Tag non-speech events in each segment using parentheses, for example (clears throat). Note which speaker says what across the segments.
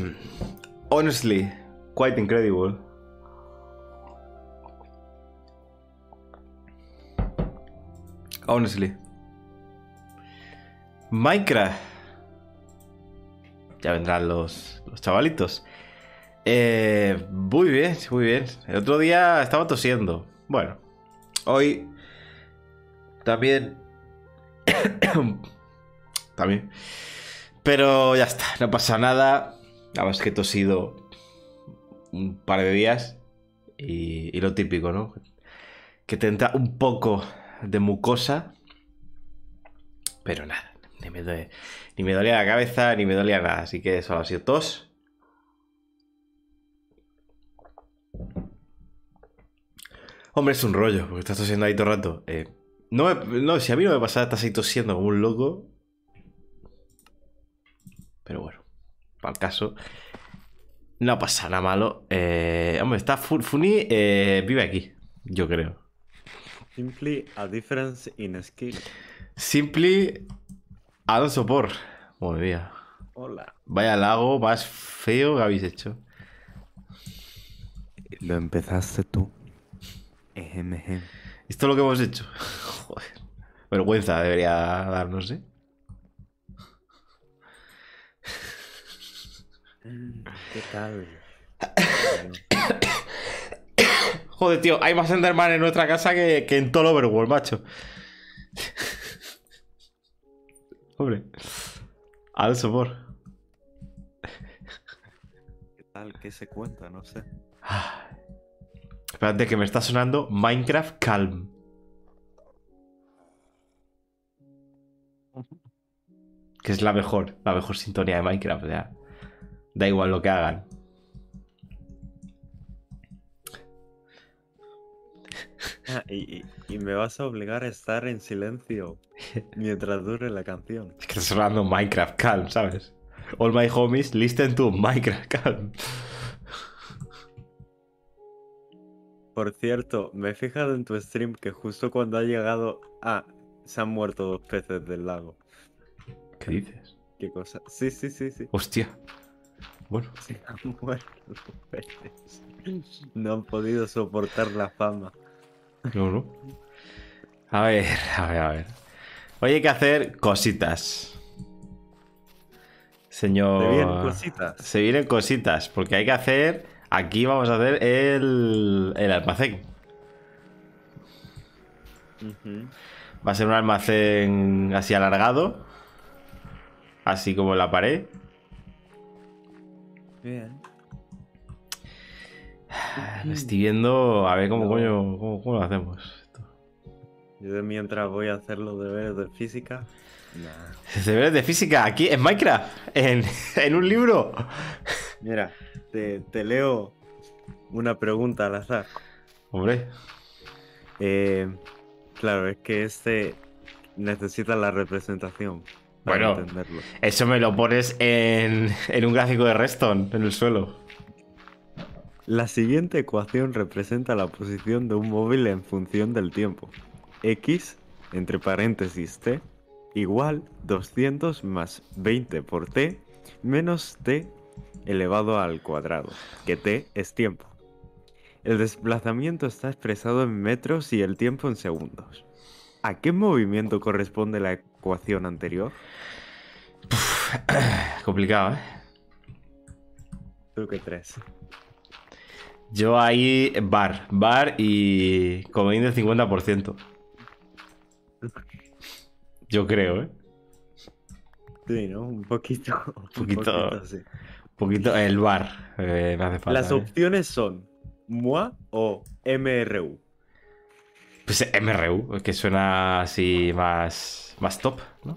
Speaker 1: (clears throat) honestly, quite incredible. Honestly. Minecraft. Ya vendrán los, los chavalitos. Eh, muy bien, muy bien. El otro día estaba tosiendo. Bueno, hoy también. (coughs) también. Pero ya está, no pasa nada. La verdad que he tosido un par de días y, lo típico, ¿no? Que te entra un poco de mucosa, pero nada, ni me, dolía la cabeza, ni me dolía nada, así que solo ha sido tos. Hombre, es un rollo, porque estás tosiendo ahí todo el rato. Eh, no, si a mí no me pasa estás ahí tosiendo como un loco. Pero bueno para caso. No pasa nada malo. Eh, hombre, está Funi eh, vive aquí, yo creo.
Speaker 2: Simply a difference in skill.
Speaker 1: Simply a dos sopor. Muy bien Hola. Vaya lago más feo que habéis hecho. Lo empezaste tú. Esto es lo que hemos hecho. (laughs) Joder. Vergüenza debería darnos, ¿eh?
Speaker 2: Mm, ¿Qué tal?
Speaker 1: (coughs) Joder, tío, hay más Enderman en nuestra casa que, en todo el Overworld, macho.
Speaker 2: (laughs)
Speaker 1: Hombre. Al sopor.
Speaker 2: ¿Qué tal? ¿Qué se cuenta? No sé.
Speaker 1: (sighs) Espérate, que me está sonando Minecraft Calm. (laughs) Que es la mejor, la mejor sintonía de Minecraft, ya. Da igual lo que hagan.
Speaker 2: Ah, y, me vas a obligar a estar en silencio mientras dure la canción. Es que estás
Speaker 1: hablando Minecraft Calm, ¿sabes? All my homies, listen to Minecraft Calm.
Speaker 2: Por cierto, me he fijado en tu stream que justo cuando ha llegado. Ah, se han muerto dos peces del lago. ¿Qué dices? ¿Qué cosa? Sí, sí, sí, sí. Hostia. Bueno, (laughs) se han muerto No han podido soportar la fama.
Speaker 1: A ver, a ver, a ver. Hoy hay que hacer cositas. Señor. Se vienen cositas. Se vienen cositas, porque hay que hacer. Aquí vamos a hacer el, el almacén. Va a ser un almacén así alargado. Así como la pared. Bien. Lo ah, estoy viendo a ver cómo coño cómo, lo hacemos. Esto.
Speaker 2: Yo mientras voy a hacer los deberes de física. Nah. ¿Deberes de física? ¿Aquí? ¿En Minecraft? (laughs) ¿En, un libro? Mira, te, te, leo una pregunta al azar. Hombre. Eh, claro, es que este necesita la representación bueno,
Speaker 1: eso me lo pones en, un gráfico de Reston, en el suelo.
Speaker 2: La siguiente ecuación representa la posición de un móvil en función del tiempo. X, entre paréntesis T, igual 200 más 20 por T menos T elevado al cuadrado, que T es tiempo. El desplazamiento está expresado en metros y el tiempo en segundos. ¿A qué movimiento corresponde la ecuación anterior? (clears throat) complicado, ¿eh? ¿Tú que tres.
Speaker 1: Yo ahí bar, bar y comodín 50%. Yo creo, ¿eh?
Speaker 2: Sí, ¿no? Un poquito. (laughs) Un poquito. poquito,
Speaker 1: sí. un poquito el bar. Eh, falta, Las ¿eh?
Speaker 2: opciones son MUA o MRU.
Speaker 1: Pues MRU, que suena así más, más top, ¿no?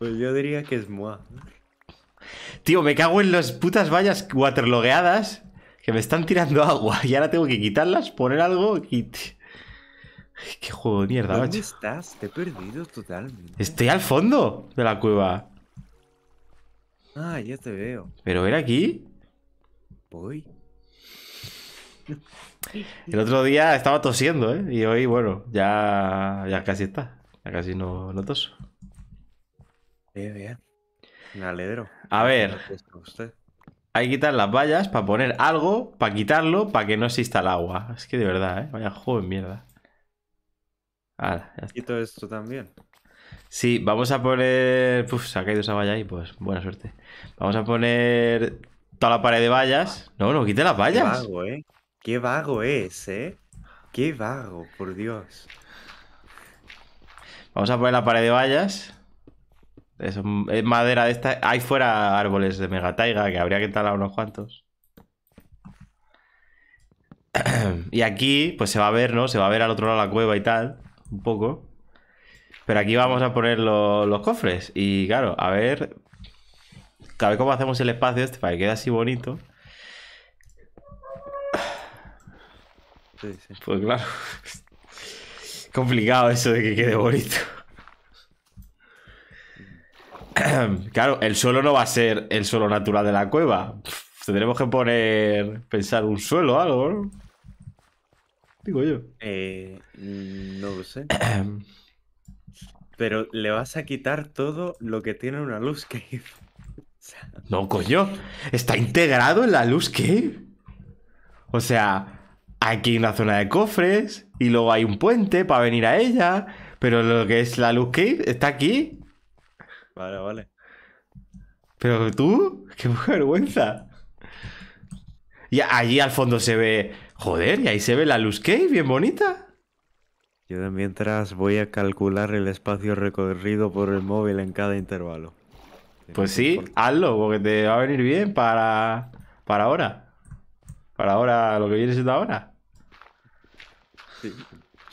Speaker 2: Pues yo diría que es Mua.
Speaker 1: Tío, me cago en las putas vallas waterlogueadas que me están tirando agua y ahora tengo que quitarlas, poner algo y... qué juego de mierda, ¿Dónde
Speaker 2: estás? Te he perdido totalmente.
Speaker 1: Estoy al fondo de la cueva.
Speaker 2: Ah, ya te veo.
Speaker 1: ¿Pero era aquí? Voy. El otro día estaba tosiendo, ¿eh? Y hoy, bueno, ya, ya casi está. Ya casi no, no toso. Bien, bien. Me aledero A ver. Hay que quitar las vallas para poner algo, para quitarlo, para que no exista el agua. Es que de verdad, ¿eh? Vaya joven mierda. Quito esto también. Sí, vamos a poner... Uf, se ha caído esa valla ahí, pues buena suerte. Vamos a poner toda la pared de vallas. No, no, quite las vallas. ¿eh? Qué vago es, ¿eh? Qué vago, por Dios. Vamos a poner la pared de vallas. Es, madera de esta. Hay fuera árboles de megataiga que habría que talar unos cuantos. (clears throat) y aquí, pues se va a ver, ¿no? Se va a ver al otro lado la cueva y tal. Un poco. Pero aquí vamos a poner los cofres. Y claro, a ver. A ver cómo hacemos el espacio este para que quede así bonito. Pues claro. Complicado eso de que quede bonito. Claro, el suelo no va a ser el suelo natural de la cueva. tendremos que poner.
Speaker 2: pensar un suelo o algo, ¿no? Digo yo. Eh, no lo sé. (clears throat) Pero le vas a quitar todo lo que tiene una luz cave. (laughs)
Speaker 1: No, coño. Está integrado en la luz cave. O sea, aquí hay una zona de cofres y luego hay un puente para venir a ella, pero lo que es la Luz Cave está aquí. Vale, vale. Pero tú, (laughs) qué vergüenza. Y allí al fondo se ve, joder, y ahí se ve la Luz Cave bien bonita.
Speaker 2: Yo mientras voy a calcular el espacio recorrido por el móvil en cada intervalo. Pues sí, hazlo, porque te va a venir bien para, para ahora.
Speaker 1: Para ahora, lo que viene siendo ahora.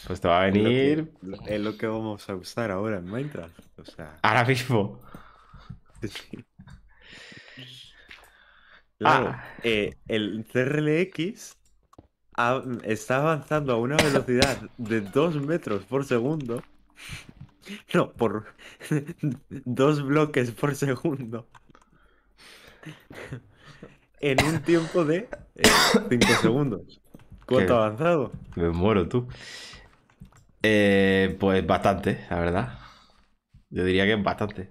Speaker 1: Pues te va a venir.
Speaker 2: Es lo, que, vamos a usar ahora en Minecraft. O sea...
Speaker 1: Ahora mismo.
Speaker 2: Claro, ah. eh, el CRLX está avanzando a una velocidad de 2 metros por segundo. No, por 2 (laughs) bloques por segundo. En un tiempo de 5 eh, segundos.
Speaker 1: ¿Cuánto avanzado? Me muero tú. Eh, pues bastante, la verdad. Yo diría que bastante.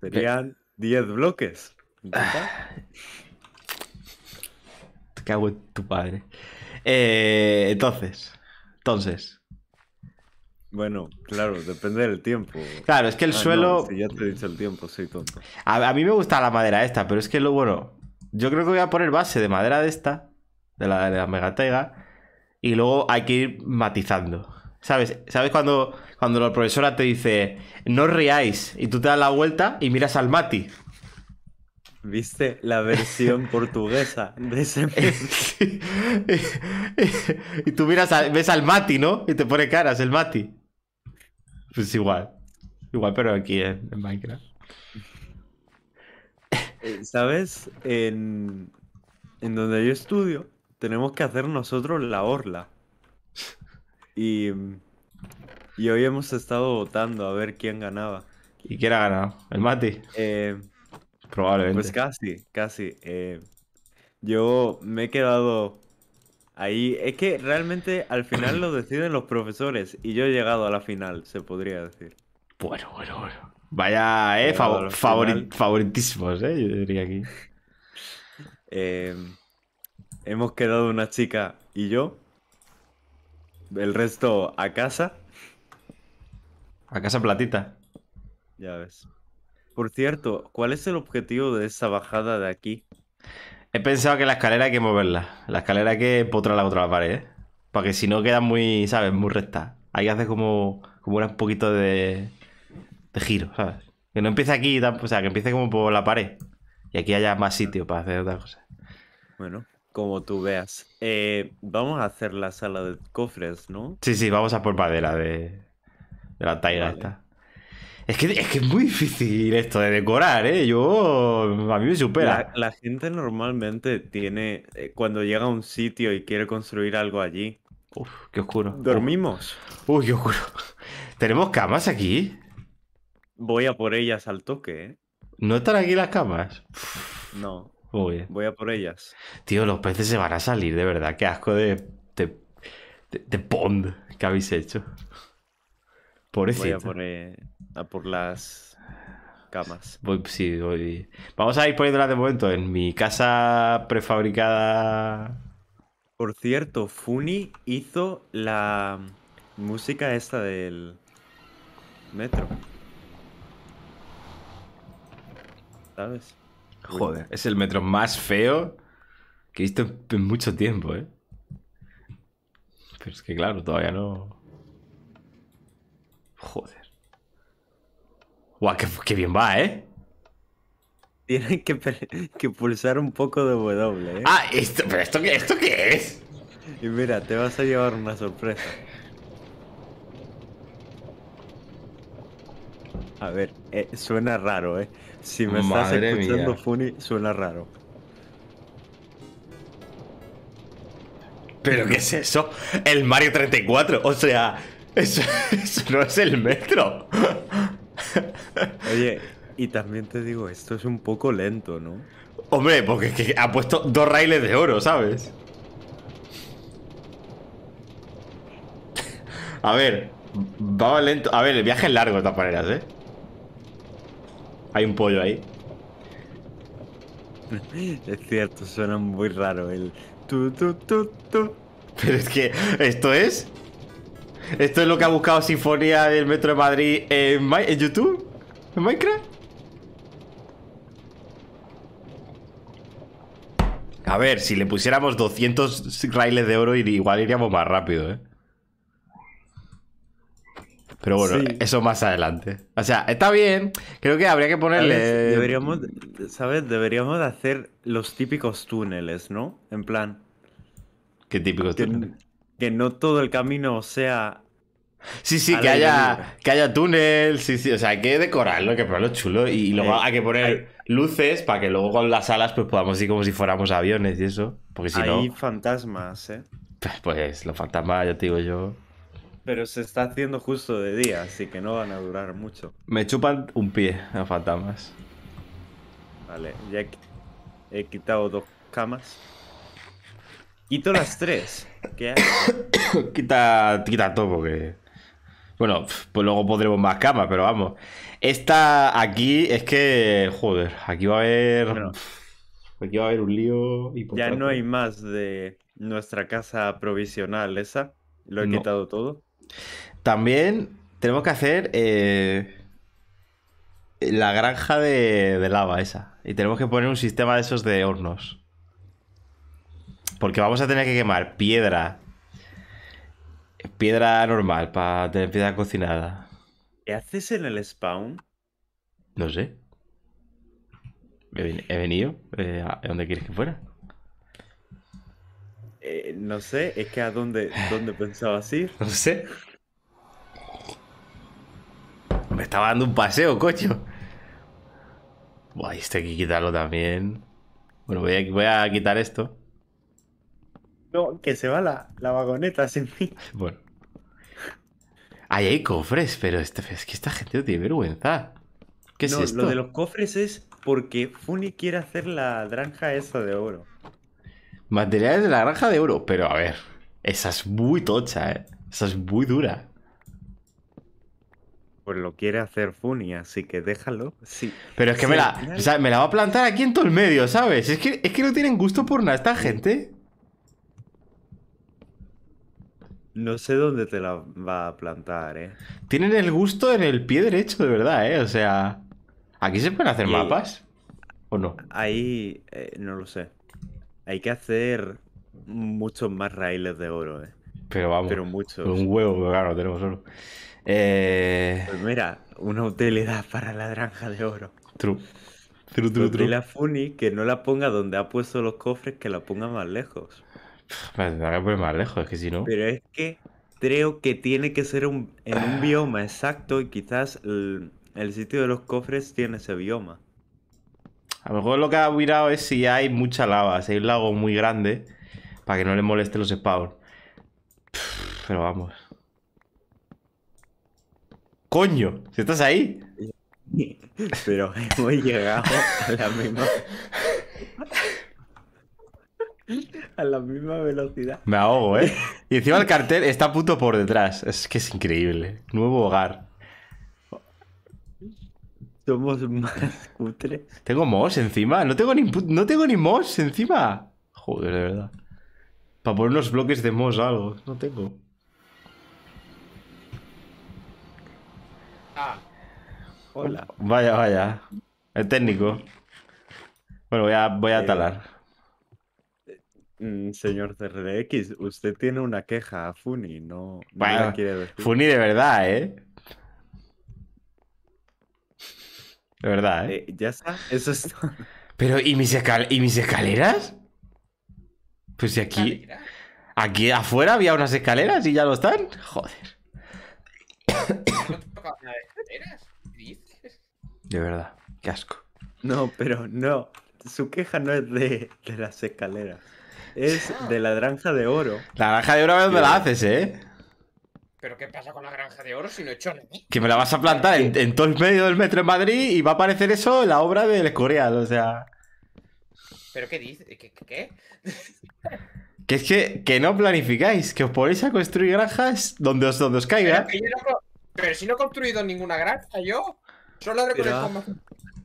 Speaker 2: Serían 10 bloques. ¿Qué hago ah. en tu padre. Eh, entonces, entonces. Bueno, claro, depende del tiempo. Claro, es que el ah, suelo. ya te he dicho el tiempo, soy tonto.
Speaker 1: A, a, mí me gusta la madera esta, pero es que lo bueno. Yo creo que voy a poner base de madera de esta de la, megatega. Y luego hay que ir matizando. ¿Sabes? ¿Sabes cuando, cuando la profesora te dice, no riáis, Y tú te das la vuelta y miras al Mati. ¿Viste la versión (laughs) portuguesa de ese (laughs) y, tú miras ves al Mati, ¿no? Y te pone caras el Mati. Pues igual. Igual, pero aquí
Speaker 2: en, Minecraft. Eh, ¿Sabes? en donde yo estudio, tenemos que hacer nosotros la orla. Y, y hoy hemos estado votando a ver quién ganaba. ¿Y quién ha ganado? ¿El Mati? Eh, Probablemente. Pues casi, casi. Eh, yo me he quedado ahí. Es que realmente al final lo deciden los profesores y yo he llegado a la final, se podría decir. Bueno, bueno, bueno. Vaya, eh, favor, favoritísimos, eh, yo diría aquí. (laughs) eh, hemos quedado una chica y yo. El resto a casa. A casa platita. Ya ves. Por cierto, ¿cuál es el objetivo de esa bajada de aquí?
Speaker 1: He pensado que la escalera hay que moverla. La escalera hay que potrarla contra la pared. ¿eh? Para que si no queda muy, ¿sabes? Muy recta. Ahí hace como, como un poquito de, de giro, ¿sabes? Que no empiece aquí, o sea, que empiece como por la pared. Y aquí haya más sitio para hacer otras cosas.
Speaker 2: Bueno, como tú veas. Eh, vamos a hacer la sala de cofres, ¿no?
Speaker 1: Sí, sí, vamos a por madera de, la taiga esta. Es que, es muy difícil esto de decorar, ¿eh? Yo. A mí me supera.
Speaker 2: La, gente normalmente tiene. Eh, cuando llega a un sitio y quiere construir algo allí. Uf, qué oscuro. Dormimos. uy, qué oscuro. (laughs) ¿Tenemos camas aquí? Voy a por ellas al toque, ¿eh?
Speaker 1: ¿No están aquí las camas?
Speaker 2: No. Voy a por ellas.
Speaker 1: Tío, los peces se van a salir, de verdad. Qué asco de, de, de, pond que habéis hecho. Pobrecito. Voy a, poner,
Speaker 2: eh, a por las camas.
Speaker 1: Voy, sí, voy. Vamos a ir poniéndolas de momento en mi casa
Speaker 2: prefabricada. Por cierto, Funi hizo la música esta del metro. ¿Sabes?
Speaker 1: Joder, es el metro más feo que he visto en mucho tiempo, ¿eh? Pero es que claro,
Speaker 2: todavía no... Joder. Guau, qué, bien va, ¿eh? Tienen que, pulsar un poco de W. ¿eh? Ah, esto, pero esto, ¿esto qué es? Y mira, te vas a llevar una sorpresa. A ver, eh, suena raro, ¿eh? Si me estás escuchando, Funny, suena raro. ¿Pero qué es eso? El Mario 34, o sea, (laughs) eso, no es el metro. Oye, y también te digo, esto es un poco lento, ¿no? Hombre, porque ha puesto dos raíles de oro, ¿sabes?
Speaker 1: A ver, va lento. A ver, el viaje es largo de todas maneras, ¿eh? Hay un pollo ahí. (laughs) Es cierto, suena muy raro el Pero es que esto es. Esto es lo que ha buscado Sinfonía del Metro de Madrid en, YouTube, en Minecraft. A ver, si le pusiéramos 200 raíles de oro, igual iríamos más rápido, ¿eh?
Speaker 2: Pero bueno, eso más adelante. O
Speaker 1: sea, está bien. Creo que habría que
Speaker 2: ponerle. deberíamos, ¿sabes? Deberíamos hacer los típicos túneles, ¿no? En plan. ¿Qué típicos túneles? Que no todo el camino sea. Sí, sí, que haya, que haya túnel, sí, sí, o sea, hay que decorarlo,
Speaker 1: hay que ponerlo chulo y luego eh, hay que poner luces para que luego con las alas pues podamos ir como si fuéramos aviones y eso, porque si no... Hay
Speaker 2: fantasmas, ¿eh?
Speaker 1: (laughs) Pues, pues los fantasmas, ya te digo yo...
Speaker 2: Pero se está haciendo justo de día, así que no van a durar mucho.
Speaker 1: Me chupan un pie, a falta más.
Speaker 2: Vale, ya he, quitado dos camas. Quito las tres. (coughs) quita,
Speaker 1: quita todo porque... Bueno, pues luego podremos más camas, pero vamos. Esta aquí es que... Joder, aquí va a haber... aquí va a haber un lío... Y ya no
Speaker 2: hay más de nuestra casa provisional esa. Lo he quitado todo.
Speaker 1: También tenemos que hacer eh, la granja de, lava esa. Y tenemos que poner un sistema de esos de hornos. Porque vamos a tener que quemar piedra. Piedra normal para tener piedra cocinada.
Speaker 2: ¿Qué haces en el spawn?
Speaker 1: No sé. He venido. Eh, ¿A dónde quieres que fuera?
Speaker 2: Eh, no sé, es que a dónde, dónde pensabas ir. (laughs) No sé. Me estaba dando un paseo,
Speaker 1: cocho. Buah, este hay que quitarlo también. Bueno, voy a, voy a quitar esto.
Speaker 2: No, que se va la, la vagoneta sin fin.
Speaker 1: Bueno. Ahí hay cofres, pero este, es que esta gente tiene vergüenza.
Speaker 2: ¿Qué es esto? Lo de los cofres es porque Funi quiere hacer la granja esa de oro.
Speaker 1: Materiales de la granja de oro. Pero a ver, esa es muy tocha, ¿eh?
Speaker 2: Esa es muy dura. Pues lo quiere hacer Funi así que déjalo. Sí. Pero es que me, la, me la va a plantar aquí en todo el medio, ¿sabes? Es que, es que no tienen
Speaker 1: gusto por nada esta gente. No sé dónde te la va a plantar, ¿eh? Tienen el gusto en el pie derecho, de verdad, ¿eh? O sea...
Speaker 2: ¿Aquí se pueden hacer mapas? ¿O no? Ahí... Eh, no lo sé. Hay que hacer muchos más raíles de oro, ¿eh? Pero vamos. Un huevo, claro, tenemos solo. Eh... Pues mira, una utilidad para la granja de oro. True. True, true, true. Y la Funi que no la ponga donde ha puesto los cofres, que la ponga más lejos.
Speaker 1: más lejos, es que si no. Pero
Speaker 2: es que creo que tiene que ser un, en un ah. bioma exacto y quizás el sitio de los cofres tiene ese bioma. A lo mejor lo que ha mirado es si hay mucha lava,
Speaker 1: si hay un lago muy grande, para que no le moleste los spawns. Pero vamos. Coño, si estás ahí. (laughs) Pero hemos llegado a la misma. (laughs)
Speaker 2: A la misma velocidad.
Speaker 1: Me ahogo, ¿eh? Y encima el cartel está puto por detrás. Es que es increíble. Nuevo hogar.
Speaker 2: Somos más (laughs) cutres.
Speaker 1: Tengo moss encima. No tengo ni, no tengo ni mos encima. Joder, de verdad. Para poner unos bloques de o algo.
Speaker 2: No tengo. Ah. Hola.
Speaker 1: Vaya, vaya. El técnico.
Speaker 2: Bueno, voy a, voy a eh, talar. Mm, señor CRDX, usted tiene una queja a Funi, no, quiere Funi de verdad, ¿eh?
Speaker 1: De verdad, ¿eh? ¿eh? ya está, eso es Pero, ¿y mis, ¿y mis escaleras? Pues si aquí. Aquí afuera había unas escaleras y ya lo están.
Speaker 2: Joder. de verdad, qué asco. No, pero no. Su queja no es de, de las escaleras. Es ah. de la granja de oro.
Speaker 1: La granja de oro a me la haces, ¿eh?
Speaker 3: ¿Pero qué pasa con la granja de oro si no he hecho nada?
Speaker 1: Que me la vas a plantar en, todo el medio del metro en Madrid y va a aparecer eso en la obra del Escorial, o sea.
Speaker 3: ¿Pero qué dices? ¿Qué? qué?
Speaker 1: (laughs) que es que, que, no planificáis, que os podéis a construir granjas
Speaker 2: donde os, donde os caiga.
Speaker 3: Pero, si no he construido ninguna granja, yo solo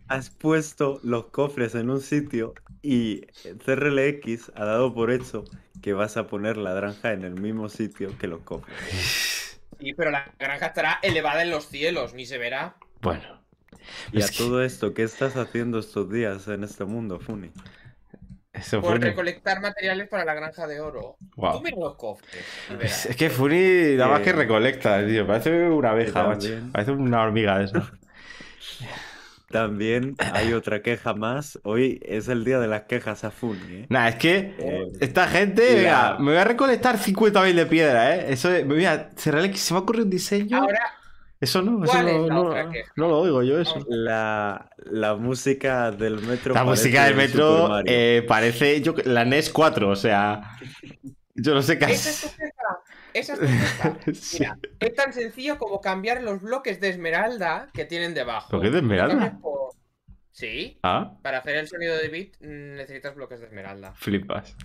Speaker 2: Has puesto los cofres en un sitio y CRLX ha dado por hecho que vas a poner la granja en el mismo sitio que los cofres. (laughs)
Speaker 3: Sí, pero la granja estará elevada en los cielos, ni se verá.
Speaker 2: Bueno. Y a todo esto, ¿qué estás haciendo estos días en este mundo, Funi? Por
Speaker 3: recolectar materiales para la granja de oro. Tú mira los cofres.
Speaker 2: Es, que Funi, nada más que eh, recolecta, tío. Parece una abeja, Parece una hormiga eso. También hay otra queja más. Hoy es el día de las quejas a full. ¿eh?
Speaker 1: es que eh, esta gente, mira, me voy a recolectar 50.000 de piedra, ¿eh? Eso es, mira, ¿se que se a un diseño. Ahora, eso no, no,
Speaker 2: lo oigo yo eso. La, música del metro. La música del metro eh,
Speaker 1: parece yo, la NES 4, o sea. Yo no sé qué.
Speaker 2: (laughs)
Speaker 3: es tan sencillo como cambiar los bloques de esmeralda que tienen debajo.
Speaker 2: de esmeralda?
Speaker 3: Pues, sí. ¿Ah? Para hacer el sonido de beat mm, necesitas bloques de esmeralda.
Speaker 1: Flipas.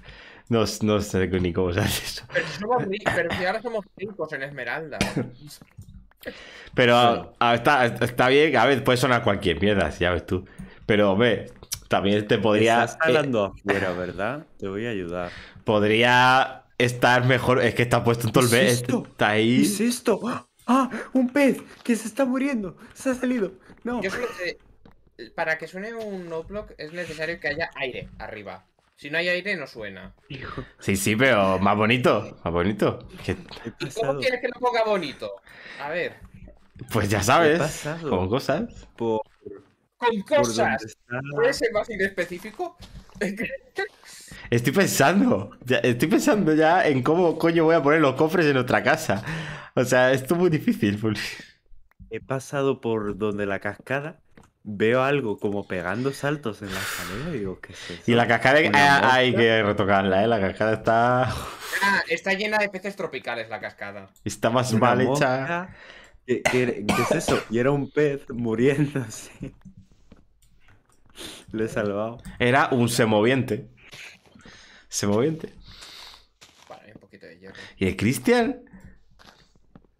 Speaker 1: No, sé ni cómo se hace eso.
Speaker 3: Pero, si ahora somos ricos (laughs) en esmeralda.
Speaker 1: Pero ah, está, bien, a ver, puede sonar cualquier mierda, ya ves tú. Pero, ve, también te podría. Estás hablando eh, ¿verdad? Te voy a ayudar. Podría estar mejor. Es que está puesto en todo el pez. Está ahí. ¿Qué es
Speaker 2: esto? Ah, ¡Ah! ¡Un pez! ¡Que se está muriendo! ¡Se ha salido! No. Yo
Speaker 3: eh, para que suene un noteblock es necesario que haya aire arriba. Si no hay aire, no suena.
Speaker 1: Sí, sí, pero más bonito. Más bonito. ¿Y
Speaker 3: ¿Cómo quieres que lo ponga bonito? A ver.
Speaker 1: Pues ya sabes. Con cosas. Con
Speaker 3: cosas. ¿Puede ser más inespecífico? (laughs)
Speaker 1: Estoy pensando, estoy pensando ya en cómo coño voy a poner los cofres en otra casa. O sea, esto es muy difícil.
Speaker 2: He pasado por donde la cascada, veo algo como pegando saltos en la escalera y digo, ¿qué es eso? Y la cascada ah, hay, que retocarla,
Speaker 1: ¿eh? La cascada está...
Speaker 3: Ah, está llena de peces tropicales la cascada.
Speaker 1: Está más mal hecha.
Speaker 2: ¿Qué, es eso? Y era un pez muriéndose. Lo he salvado.
Speaker 1: Era un semoviente. Se moviente. Vale, un poquito de hierro. ¿Y el Cristian?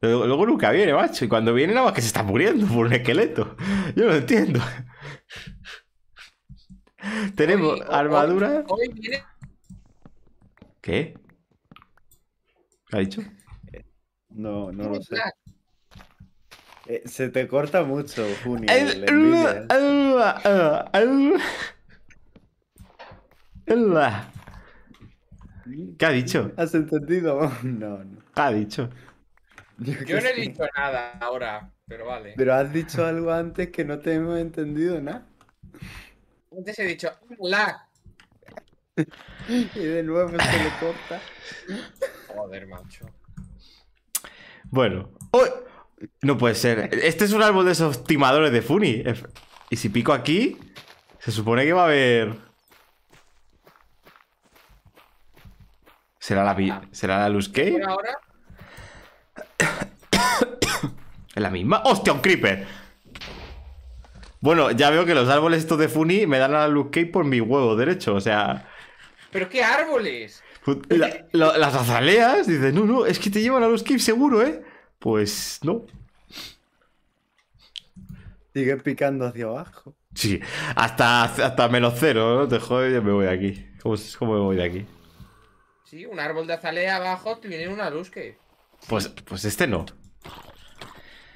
Speaker 1: Luego, Luca nunca viene, macho. Y cuando viene, nada más que se está muriendo por un esqueleto. Yo lo entiendo. (laughs) Tenemos armadura.
Speaker 2: ¿Qué? ha dicho? Eh, no, no lo sé. Eh, se te corta mucho, Junior. el, ¿Qué ha dicho? ¿Has entendido? (laughs) No, no. ¿Qué ha dicho? Yo, no he
Speaker 3: dicho nada ahora, pero vale. Pero
Speaker 2: has dicho algo antes que no te hemos entendido nada. Antes
Speaker 3: he dicho (laughs) y de nuevo se
Speaker 2: le corta.
Speaker 3: Joder, macho.
Speaker 1: Bueno. hoy No puede ser. Este es un árbol de esos timadores de funny. Y si pico aquí, se supone que va a haber. ¿Será la, ah. ¿será la Luz Kay? ahora? (coughs) ¿Es la misma? ¡Hostia, un creeper! Bueno, ya veo que los árboles estos de Funi me dan a la Luz Kay por mi huevo derecho, o sea...
Speaker 3: ¿Pero qué árboles?
Speaker 1: las azaleas, dices, no, no, es que te llevan a luz Cave seguro, ¿eh? Pues no.
Speaker 2: Sigue picando hacia abajo.
Speaker 1: Sí, hasta, hasta menos cero, ¿no? Te ya me voy de aquí. cómo me voy de aquí?
Speaker 3: un árbol de azalea abajo Tiene una luz que.
Speaker 1: Pues, pues este no.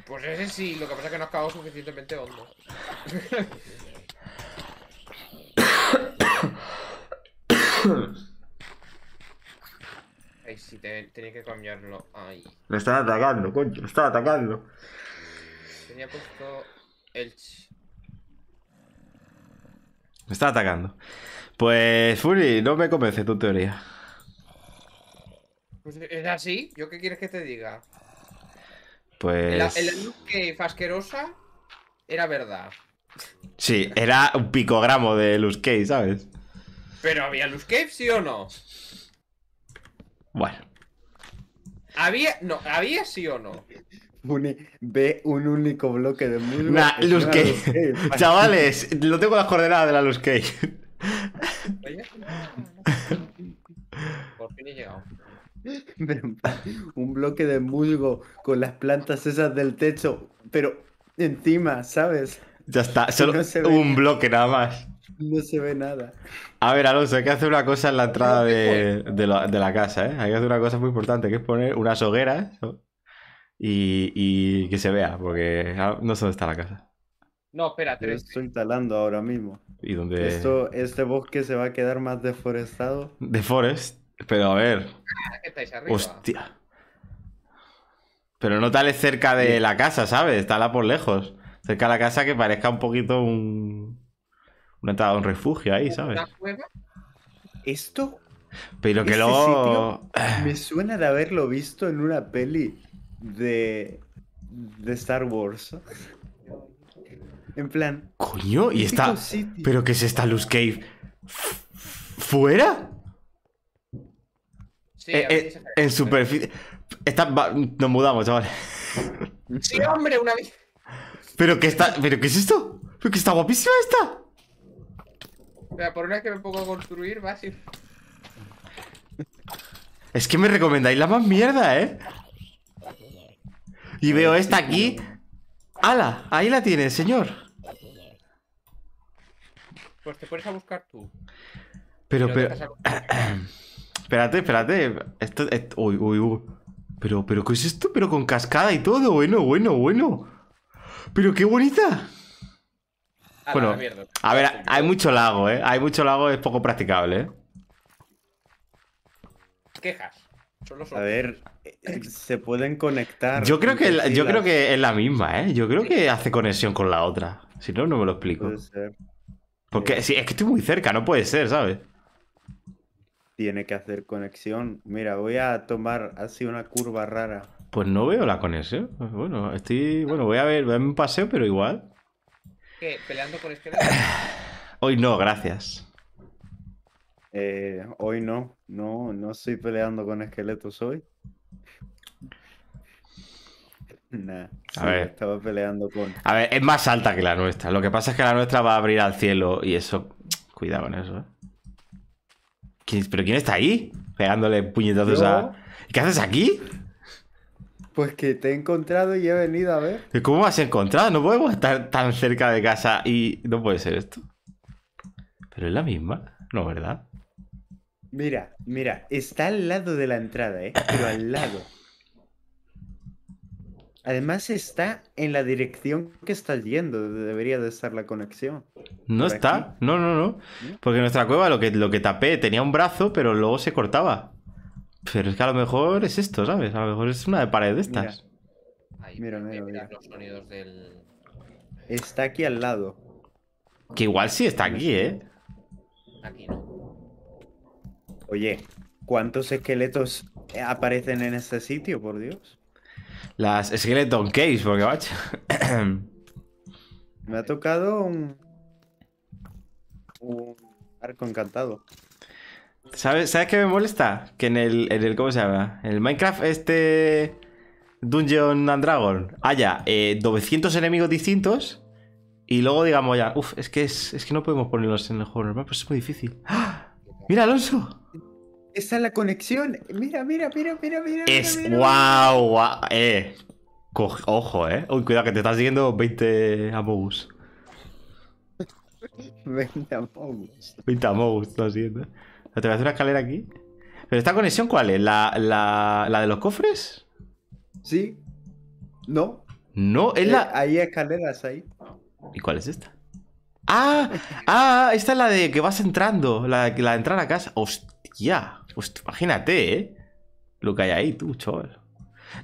Speaker 3: Pues ese sí, lo que pasa es que no ha cagado suficientemente hondo. Ay, sí, tenía que cambiarlo. ahí
Speaker 2: Me están
Speaker 1: atacando, coño, me están atacando.
Speaker 3: Tenía puesto el...
Speaker 1: Me está atacando. Pues, Fury, no me convence tu teoría.
Speaker 3: Pues, es así, ¿yo qué quieres que te diga?
Speaker 1: Pues. El,
Speaker 3: luz que era verdad.
Speaker 1: Sí, era un picogramo de Luz ¿sabes?
Speaker 3: Pero había Luz ¿sí o no? Bueno. Había. No, había sí o no.
Speaker 2: ve un único bloque de muro. Luz (laughs) Chavales, lo tengo las coordenadas de la Luz Cave.
Speaker 3: Por fin he llegado.
Speaker 2: (laughs) un bloque de musgo con las plantas esas del techo, pero encima, ¿sabes? Ya
Speaker 1: está, solo un bloque nada más.
Speaker 2: No se ve nada.
Speaker 1: A ver, Alonso, hay que hacer una cosa en la entrada de, la, casa, ¿eh? Hay que hacer una cosa muy importante, que es poner unas hogueras y, que se vea, porque ah, no sé dónde está la casa.
Speaker 2: No, espérate. Yo estoy instalando ahora mismo. ¿Y dónde? Esto, este bosque se va a quedar más deforestado.
Speaker 1: ¿Deforest? Pero a ver. Ah, Hostia. Pero no tal cerca de la casa, ¿sabes? la por lejos. Cerca de la casa que parezca un poquito un. un refugio ahí, ¿sabes? Esto. Pero que luego.
Speaker 2: (sighs) Me suena de haberlo visto en una peli de. de Star Wars. En plan.
Speaker 1: Coño, y está. Pero qué es esta Luz Cave. ¿Fuera? Eh, eh, en superficie. Está... Nos mudamos, chavales.
Speaker 2: Sí, hombre, una vez.
Speaker 1: ¿Pero qué está? ¿Pero qué es esto? ¿Pero qué está guapísima esta?
Speaker 3: O sea, por una que me pongo a construir, va así.
Speaker 1: Es que me recomendáis la más mierda, ¿eh? Y veo esta aquí. ¡Hala! Ahí la tienes, señor.
Speaker 3: Pues te pones a buscar tú. pero. pero... (clears throat)
Speaker 1: Espérate, espérate. Esto, uy, uy, uy. Pero, pero, ¿qué es esto? Pero con cascada y todo. Bueno, bueno, bueno. Pero qué bonita. bueno, a ver, hay mucho lago, ¿eh? Hay mucho lago, es poco practicable, ¿eh?
Speaker 3: Quejas. Solo
Speaker 1: a
Speaker 2: ver, eh, se pueden conectar. Yo creo que yo creo
Speaker 1: que es la misma, ¿eh? Yo creo que hace conexión con la otra. Si no, no
Speaker 2: me lo explico. Puede ser. Porque sí. es que estoy muy cerca, no puede ser, ¿sabes? Tiene que hacer conexión. Mira, voy a tomar así una curva rara. Pues
Speaker 1: no veo la conexión. Pues bueno, estoy. Bueno, voy a ver, voy a un paseo, pero igual.
Speaker 2: ¿Qué?
Speaker 3: ¿Peleando con esqueletos?
Speaker 2: (sighs)
Speaker 1: Hoy no, gracias.
Speaker 2: Eh, hoy no, no, no estoy peleando con esqueletos hoy. (laughs) Nah, a ver. estaba peleando con. A
Speaker 1: ver, es más alta que la nuestra. Lo que pasa es que la nuestra va a abrir al cielo y eso. Cuidado con eso, ¿eh? ¿Pero quién está ahí? Pegándole puñetazos a. ¿Qué haces aquí?
Speaker 2: Pues que te he encontrado y he venido a ver.
Speaker 1: ¿Cómo has encontrado? No podemos estar tan cerca de casa y. No puede ser esto. Pero es la misma, ¿no, verdad?
Speaker 2: Mira, mira, está al lado de la entrada, ¿eh? Pero al lado. Además está en la dirección que estás yendo, debería de estar la conexión.
Speaker 1: No está, no, no, no. ¿Mm? Porque nuestra cueva lo que, lo que tapé tenía un brazo, pero luego se cortaba. Pero es que a lo mejor es esto, ¿sabes? A lo mejor es una de pared de estas.
Speaker 2: Mira, mira, mira, Los sonidos del... Está aquí al lado. Que igual sí está aquí, ¿eh? Aquí no. Oye, ¿cuántos esqueletos aparecen en este sitio, por Dios?
Speaker 1: Las Skeleton Caves, porque macho. (clears throat)
Speaker 2: Me ha tocado un. arco encantado.
Speaker 1: ¿Sabes, ¿Sabes qué me molesta? Que en el, en ¿Cómo se llama? En el Minecraft, este. Dungeon and Dragon haya 900 eh, enemigos distintos. Y luego digamos ya, Uf, es que es, que no podemos ponerlos en el juego normal, pues es muy difícil. ¡Ah! ¡Mira, Alonso!
Speaker 2: Está es la conexión. Mira, mira, mira, mira, mira. Es
Speaker 1: guau, wow, Eh. ojo, eh. cuidado que te estás siguiendo 20 Amogus.
Speaker 2: 20 (laughs) Amogus.
Speaker 1: 20 Amogus, estás siguiendo. Te voy a hacer una escalera aquí. ¿Pero esta conexión cuál es? ¿La, de los cofres? Sí. No. No, es la. Eh,
Speaker 2: hay escaleras ahí.
Speaker 1: ¿Y cuál es esta? ¡Ah! ¡Ah! Esta es la de que vas entrando. La, la de entrar a casa. ¡Hostia! Pues imagínate, ¿eh? Lo que hay ahí, tú, chaval.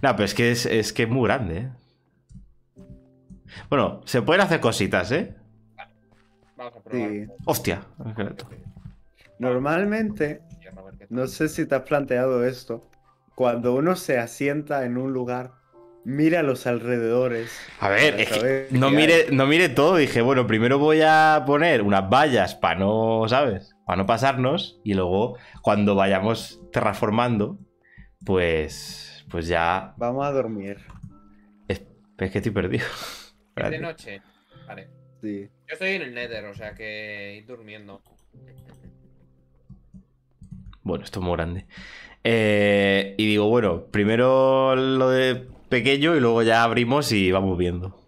Speaker 1: No, pero es que es, que muy grande, ¿eh? Bueno, se pueden hacer cositas, ¿eh?
Speaker 2: Vamos a Hostia. Normalmente, no sé si te has planteado esto, cuando uno se asienta en un lugar, mira los alrededores. A ver, no, mire,
Speaker 1: no mire todo. Dije, bueno, primero voy a poner unas vallas para no, ¿sabes? para no pasarnos y luego cuando vayamos terraformando, pues, pues ya...
Speaker 2: Vamos a dormir.
Speaker 1: Es, que estoy perdido. (laughs)
Speaker 2: de noche. Vale. Sí.
Speaker 3: Yo estoy en el Nether, o sea que ir durmiendo.
Speaker 1: Bueno, esto es muy grande. Eh, y digo, bueno, primero lo de pequeño y luego ya abrimos y vamos viendo.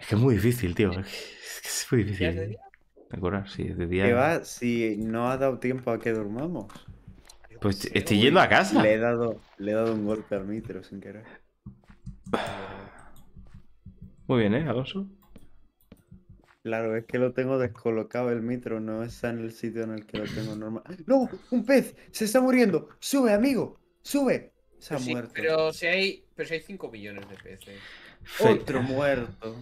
Speaker 1: Es que es muy difícil, tío. Es que es muy difícil. ¿Qué va?
Speaker 2: Si no ha dado tiempo a que durmamos.
Speaker 1: Pues estoy yendo a casa.
Speaker 2: Le he dado, le he dado un golpe al mitro sin querer.
Speaker 1: Muy bien, ¿eh, Alonso?
Speaker 2: Claro, es que lo tengo descolocado el mitro, no está en el sitio en el que lo tengo normal. ¡No! ¡Un pez! ¡Se está muriendo! ¡Sube, amigo! ¡Sube! Se ha pues muerto.
Speaker 3: pero, si hay, pero hay 5 millones de peces. Otro muerto.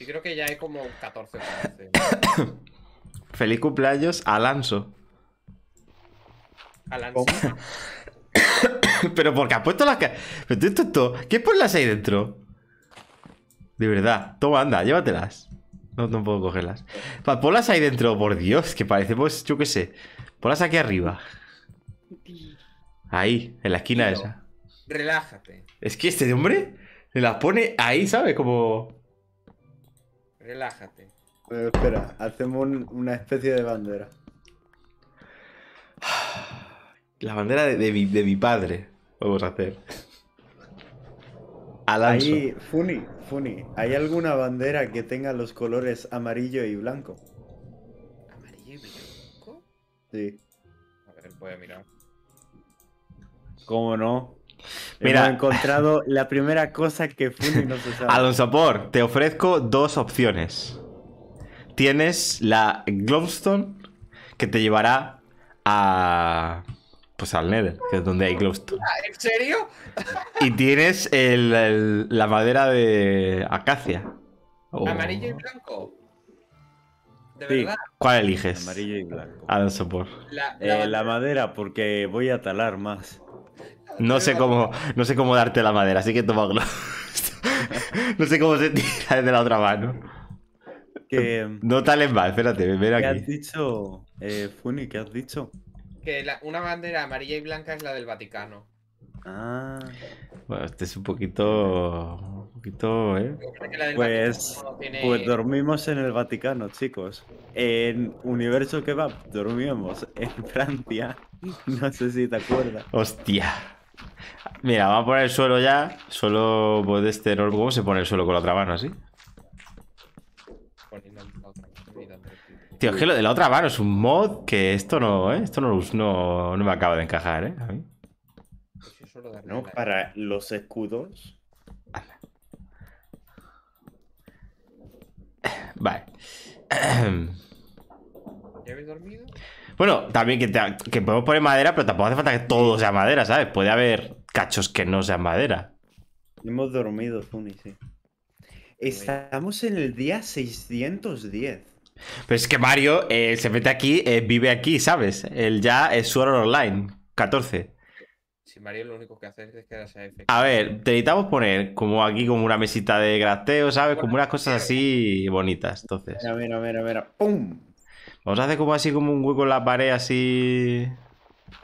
Speaker 3: Yo creo que ya hay como 14 o
Speaker 1: (coughs) Feliz cumpleaños, Alonso. Alonso. (coughs) Pero porque has puesto las... Pero esto, ¿qué ponlas ahí dentro? De verdad. Toma, anda, llévatelas. No, no puedo cogerlas. Ponlas ahí dentro, por Dios, que parece, pues, yo qué sé. Ponlas aquí arriba. Ahí, en la esquina esa.
Speaker 3: Relájate.
Speaker 1: Es que este hombre se las pone ahí, ¿sabes? Como...
Speaker 2: Relájate. Pero pues espera, hacemos una especie de bandera.
Speaker 1: La bandera de, mi, padre. Vamos a hacer.
Speaker 2: Ahí, Funi, Funi, ¿hay alguna bandera que tenga los colores amarillo y blanco? ¿Amarillo y blanco? Sí. A ver, voy a mirar. ¿Cómo no? (laughs) Mira, ha encontrado la primera cosa que y no se sabe.
Speaker 1: Alonso te ofrezco dos opciones. Tienes la Glowstone que te llevará a. Pues al Nether, que es donde hay Glowstone.
Speaker 3: Ah, ¿En serio?
Speaker 1: Y tienes la madera de acacia. Amarillo
Speaker 3: y blanco.
Speaker 2: ¿De ¿Cuál eliges? Amarillo y blanco. la eh, madera, porque voy a talar más
Speaker 1: no sé cómo, no sé cómo darte la madera, así que toma (laughs) no sé cómo se tira de la otra mano.
Speaker 2: Que, no es mal, espérate, ven ¿qué aquí. has dicho, eh, Funi? ¿Qué has dicho?
Speaker 3: Que una bandera amarilla y blanca es la del Vaticano.
Speaker 2: Ah. Bueno, este es un poquito. Un poquito, ¿eh? Pues, pues dormimos en el Vaticano, chicos. En Universo Kebab dormíamos en (laughs) Francia. No sé si te acuerdas.
Speaker 1: Hostia. Mira, vamos a poner el suelo ya. Solo puede este se pone el suelo con la otra mano así? Tío, es que lo de la otra mano es un mod que esto no, ¿eh? Esto no, no, me acaba de encajar,
Speaker 2: No, ¿eh? para eh. los escudos.
Speaker 1: Vale. (clears throat) ¿Ya habéis dormido? Bueno, también que, podemos poner madera, pero tampoco hace falta que todo sea madera, ¿sabes? Puede haber cachos que no sean madera.
Speaker 2: Hemos dormido, Zuni, sí. Estamos en el día 610.
Speaker 1: Pero es que Mario eh, se mete aquí, eh, vive aquí, ¿sabes? Él ya es suero online, 14.
Speaker 2: Si Mario lo único que hace es quedarse ahí.
Speaker 1: A ver, te necesitamos poner como aquí como una mesita de grateo, ¿sabes? Como unas cosas así bonitas, entonces. Mira, mira, mira, mira. ¡Pum! Vamos a hacer como así, como un hueco en la pared, así...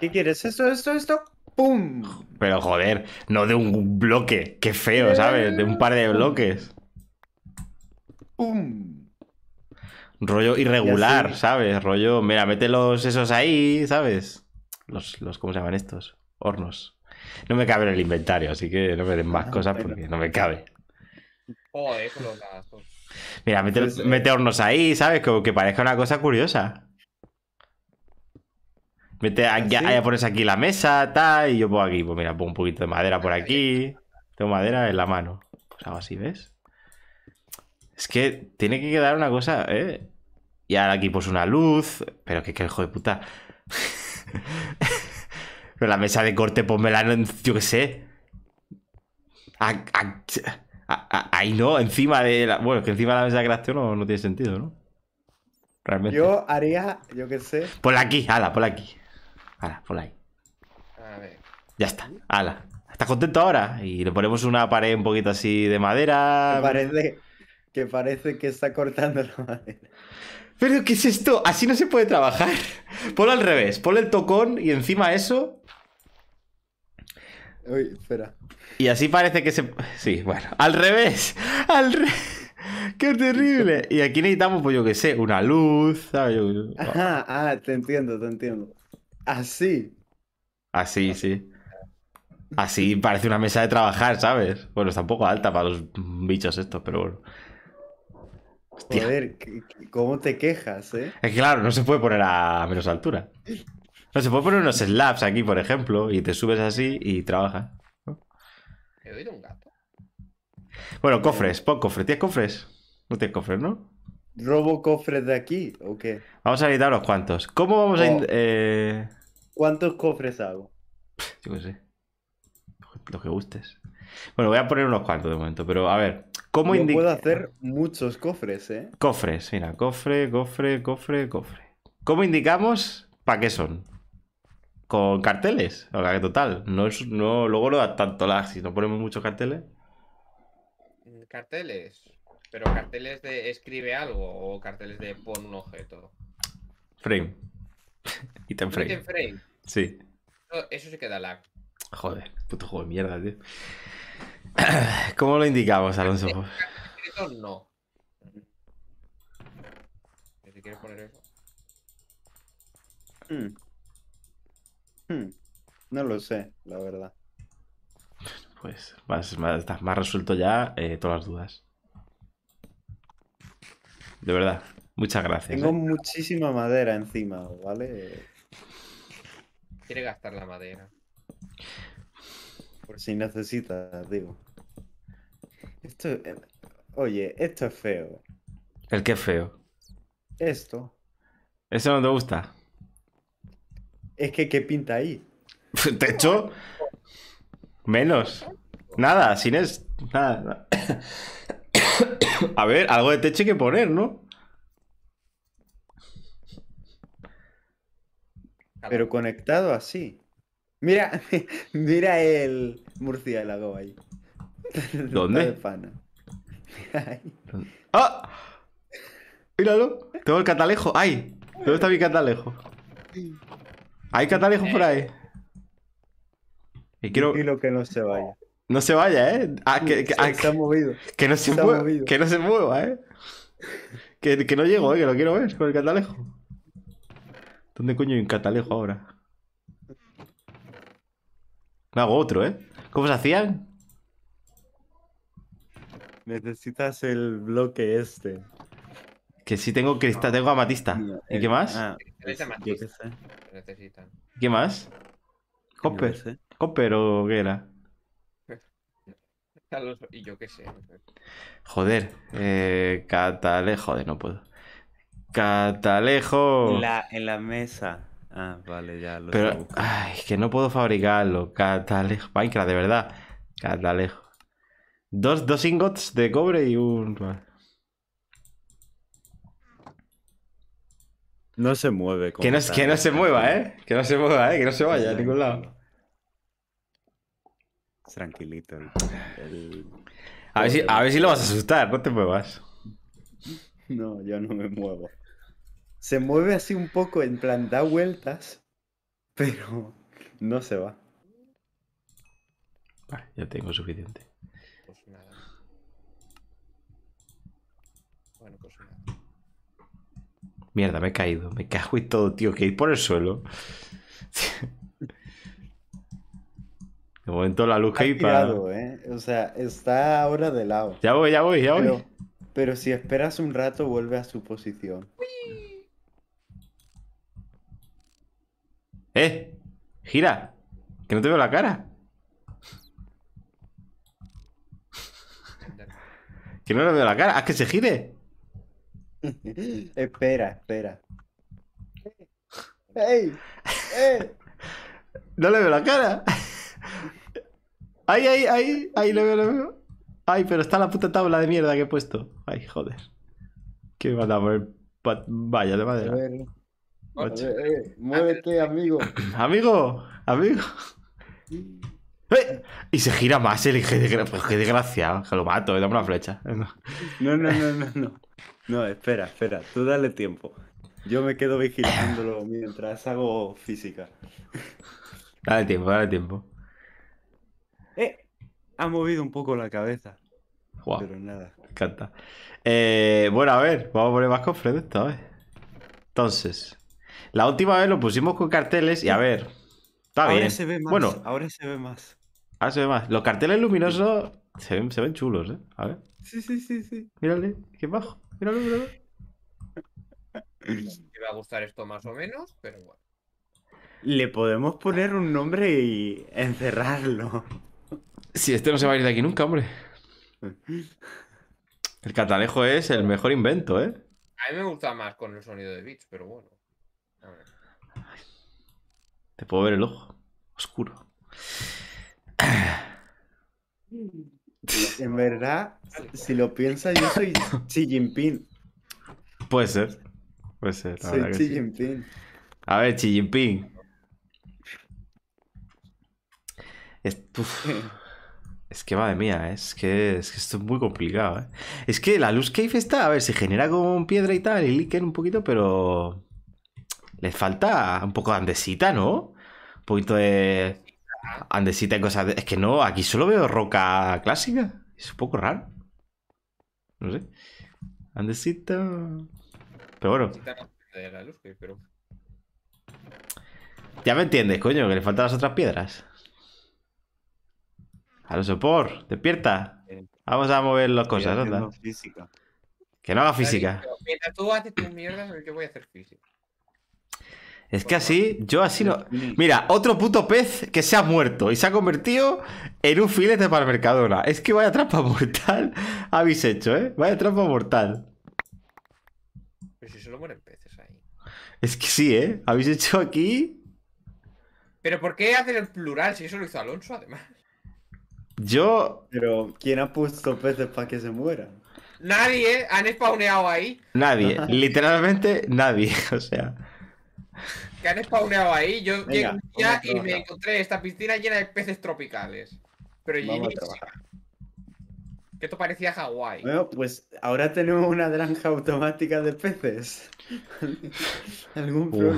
Speaker 2: ¿Qué quieres? ¿Esto, esto, esto? ¡Pum!
Speaker 1: Pero joder, no de un bloque. Qué feo, ¿sabes? De un par de bloques.
Speaker 2: ¡Pum!
Speaker 1: Rollo irregular, ¿sabes? Rollo, mira, mete esos ahí, ¿sabes? Los, los, ¿cómo se llaman estos? Hornos. No me cabe en el inventario, así que no me den más ah, cosas porque no me cabe.
Speaker 3: Joder, con los gastos.
Speaker 1: Mira, mete, hornos ahí, ¿sabes? Como que parezca una cosa curiosa. Mete ah, aquí, pones aquí la mesa, tal, y yo pongo aquí, pues mira, pongo un poquito de madera por aquí. Tengo madera en la mano. Pues hago así, ¿ves? Es que tiene que quedar una cosa, ¿eh? Y ahora aquí pues una luz. Pero que, que hijo de puta. (laughs) pero la mesa de corte, ponmela, yo qué sé ahí no, encima de la. Bueno, que encima de la mesa de crafteo no, tiene sentido, ¿no? Realmente.
Speaker 2: Yo haría, yo qué sé.
Speaker 1: Por aquí, ala, por aquí. Ala, por ahí. A ver. Ya está, ala. ¿Estás contento ahora? Y le ponemos una pared un poquito así de madera. Que
Speaker 2: parece que, parece que está cortando la madera.
Speaker 1: ¿Pero qué es esto? Así no se puede trabajar. Ponlo al revés, ponle el tocón y encima eso,
Speaker 2: Uy, espera.
Speaker 1: Y así parece que se. Sí, bueno. Al revés. Al (laughs) ¡Qué terrible! Y aquí necesitamos, pues yo qué sé, una luz, ¿sabes?
Speaker 2: Ajá, ah. ah, te entiendo, te entiendo. Así.
Speaker 1: Así, sí. Así parece una mesa de trabajar, ¿sabes? Bueno, está un poco alta para los bichos estos, pero bueno.
Speaker 2: Hostia. ver, ¿cómo te quejas, eh?
Speaker 1: Es que, claro, no se puede poner a menos altura. No, se puede poner unos slabs aquí, por ejemplo, y te subes así y trabajas.
Speaker 2: He oído un gato.
Speaker 1: Bueno, cofres, pon cofres. ¿Tienes cofres? No tienes cofres, ¿no?
Speaker 2: ¿Robo cofres de aquí o qué?
Speaker 1: Vamos a editar unos cuantos. ¿Cómo vamos a.? Oh. Eh?
Speaker 2: ¿Cuántos cofres hago?
Speaker 1: Yo qué sé. Lo que gustes. Bueno, voy a poner unos cuantos de momento, pero a ver. ¿Cómo indica... Puedo
Speaker 2: hacer muchos cofres, ¿eh?
Speaker 1: Cofres, mira, cofre, cofre, cofre, cofre. ¿Cómo indicamos para qué son? con carteles. O sea, que total, no es, no, luego no da tanto lag si no ponemos muchos carteles.
Speaker 3: Carteles, pero carteles de escribe algo o carteles de pon un objeto.
Speaker 1: Frame. (laughs) Item frame. Item frame. Sí.
Speaker 3: Eso, se queda lag.
Speaker 1: Joder, puto juego de mierda, tío. (clears throat) ¿Cómo lo indicamos, Alonso?
Speaker 3: No. quieres poner eso.
Speaker 2: Hmm. Hmm, no lo sé, la verdad. Pues
Speaker 1: más, más, resuelto ya eh, todas las dudas. De verdad, muchas gracias. Tengo eh.
Speaker 2: muchísima madera encima, ¿vale? Quiere gastar la madera. Por si necesita, digo. Esto, eh, oye, esto es feo. ¿El qué es feo? Esto.
Speaker 1: ¿Eso no te gusta?
Speaker 2: Es que, ¿qué pinta ahí?
Speaker 1: ¿Techo? (laughs) Menos. Nada, sin es. Nada. (coughs) A ver, algo de techo hay que poner, ¿no?
Speaker 2: Pero conectado así. Mira, (laughs) mira el murciélago ahí. (laughs) ¿Dónde?
Speaker 1: ¡Ah! Míralo. Tengo el catalejo. ¡Ay! ¿Dónde está mi catalejo? ¿Hay catalejo por ahí? Y quiero... que no se vaya. No se vaya, ¿eh? Ah, que, ah, se, ha movido. Que no se, mueva, que no se mueva, ¿eh? Que, que, no llego, ¿eh? Que lo quiero ver con el catalejo. ¿Dónde coño hay un catalejo ahora?
Speaker 2: Me hago otro, ¿eh? ¿Cómo se hacían? Necesitas el bloque este.
Speaker 1: Que sí tengo cristal, tengo amatista. ¿Y qué más? Ah, qué más? Copper. o qué era? Y yo qué sé. Joder, eh, catalejo, joder, no puedo. Catalejo.
Speaker 2: en la mesa. Ah, vale, ya lo Pero,
Speaker 1: ay, que no puedo fabricarlo. Catalejo. Minecraft, de verdad. Catalejo. dos ingots de cobre y un.
Speaker 2: No se mueve. Que no, que se mueva, ¿eh? Que no se mueva, ¿eh? Que no se vaya a ningún lado. Tranquilito. A, ver si, a ver si lo vas a
Speaker 1: asustar, no te muevas.
Speaker 2: No, yo no me muevo. Se mueve así un poco, en plan, da vueltas, pero no se va. Vale, ya tengo suficiente.
Speaker 1: Mierda, me he caído. Me cago y todo, tío. Que ir por el suelo. De momento la luz he para.
Speaker 2: Eh. O sea, está ahora de lado. Ya voy, ya voy, ya voy. Pero si esperas un rato, vuelve a su posición.
Speaker 1: ¡Eh! ¡Gira! ¡Que no te veo la cara!
Speaker 2: ¡Que no te veo la cara! ¡Haz ah, que se gire! (laughs) espera, espera. ¡Ey! ¡Ey! No le veo la cara. ay, ahí, ahí,
Speaker 1: ¡Ay, le veo, le veo. Ay, pero está la puta tabla de mierda que he puesto. Ay, joder. ¿Qué me a Vaya, de madera.
Speaker 2: A eh, muévete, (clears throat) amigo.
Speaker 1: amigo, amigo. ¡Eh! Y se gira más el Qué pues, desgraciado. Que lo mato, le una flecha. No,
Speaker 2: no, no, no. no. No, espera, espera, tú dale tiempo. Yo me quedo vigilándolo mientras hago física.
Speaker 1: Dale tiempo, dale tiempo.
Speaker 2: Eh, ha movido un poco la cabeza.
Speaker 1: Pero nada. Me encanta. Eh, bueno, a ver, vamos a poner más cofres esta vez. Entonces, la última vez lo pusimos con carteles y a ver. Está ahora Se ve más, bueno,
Speaker 2: ahora se ve más.
Speaker 1: Ahora se ve más. Los carteles luminosos se ven, chulos, ¿eh? A ver.
Speaker 2: Sí, sí, sí, sí.
Speaker 1: Mírale, qué bajo. Míralo,
Speaker 2: va
Speaker 3: a gustar esto más o menos, pero bueno.
Speaker 2: Le podemos poner un nombre y encerrarlo. Si este no se va a ir
Speaker 1: de aquí nunca, hombre. El catalejo es el mejor invento, ¿eh?
Speaker 3: A mí me gusta más con el sonido de bits pero bueno.
Speaker 2: Te
Speaker 1: puedo ver el ojo. Oscuro.
Speaker 2: (clears throat) (laughs) En verdad, si lo piensas, yo soy Xi Jinping.
Speaker 1: Puede ser. Puede ser. Soy Xi Jinping. A ver, Xi Jinping. Es, (laughs) es, que madre mía, es que, es que esto es muy complicado. ¿eh? Es que la luz cave está, a ver, se genera con piedra y tal, y líquen un poquito, pero. Le falta un poco de andesita, ¿no? Un poquito de andesita y cosas. Es que no, aquí solo veo roca clásica. Es un poco raro. No sé. Andesita. Pero bueno. Ya me entiendes, coño, que le faltan las otras piedras. A los sopor despierta. Eh, Vamos a mover las cosas, ¿no? Que no haga física.
Speaker 3: tú haces tus mierdas, yo voy a hacer física.
Speaker 1: Es que así, yo así no. Mira, otro puto pez que se ha muerto y se ha convertido en un filete para Mercadona. Es que vaya trampa (laughs) mortal habéis hecho, ¿eh? Vaya trampa mortal.
Speaker 3: Pero si solo mueren peces ahí.
Speaker 1: Es que sí, ¿eh? Habéis hecho aquí.
Speaker 3: Pero ¿por qué hacer el plural si eso lo hizo Alonso, además?
Speaker 2: Yo. Pero, ¿quién ha puesto peces para que se muera?
Speaker 3: Nadie, ¿eh? ¿Han spawneado ahí?
Speaker 2: Nadie, literalmente nadie, (laughs) o sea.
Speaker 3: (laughs) que han spawneado ahí. Yo llegué ya y me encontré esta piscina llena de peces tropicales. Pero llenísima. ¿Qué te parecía Hawái.
Speaker 2: Bueno, pues ahora tenemos una granja automática de peces. (laughs)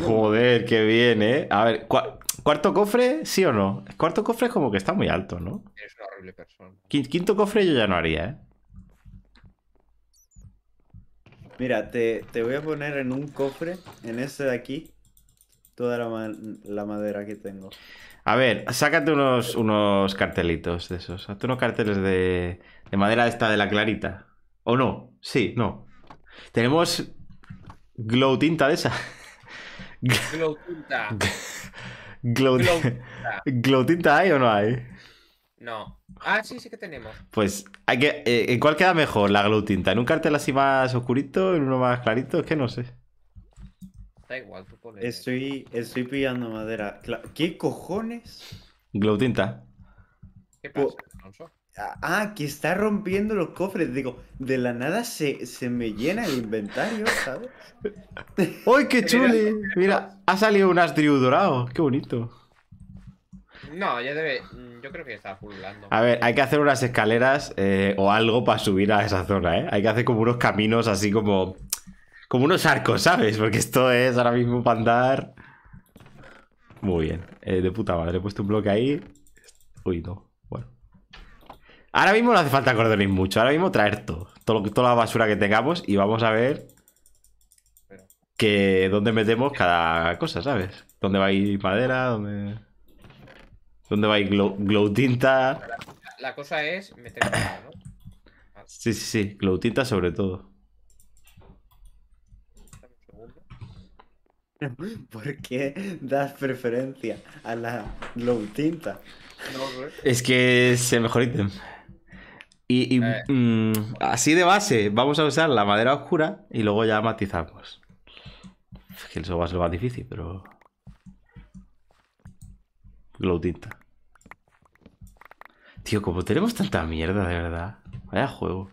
Speaker 1: joder, qué bien, ¿eh? A ver, ¿cuarto cofre sí o no? cuarto cofre es como que está muy alto, ¿no?
Speaker 2: Es una horrible persona.
Speaker 1: quinto cofre yo ya no haría, ¿eh?
Speaker 2: Mira, te, te voy a poner en un cofre, en ese de aquí, toda la, madera que tengo.
Speaker 1: A ver, sácate unos, unos cartelitos de esos. Sácate unos carteles de, de madera esta de la clarita. ¿O no? Sí, no. Tenemos glow tinta de esa. Glow tinta. (laughs) glow, tinta. glow tinta hay o no hay?
Speaker 3: No. Ah, sí, sí que
Speaker 2: tenemos.
Speaker 1: Pues hay que. Eh, ¿En cuál queda mejor la glow tinta? ¿En un cartel así más oscurito? ¿En uno más clarito? Es que no sé
Speaker 2: igual, Estoy, estoy pillando madera. ¿Qué cojones? Glow tinta. ¿Qué ah, ah, que está rompiendo los cofres. Digo, de la nada se, me llena el inventario, ¿sabes?
Speaker 1: ¡Uy, (laughs) qué chule! Mira, ha salido un astriu dorado. ¡Qué bonito!
Speaker 3: No, ya debe. Mm, yo creo que está pululando.
Speaker 1: A ver, hay que hacer unas escaleras eh, o algo para subir a esa zona, ¿eh? Hay que hacer como unos caminos así como como unos arcos, ¿sabes? Porque esto es ahora mismo para andar. Muy bien. Eh, de puta madre. He puesto un bloque ahí. Uy, no. Bueno. Ahora mismo no hace falta cordones mucho. Ahora mismo traer todo. todo toda la basura que tengamos y vamos a ver que dónde metemos cada cosa, ¿sabes? ¿Dónde va a ir madera? ¿Dónde, dónde va a glow, tinta?
Speaker 3: La, cosa es
Speaker 2: meter... ¿no?
Speaker 1: Sí, sí, sí. Glow tinta sobre todo.
Speaker 2: (laughs) ¿Por qué das preferencia a la glow tinta? Es
Speaker 1: que es el mejor ítem. Y, eh. mm, así de base, vamos a usar la madera oscura y luego ya matizamos. Es que eso va a ser más difícil, pero. Glow tinta. Tío, como tenemos tanta mierda, de verdad. Vaya juego.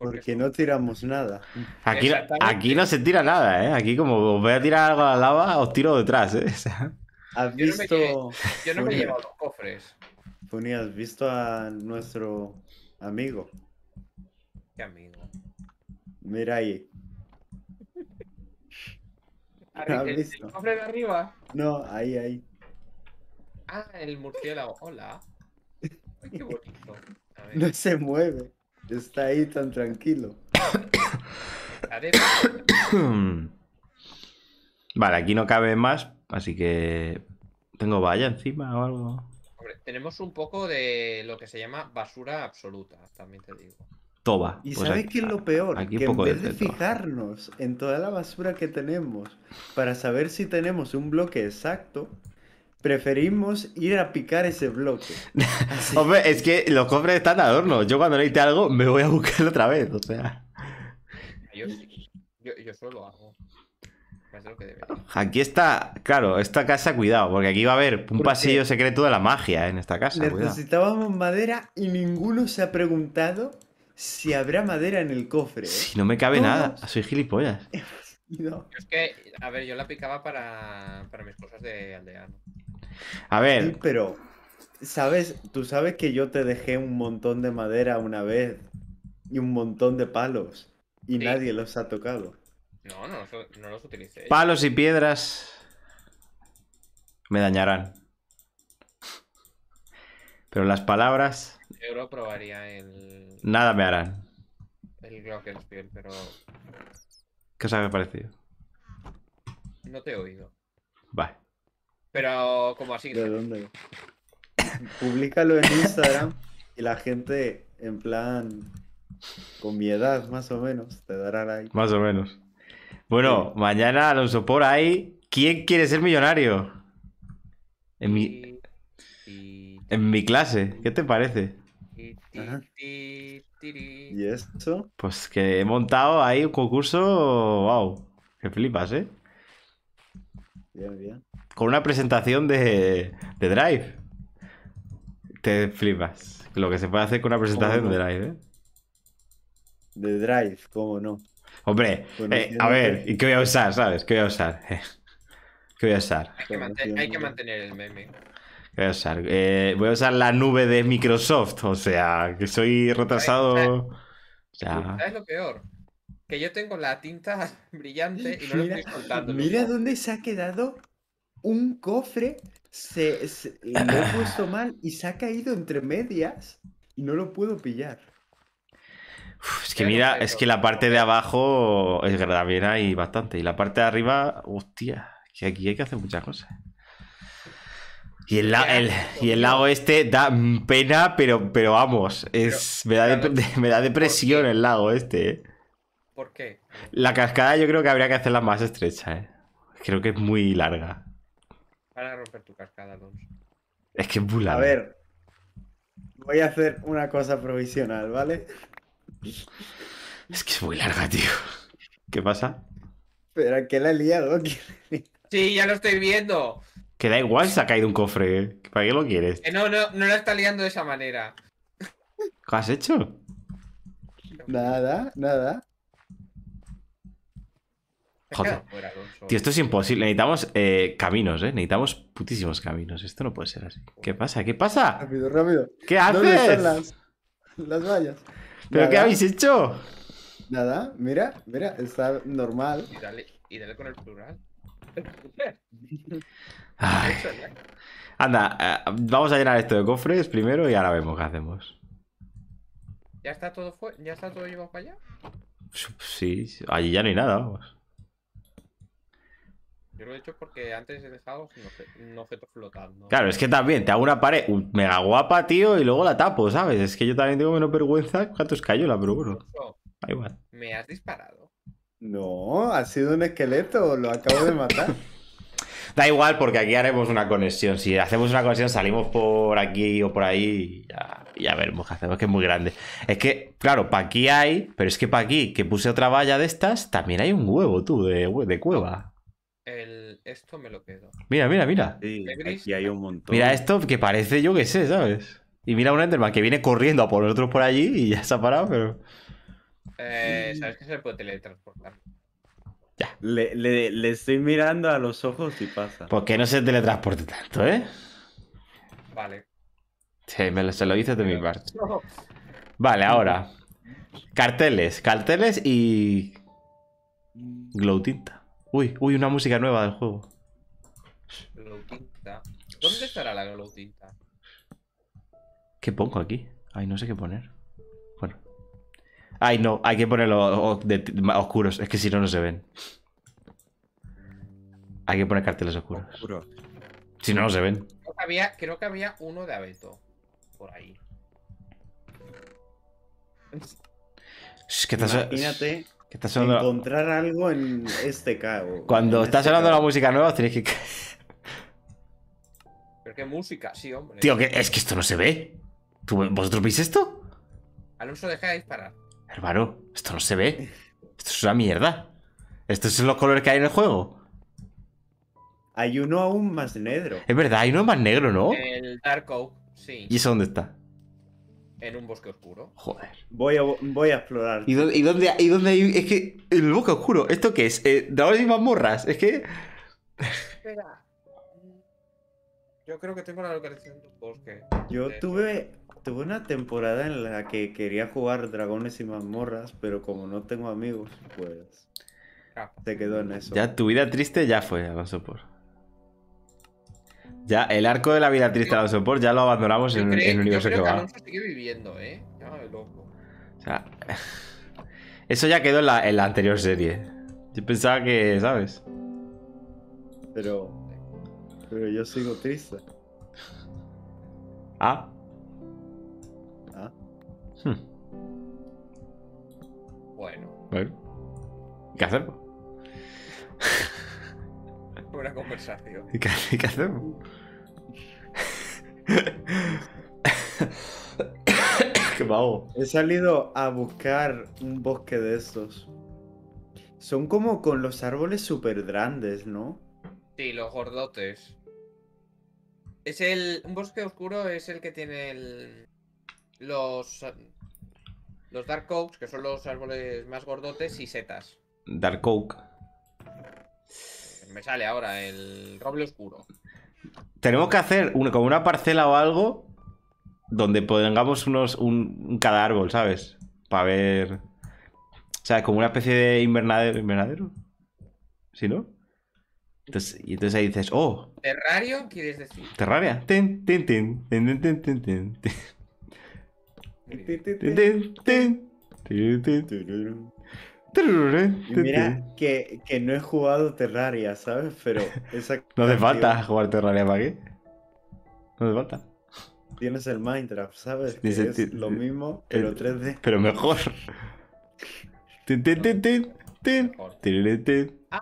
Speaker 2: Porque no tiramos (laughs) nada. Aquí,
Speaker 1: no se tira nada, ¿eh? Aquí como os voy a tirar algo a la lava, os tiro detrás, ¿eh? (laughs)
Speaker 2: ¿Has visto... yo no me he llevado los cofres. Puni, ¿has visto a nuestro amigo? ¿Qué amigo? Mira ahí. ¿Has visto? cofre de arriba? No, ahí, ahí.
Speaker 3: Ah, el murciélago. Hola. Ay, qué bonito.
Speaker 2: No se mueve. Está ahí tan tranquilo. (coughs)
Speaker 1: (coughs) vale, aquí no cabe más, así que tengo valla encima o algo.
Speaker 3: tenemos un poco de lo que se llama basura absoluta, también te digo.
Speaker 1: Toba. Y pues sabes qué es lo ah, peor, que en vez de
Speaker 2: fijarnos en toda la basura que tenemos para saber si tenemos un bloque exacto, Preferimos ir a picar ese bloque. (laughs) Hombre, es que los cofres
Speaker 1: están adornos, Yo cuando leíte algo me voy a buscar otra vez, o sea.
Speaker 2: Yo, solo hago.
Speaker 1: aquí está, claro, esta casa, cuidado, porque aquí va a haber un pasillo secreto de la magia en esta casa. Necesitábamos
Speaker 2: madera y ninguno se ha preguntado si habrá madera en el cofre. ¿eh? Si no me cabe nada, soy gilipollas. (laughs)
Speaker 3: Es que, a ver, yo la picaba para, para mis cosas de aldeano.
Speaker 2: A ver. Sí, pero, ¿sabes? Tú sabes que yo te dejé un montón de madera una vez y un montón de palos y nadie los ha tocado.
Speaker 3: No, no, no los utilicé. Palos y
Speaker 2: piedras
Speaker 1: me dañarán. Pero las palabras.
Speaker 3: Yo lo probaría el.
Speaker 1: Nada me harán.
Speaker 3: El Glockenspiel, pero.
Speaker 1: ¿Qué os ha parecido?
Speaker 3: No te he oído.
Speaker 1: Vale.
Speaker 2: Pero como así. ¿De dónde? Públicalo en Instagram y la gente, en plan, con mi edad, más o menos, te dará like. Más
Speaker 1: o menos. Bueno, mañana, Alonso, por ahí, ¿quién quiere ser millonario? En mi, en mi clase, ¿qué te parece? ¿Y esto? Pues que he montado ahí un concurso, wow, que flipas, ¿eh? Bien, bien con una presentación de, Drive. Te flipas. Lo que se puede hacer con una presentación de Drive, ¿eh?
Speaker 2: De Drive, cómo no.
Speaker 1: Hombre, eh, a ver, ¿y qué voy a usar, sabes? ¿Qué voy a usar? (laughs) ¿Qué voy a usar?
Speaker 2: Hay que, mantener
Speaker 3: el meme. ¿Qué
Speaker 1: voy a usar? Eh, voy a usar la nube de Microsoft, o sea, que soy retrasado. sea...
Speaker 3: ¿Sabes lo peor? Que yo tengo la tinta (laughs) brillante y no mira, lo estoy contando.
Speaker 2: Mira dónde se ha quedado un cofre se, ha puesto ah. mal y se ha caído entre medias y no lo puedo pillar.
Speaker 1: es que mira, es que la parte de abajo es también y bastante. Y la parte de arriba, hostia, que aquí hay que hacer muchas cosas. Y el, lago este da pena, pero, pero vamos, es, me, da (laughs) me, da depresión el lago este. Eh. ¿Por qué? La cascada yo creo que habría que hacerla más estrecha, eh. Creo que es muy larga
Speaker 2: a romper tu cascada,
Speaker 1: Es que es A
Speaker 2: ver, voy a hacer una cosa provisional, ¿vale?
Speaker 1: Es que es muy larga, tío. ¿Qué pasa?
Speaker 2: Pero que la he liado. Sí, ya lo estoy viendo.
Speaker 1: Que da igual si se ha caído un cofre. ¿eh? ¿Para qué lo quieres?
Speaker 3: no, no, no la está liando de esa manera.
Speaker 1: ¿Qué has hecho?
Speaker 2: Nada, nada. (laughs) Joder. Tío,
Speaker 1: esto es imposible. Necesitamos eh, caminos, ¿eh? Necesitamos putísimos caminos. Esto no puede ser así. ¿Qué pasa? ¿Qué pasa?
Speaker 2: Rápido, rápido. ¿Qué haces? Las, las, vallas. ¿Pero qué habéis hecho? Nada, mira, mira, está normal. Y
Speaker 3: dale, dale con el plural. (laughs)
Speaker 2: Ay.
Speaker 1: Anda, eh, vamos a llenar esto de cofres primero y ahora vemos qué hacemos.
Speaker 3: ¿Ya está todo, ¿Ya está todo llevado para allá?
Speaker 1: Sí, allí ya no hay nada, vamos.
Speaker 3: Yo lo he hecho porque antes he dejado un objeto flotando.
Speaker 1: Claro, es que también te hago una pared uh, mega guapa, tío, y luego la tapo, ¿sabes? Es que yo también tengo menos vergüenza cuántos la la
Speaker 3: da ¿Me has disparado?
Speaker 2: No, ha sido un esqueleto, lo acabo de matar. (laughs)
Speaker 1: da igual, porque aquí haremos una conexión. Si hacemos una conexión, salimos por aquí o por ahí y ya, ya veremos qué hacemos, que es muy grande. Es que, claro, para aquí hay, pero es que para aquí, que puse otra valla de estas, también hay un huevo, tú, de, de cueva.
Speaker 2: Esto me lo quedo.
Speaker 1: Mira, mira, mira.
Speaker 2: aquí hay un montón.
Speaker 1: Mira esto que parece, yo que sé, ¿sabes? Y mira un Enderman que viene corriendo a por otro por allí y ya se ha parado, pero.
Speaker 2: Eh, ¿Sabes que se puede teletransportar? Ya. Le, estoy mirando a los ojos y pasa.
Speaker 1: ¿Por qué no se teletransporte tanto, eh? Vale. Sí, lo, se lo hice de mi parte. Vale, ahora. Carteles, carteles y. Glow tinta. Uy, uy, una música nueva del juego.
Speaker 3: ¿Dónde estará la glow
Speaker 1: ¿Qué pongo aquí? Ay, no sé qué poner. Bueno. Ay, no, hay que ponerlo oscuros. Es que si no, no se ven. Hay que poner carteles oscuros. Si no, no se ven.
Speaker 3: Creo que había, creo que había uno de abeto. Por ahí.
Speaker 1: Es que Imagínate. Encontrar
Speaker 2: algo en este cabo.
Speaker 1: Cuando estás este hablando la música nueva, tienes que.
Speaker 3: (laughs) Pero qué música, sí, hombre.
Speaker 1: Tío, que es que esto no se ve. ¿Vosotros veis esto?
Speaker 2: Alonso, deja de disparar.
Speaker 1: Hermano, esto no se ve. Esto es una mierda. Estos son los colores que hay en el juego.
Speaker 2: Hay uno aún más negro.
Speaker 1: Es verdad, hay uno más negro, ¿no?
Speaker 2: El Dark Oak, sí. ¿Y eso dónde está? En un bosque oscuro. Joder. Voy a, voy a explorar. ¿Y dónde, y, hay.? Es que. El bosque oscuro. ¿Esto qué es? Eh, dragones y mazmorras. Es que.
Speaker 3: Espera. Yo creo que tengo la localización del bosque.
Speaker 2: Yo tuve. Tuve una temporada en la que quería jugar dragones y mazmorras, pero como no tengo amigos, pues. Te ah. Se quedó en eso. Ya
Speaker 1: tu vida triste ya fue, a Por. Ya, el arco de la vida triste de Soport ya lo abandonamos en, en, el universo yo creo que, Alonso
Speaker 2: sigue viviendo, ¿eh? loco.
Speaker 1: O sea, (laughs) eso ya quedó en la, anterior serie. Yo pensaba que, ¿sabes?
Speaker 2: Pero. Pero yo sigo triste. Ah. Ah.
Speaker 1: Hmm. Bueno. Bueno. ¿Qué hacemos?
Speaker 3: Buena conversación. (laughs) ¿Qué,
Speaker 2: qué hacemos? Qué (coughs) He salido a buscar un bosque de estos. Son como con los árboles súper grandes, ¿no?
Speaker 3: Sí, los gordotes. Es el. Un bosque oscuro es el que tiene Los. Los Dark Oaks, que son los árboles más gordotes, y setas.
Speaker 1: Dark Oak.
Speaker 3: Me sale ahora el roble oscuro
Speaker 1: tenemos que hacer como una parcela o algo donde pongamos unos, un, cada árbol, ¿sabes? Para ver... O sea, como una especie de invernadero. ¿Invernadero? ¿Sí, no? Entonces, y entonces ahí dices, oh.
Speaker 3: ¿Terrario quieres
Speaker 2: decir?
Speaker 1: Terraria. ten, ten
Speaker 2: mira que, no he jugado Terraria, ¿sabes? Pero esa. (laughs) no hace falta
Speaker 1: jugar Terraria para qué. No hace falta.
Speaker 2: Tienes el Minecraft, ¿sabes? es lo mismo, pero 3D.
Speaker 1: Pero mejor. tin, tin, tin,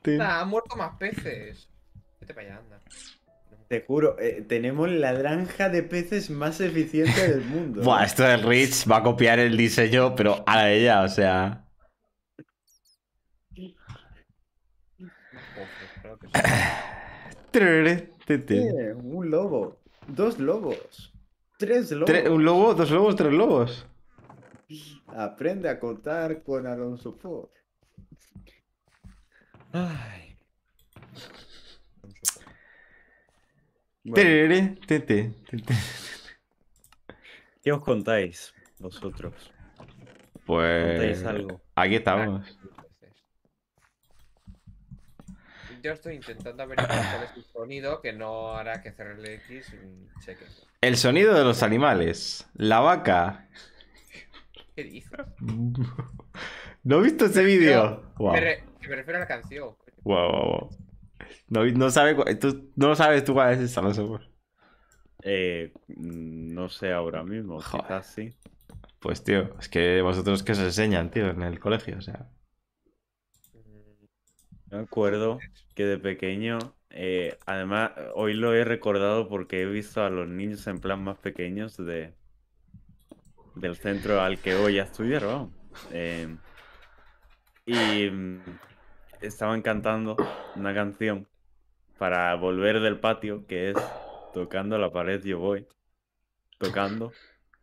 Speaker 2: Anda, han muerto más peces. Vete para allá, anda. Te juro, eh, tenemos la granja de peces más eficiente del mundo. (laughs) Buah,
Speaker 1: esto de Rich va a copiar el diseño, pero a ella, o sea.
Speaker 2: (coughs) un lobo. Dos lobos. Tres lobos. un
Speaker 1: lobo, dos lobos, tres lobos.
Speaker 2: Aprende a contar con Alonso Ford. Ay. ¿Qué os contáis vosotros?
Speaker 1: Pues. Aquí estamos
Speaker 3: yo estoy intentando averiguar cuál es el sonido que no hará que cerrarle X un cheque.
Speaker 1: El sonido de los animales. La vaca. ¿Qué dices? ¿No he visto ese vídeo? Wow. Me,
Speaker 3: refiero a la canción.
Speaker 1: Guau, guau, guau. No, no, tú, no sabes tú cuál es esa, no sé. Eh, no sé ahora mismo, quizás sí. Pues tío, es que vosotros que os enseñan, tío, en el colegio, o sea.
Speaker 2: Me acuerdo que de pequeño, eh, además, hoy lo he recordado porque he visto a los niños en plan más pequeños de, del centro al que voy a estudiar, em, y mm, estaban cantando una canción para volver del patio, que es tocando la pared yo voy. Tocando,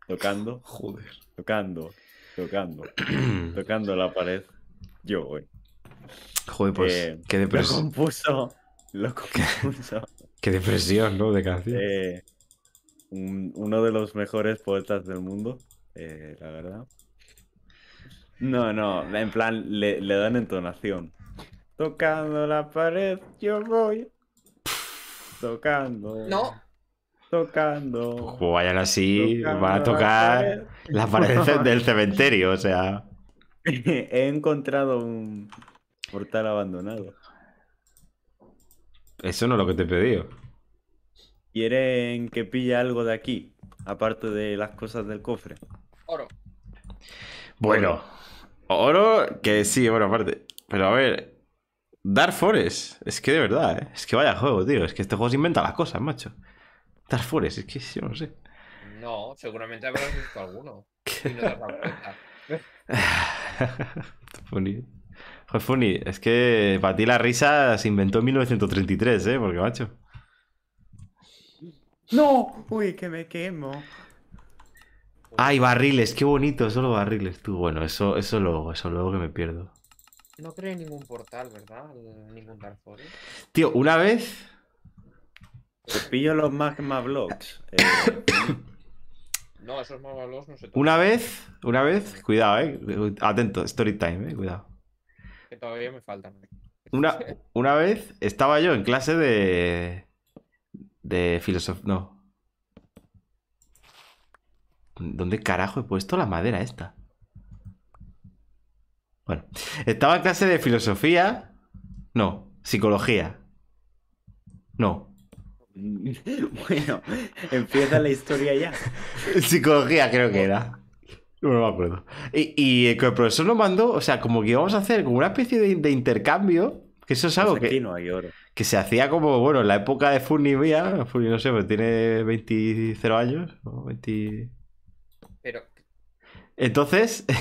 Speaker 2: tocando, Joder. tocando, tocando, (clears throat) tocando la pared yo voy.
Speaker 1: Joder, pues eh, qué depresión. Lo
Speaker 2: compuso. Lo (laughs) qué depresión, ¿no? De canción. Eh, uno de los mejores poetas del mundo, eh, la verdad. No, no, en plan, le, dan entonación. Tocando la pared, yo voy. Tocando. No tocando.
Speaker 1: Pues vayan así, van a tocar la pared del cementerio, o sea.
Speaker 2: (laughs) He encontrado un, Portal abandonado.
Speaker 1: Eso no es lo que te he pedido.
Speaker 2: ¿Quieren que pille algo de aquí? Aparte de las cosas del cofre. Oro.
Speaker 1: Bueno. Oro, que sí, bueno, aparte. Pero a ver. Dark Forest. Es que de verdad, ¿eh? Es que vaya juego, tío. Es que este juego se inventa las cosas, macho. Dark Forest, es que yo no sé.
Speaker 3: No, seguramente habrás visto alguno.
Speaker 1: (laughs)
Speaker 2: no
Speaker 1: te (laughs) Funny, es que para ti la risa se inventó en 1933, ¿eh? Porque, macho.
Speaker 2: ¡No! ¡Uy, que me quemo!
Speaker 1: ¡Ay, barriles! ¡Qué bonito! Solo barriles, tú. Bueno, eso, eso lo, eso luego que me pierdo.
Speaker 2: No creo ningún portal,
Speaker 3: ¿verdad? Ningún Dark
Speaker 2: Tío, una vez. pillo los Magma Blocks. Eh.
Speaker 3: no, esos Magma Blocks no se Una
Speaker 2: vez,
Speaker 1: una vez, cuidado, eh. Atento, story time, eh, cuidado
Speaker 3: que todavía me faltan.
Speaker 1: Una, (laughs) una vez estaba yo en clase de. de filosofía. No. ¿Dónde carajo he puesto la madera esta? Bueno, estaba en clase de filosofía. No, psicología. No.
Speaker 2: (laughs) Bueno, empieza la historia ya.
Speaker 1: (laughs) Psicología creo que era. No me acuerdo. Y, el profesor nos mandó, o sea, como que íbamos a hacer como una especie de, intercambio, que eso es algo que, se hacía como, bueno, en la época de Furni Vía Furni no sé, pero pues tiene 20 años, 20... Pero... Entonces... (laughs)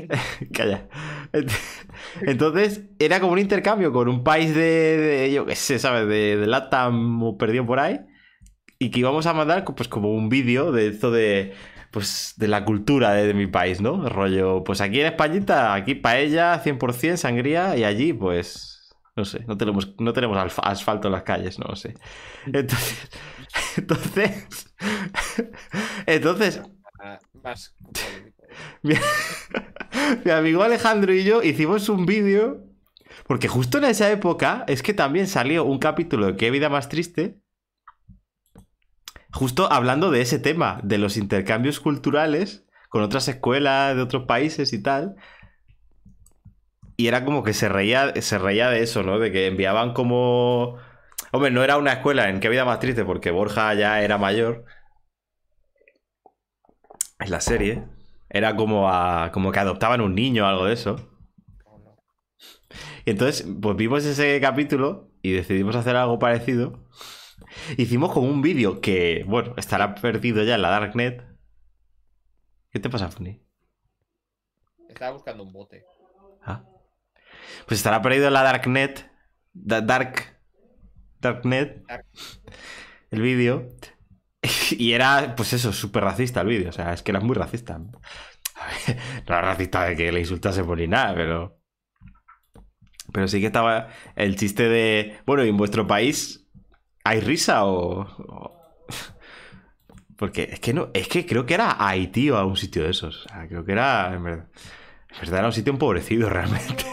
Speaker 1: Pues, calla. Entonces, era como un intercambio con un país de, yo qué sé, ¿sabes? De, de Latam o perdido por ahí. Y que íbamos a mandar, pues, como un vídeo de esto de pues, de la cultura de, mi país, ¿no? Rollo, pues aquí en Españita, aquí paella, 100% sangría y allí, pues, no sé, no tenemos, asfalto en las calles, no sé. Entonces, (laughs) entonces, (laughs) entonces... (laughs) Mi, mi amigo Alejandro y yo hicimos un vídeo, porque justo en esa época es que también salió un capítulo de Qué vida más triste, justo hablando de ese tema, de los intercambios culturales con otras escuelas de otros países y tal. Y era como que se reía, se de eso, ¿no? De que enviaban como... Hombre, no era una escuela en qué vida más triste, porque Borja ya era mayor. En la serie. Era como, a, como que adoptaban un niño o algo de eso. Y entonces, pues vimos ese capítulo y decidimos hacer algo parecido. Hicimos con un vídeo que, bueno, estará perdido ya en la Darknet. ¿Qué te pasa, Funi?
Speaker 3: Estaba buscando un bote.
Speaker 1: Ah. Pues estará perdido en la Darknet. dark. Darknet. El vídeo. (laughs) Y era, pues eso, súper racista el vídeo. O sea, es que era muy racista. (laughs) no era racista de que le insultase por ni nada, pero. Pero sí que estaba el chiste de. Bueno, en vuestro país ¿Hay risa o, Porque es que no, es que creo que era Haití o algún sitio de esos. creo que era, en verdad, era un sitio empobrecido (laughs) realmente.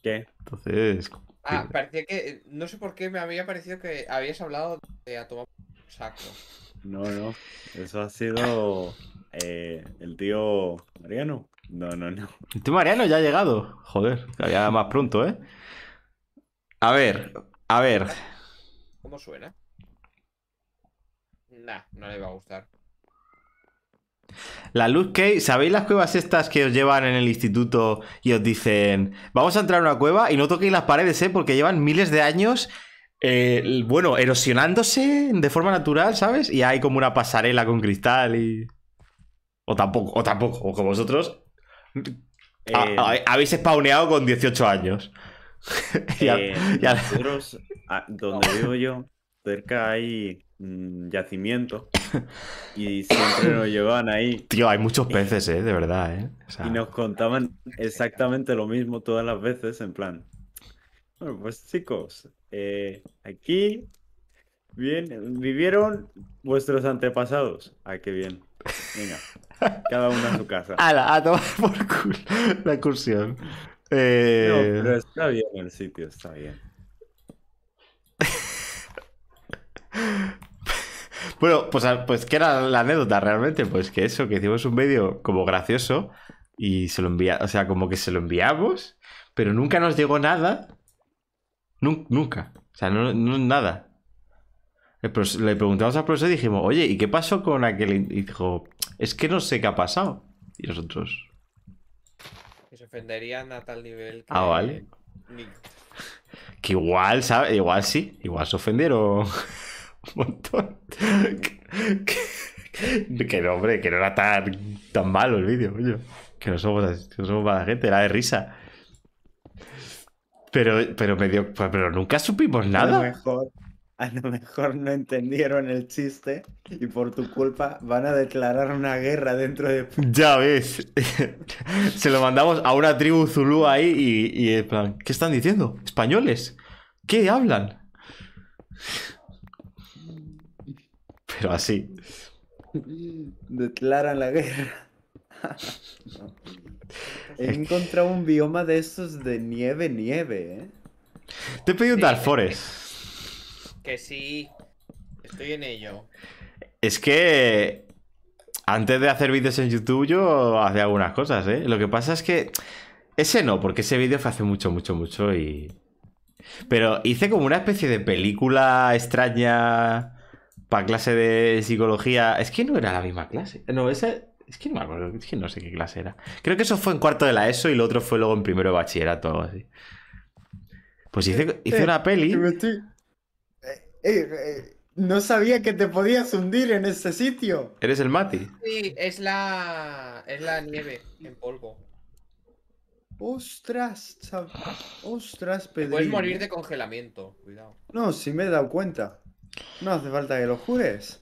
Speaker 2: ¿Qué? Entonces.
Speaker 1: Ah,
Speaker 3: parecía que. No sé por qué me había parecido que habías hablado de a tomar saco.
Speaker 2: No, no. Eso ha sido. Eh, el tío Mariano. No, no, no.
Speaker 1: El tío Mariano ya ha llegado. Joder, había más pronto, ¿eh? A ver, a ver.
Speaker 3: ¿Cómo suena? Nah, no le va a gustar.
Speaker 1: La luz que... ¿Sabéis las cuevas estas que os llevan en el instituto y os dicen, vamos a entrar a una cueva y no toquéis las paredes, ¿eh? Porque llevan miles de años, eh, bueno, erosionándose de forma natural, ¿sabes? Y hay como una pasarela con cristal y... O tampoco, o tampoco, o como vosotros... Eh, habéis spawneado con 18 años.
Speaker 2: (laughs) Eh, ya, Nosotros, donde vivo yo, cerca hay mmm, yacimientos y siempre nos llevaban ahí.
Speaker 1: Tío, hay muchos eh, peces, ¿eh? De verdad, ¿eh? Y
Speaker 2: nos contaban exactamente lo mismo todas las veces, en plan. Bueno, pues chicos, eh, aquí bien, vivieron vuestros antepasados. Ah, qué bien. Venga, cada uno a su casa. (laughs) la a
Speaker 1: tomar por culo la excursión. No, eh, pero
Speaker 2: está bien el sitio, está bien.
Speaker 1: (laughs) bueno, pues, ah, pues que era la anécdota realmente, pues que eso, que hicimos un vídeo como gracioso y se lo envía, o sea, como que se lo enviamos, pero nunca nos llegó nada. nunca. O sea, no, no nada. Le, le preguntamos al profesor y dijimos, oye, ¿y qué pasó con aquel? Y dijo, es que no sé qué ha pasado. Y nosotros,
Speaker 3: ofenderían a tal nivel Ah, vale.
Speaker 1: Que igual, ¿sabes? Igual sí, igual se ofendieron (laughs) un montón. que, que, no, hombre, que no era tan, tan malo el vídeo, coño. Que no somos, que mala gente, era de risa. Pero, pero, medio, pues, pero nunca supimos nada.
Speaker 2: mejor, a lo mejor no entendieron el chiste y por tu culpa van a declarar una guerra dentro de...
Speaker 1: (laughs) Ya ves, (laughs) se lo mandamos a una tribu zulú ahí y, en plan, ¿qué están diciendo? ¿Españoles? ¿Qué hablan? Pero así.
Speaker 2: Declaran la guerra. (laughs) He encontrado un bioma de estos de nieve, nieve, ¿eh? Te he pedido un
Speaker 3: que sí. Estoy en ello.
Speaker 1: Es que antes de hacer vídeos en YouTube yo hacía algunas cosas, ¿eh? Lo que pasa es que ese no, porque ese vídeo fue hace mucho, mucho, mucho y... Pero hice como una especie de película extraña para clase de psicología. Es que no era la misma clase. No, ese... Es que no me acuerdo, es que no sé qué clase era. Creo que eso fue en cuarto de la ESO y lo otro fue luego en primero de bachillerato o algo así. Pues hice, eh, una peli.
Speaker 2: Eh, eh, no sabía que te podías hundir en ese sitio.
Speaker 1: ¿Eres el Mati?
Speaker 3: Sí, es la, es la nieve en polvo. Ostras,
Speaker 2: ostras, Pedro. Puedes morir de
Speaker 3: congelamiento,
Speaker 1: cuidado.
Speaker 2: No, si me he dado cuenta. No hace falta que lo jures.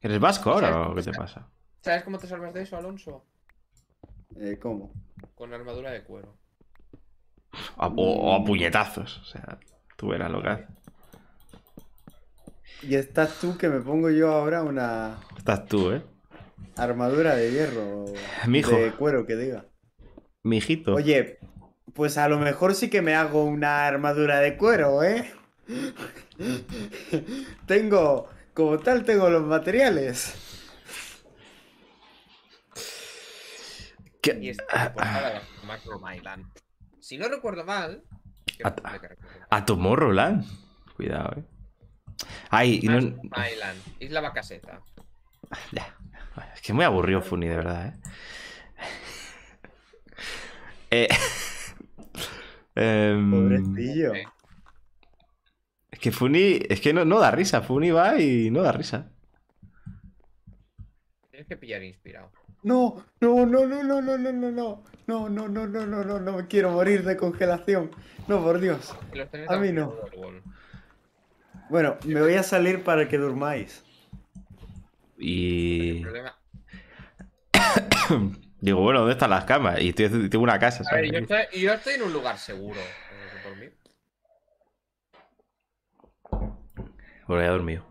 Speaker 1: ¿Eres vasco ahora o qué te pasa?
Speaker 3: ¿Sabes cómo te salvas de eso, Alonso? Eh, ¿Cómo? Con armadura de cuero.
Speaker 1: O a, puñetazos, o sea, tú eras lo que haces.
Speaker 2: Y estás tú que me pongo yo ahora una.
Speaker 1: Estás tú, ¿eh?
Speaker 2: Armadura de hierro. De cuero, que diga.
Speaker 1: Mijito. Oye,
Speaker 2: pues a lo mejor sí que me hago una armadura de cuero, ¿eh? (laughs) tengo. Como tal, tengo los materiales. ¿Qué?
Speaker 3: Si no recuerdo mal.
Speaker 1: A, tu morro, Lan? Cuidado, eh. Ay, Island,
Speaker 3: Isla Bacaseta.
Speaker 1: Ya. Es que es muy aburrido Funny, de verdad, ¿eh? Pobrecillo. Es que Funi es que no, da risa. Funi va y no da risa.
Speaker 3: Tienes que pillar inspirado.
Speaker 2: No, no, no, no, no, no, no, no, no, no, no, no, no, no, no, no, quiero morir de congelación. No, por Dios. A mí no. Bueno, me voy a salir para que durmáis.
Speaker 1: Y. (coughs) Digo, bueno, ¿dónde están las camas? Y tengo una casa. A ver, yo,
Speaker 3: estoy, en un lugar seguro.
Speaker 1: Bueno, ya he dormido.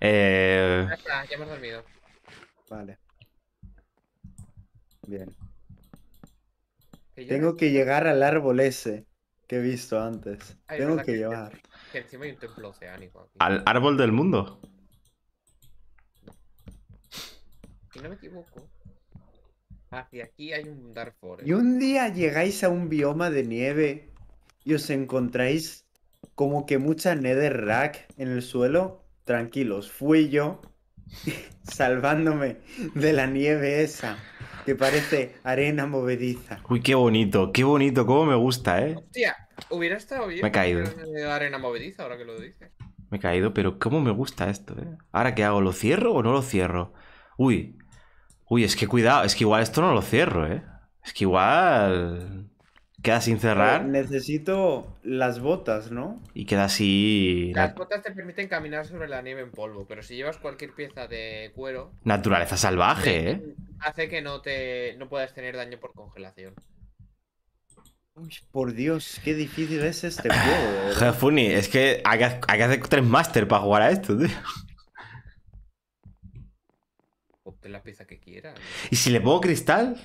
Speaker 1: Eh... Ya,
Speaker 2: está, ya hemos dormido. Vale. Bien. Tengo que llegar al árbol ese que he visto antes. Tengo que, que llevar
Speaker 3: encima hay un templo oceánico.
Speaker 2: ¿Al árbol del mundo?
Speaker 3: Si no me equivoco. Hacia ah, aquí hay un Dark Forest.
Speaker 2: Y un día llegáis a un bioma de nieve y os encontráis como que mucha netherrack Rack en el suelo. Tranquilos, fui yo (laughs) salvándome de la nieve esa que parece arena movediza.
Speaker 1: Uy, qué bonito, qué bonito, cómo me gusta, ¿eh?
Speaker 2: Hostia, Hubiera estado bien.
Speaker 1: Me he caído.
Speaker 3: Arena movediza, ahora que lo Me
Speaker 1: he caído, pero ¿cómo me gusta esto? Eh? ¿Ahora qué hago? ¿Lo cierro o no lo cierro? Uy. Uy, es que cuidado, es que igual esto no lo cierro, ¿eh? Es que igual... Queda sin cerrar.
Speaker 2: necesito las botas, ¿no?
Speaker 1: Y queda así... Las
Speaker 3: botas te permiten caminar sobre la nieve en polvo, pero si llevas cualquier pieza de cuero...
Speaker 1: Naturaleza salvaje,
Speaker 3: ¿eh? Hace que no, te... no puedas tener daño por
Speaker 2: congelación por Dios, qué difícil es este juego. (sighs)
Speaker 1: Funny, es que hay que, hacer tres máster para jugar a esto, tío.
Speaker 3: la pieza que quieras.
Speaker 1: ¿Y si le pongo cristal?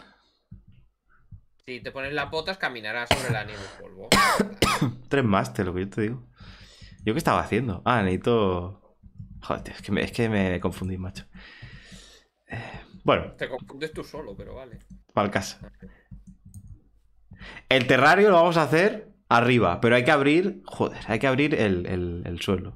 Speaker 3: Si te pones las botas, caminarás sobre la nieve polvo. (coughs)
Speaker 1: tres máster, lo que yo te digo. ¿Yo qué estaba haciendo? Ah, necesito. Joder, es que me, es que confundí, macho. Eh, bueno.
Speaker 3: Te confundes tú solo, pero vale.
Speaker 1: Para el caso. El terrario lo vamos a hacer arriba, pero hay que abrir, joder, hay que abrir el, el, suelo.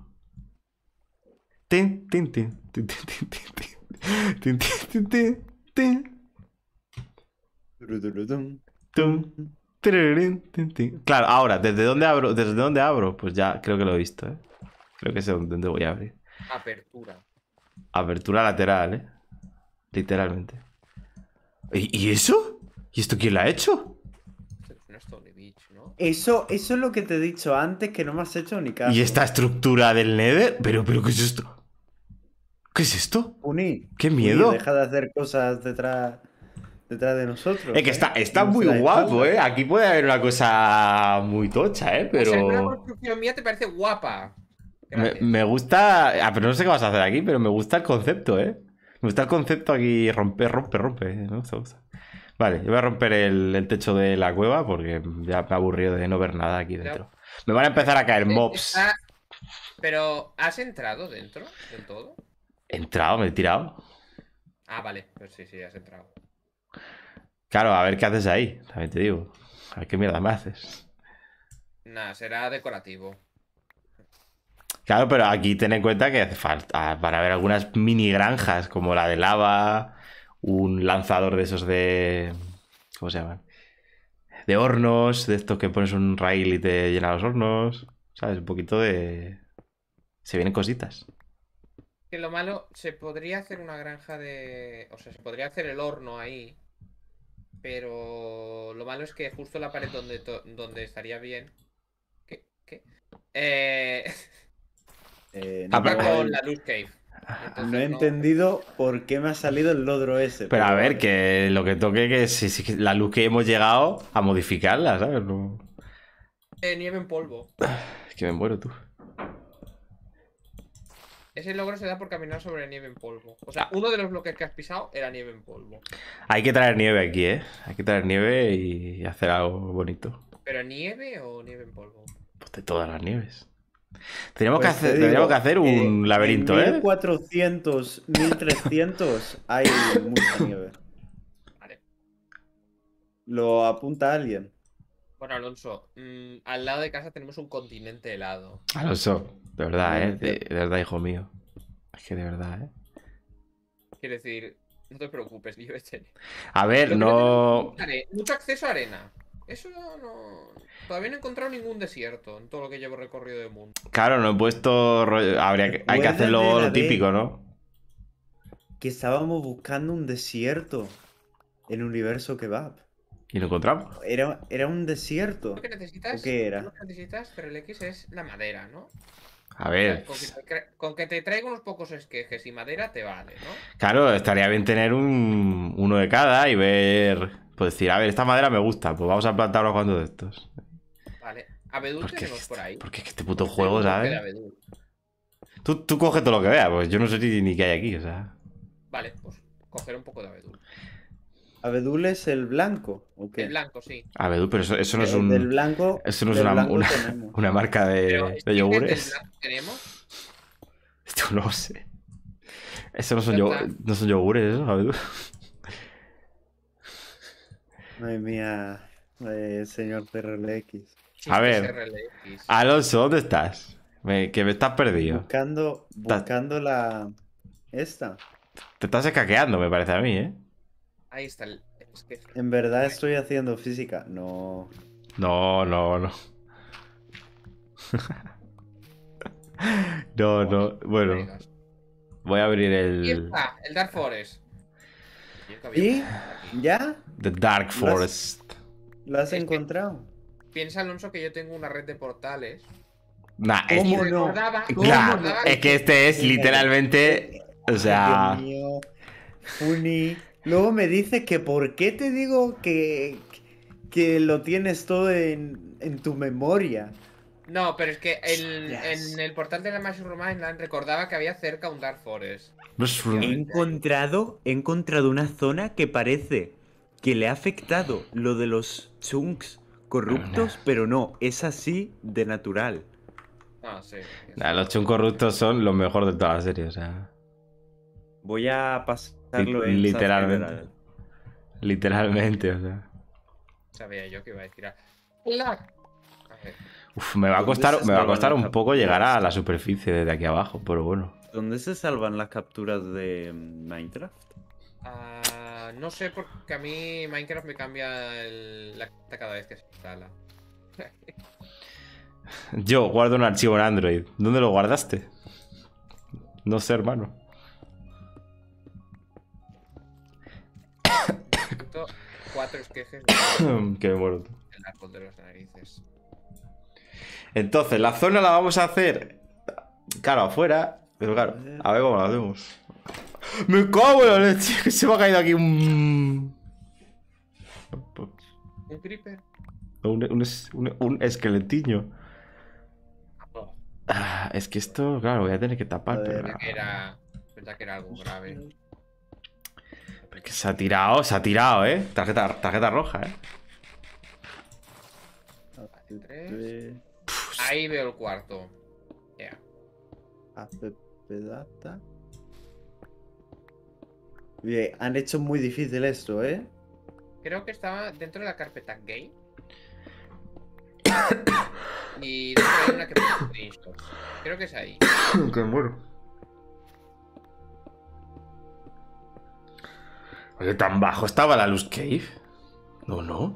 Speaker 1: Claro, ahora, ¿desde dónde abro? ¿Desde dónde abro? Pues ya creo que lo he visto, ¿eh? Creo que sé dónde voy a abrir.
Speaker 3: Apertura.
Speaker 1: Apertura lateral, ¿eh? Literalmente. ¿Y, ¿Y eso? ¿Y esto quién lo ha hecho?
Speaker 2: Eso, eso es lo que te he dicho antes, que no me has hecho ni caso. ¿Y esta
Speaker 1: estructura del Nether? ¿Pero, pero qué es esto? ¿Qué es
Speaker 2: esto? ¡Qué miedo! deja de hacer cosas detrás, detrás de nosotros. Es que está, ¿eh? está muy guapo,
Speaker 1: ¿eh? Aquí puede haber una cosa muy tocha, ¿eh? Pero.
Speaker 3: te parece guapa.
Speaker 1: Me, gusta. Ah, pero no sé qué vas a hacer aquí, pero me gusta el concepto, ¿eh? Me gusta el concepto aquí. Rompe, rompe, rompe. ¿eh? me Vale, yo voy a romper el, techo de la cueva porque ya me he aburrido de no ver nada aquí dentro. Me van a empezar a caer eh, mobs.
Speaker 3: pero, ¿has entrado dentro del todo?
Speaker 1: entrado, me he tirado.
Speaker 3: Ah, vale, pues sí, sí, has entrado.
Speaker 1: Claro, a ver qué haces ahí, también te digo. A ver qué mierda me haces.
Speaker 3: Nada, será decorativo.
Speaker 1: Claro, pero aquí ten en cuenta que hace falta. Van a haber algunas mini granjas como la de lava, un lanzador de esos de... ¿Cómo se llaman? De hornos, de estos que pones un rail y te llena los hornos. ¿Sabes? Un poquito de... Se vienen cositas.
Speaker 3: Que lo malo, se podría hacer una granja de... O sea, se podría hacer el horno ahí. Pero lo malo es que justo la pared donde, donde estaría bien... ¿Qué? ¿Qué? Eh...
Speaker 2: eh (laughs) con la luz Cave no he entendido pues, por qué me ha salido el lodro ese. Pero, a ver,
Speaker 1: que lo que toque que es, la luz que hemos llegado a modificarla, ¿sabes?
Speaker 3: Eh, nieve en polvo.
Speaker 1: Es que me muero tú.
Speaker 3: Ese logro se da por caminar sobre nieve en polvo. O sea, uno de los bloques que has pisado era nieve en polvo.
Speaker 1: Hay que traer nieve aquí, ¿eh? Hay que traer nieve y hacer algo bonito.
Speaker 3: ¿Pero nieve o nieve en polvo?
Speaker 1: Pues de todas las nieves. Pues tenemos que, hacer, digo, que hacer un eh, laberinto, en
Speaker 2: 1400, ¿eh? 1300 hay mucha nieve. Vale. Lo apunta alguien.
Speaker 3: Bueno, Alonso, mm, al lado de casa tenemos un continente helado.
Speaker 1: Alonso, de verdad, ¿eh? De, verdad, hijo mío. Es que de verdad, ¿eh?
Speaker 3: Quiero decir, no te preocupes, (laughs)
Speaker 1: A ver, no...
Speaker 3: Mucho acceso a arena. Eso no... Todavía no he encontrado ningún desierto en todo lo que llevo
Speaker 2: recorrido del
Speaker 1: mundo. Claro, no he puesto. Habría Hay que hacerlo lo típico, ¿no?
Speaker 2: Que estábamos buscando un desierto en Universo Kebab. ¿Y lo encontramos? Era, era un desierto. ¿Qué necesitas, qué era? Lo
Speaker 3: necesitas, pero el X es la madera, ¿no?
Speaker 1: A
Speaker 2: ver.
Speaker 3: con, que, te traiga unos pocos esquejes y madera te vale, ¿no?
Speaker 1: Claro, estaría bien tener un, uno de cada y ver. Pues decir, a ver, esta madera me gusta, pues vamos a plantar unos cuantos de estos.
Speaker 3: Abedul tenemos por este? ahí? Porque es
Speaker 1: este puto juego, ¿sabes? Tú, tú coge todo lo que veas, pues yo no sé ni qué hay aquí, o sea.
Speaker 2: Vale, pues coger un poco de abedul. ¿Abedul es el blanco? El blanco, sí. Abedul,
Speaker 1: pero eso, no es eh, un. Del blanco, eso no es (laughs) una, marca de, ¿este de yogures. tenemos? Esto no lo sé. Eso no son, yo, no son yogures, eso, Abedul.
Speaker 2: Madre mía, El eh, señor LX. A ver,
Speaker 1: Alonso, ¿dónde estás? que me estás perdido.
Speaker 2: Buscando, la. Esta.
Speaker 1: Te estás escaqueando, me parece a mí, ¿eh?
Speaker 2: Ahí está. En verdad estoy haciendo física. No.
Speaker 1: No, no, no. no, (laughs) no. Bueno. Voy a abrir el. el
Speaker 3: Dark Forest. ¿Y?
Speaker 1: ¿Ya? The Dark
Speaker 2: Forest. ¿Lo has encontrado?
Speaker 3: piensa Alonso que yo tengo una red de portales.
Speaker 1: es, no? es que este es literalmente. O sea.
Speaker 2: Dios Luego me dice que por qué te digo que, lo tienes todo en, tu memoria.
Speaker 3: No, pero es que en el portal de la Mushroom Island recordaba que había cerca un Dark Forest.
Speaker 2: encontrado, he encontrado una zona que parece que le ha afectado lo de los chunks corruptos, pero no, es así de natural. Ah,
Speaker 1: los chun corruptos son los mejor de toda la serie,
Speaker 2: Voy a pasarlo Literalmente.
Speaker 1: Literalmente,
Speaker 2: Sabía yo que iba a decir
Speaker 1: me va a costar, me va a costar un poco llegar a la
Speaker 2: superficie
Speaker 1: desde aquí abajo, pero bueno.
Speaker 2: ¿Dónde se salvan las capturas de Minecraft?
Speaker 1: Ah no sé,
Speaker 3: porque a mí Minecraft me cambia la carta cada vez que se instala. (laughs)
Speaker 1: Yo guardo un archivo en Android. ¿Dónde lo guardaste? No sé, hermano.
Speaker 3: Cuatro esquejes.
Speaker 1: (coughs) que Entonces, la zona la vamos a hacer. Claro, afuera. Pero claro, a ver cómo la hacemos. Me cago en la leche, se me ha caído aquí un... ¿Un Un, esqueletiño. Oh. Ah, es que esto, claro, voy a tener que tapar. Pero... que,
Speaker 3: algo grave.
Speaker 1: Porque se ha tirado, se ha tirado, ¿eh? Tarjeta, tarjeta roja, ¿eh?
Speaker 3: Ahí veo el cuarto.
Speaker 2: Hace han hecho muy difícil esto, ¿eh?
Speaker 3: Creo que estaba dentro de la carpeta game. (coughs) y dentro de una que Creo que es ahí.
Speaker 2: (coughs) que muero.
Speaker 1: Oye, tan bajo estaba la luz cave. No,
Speaker 2: no.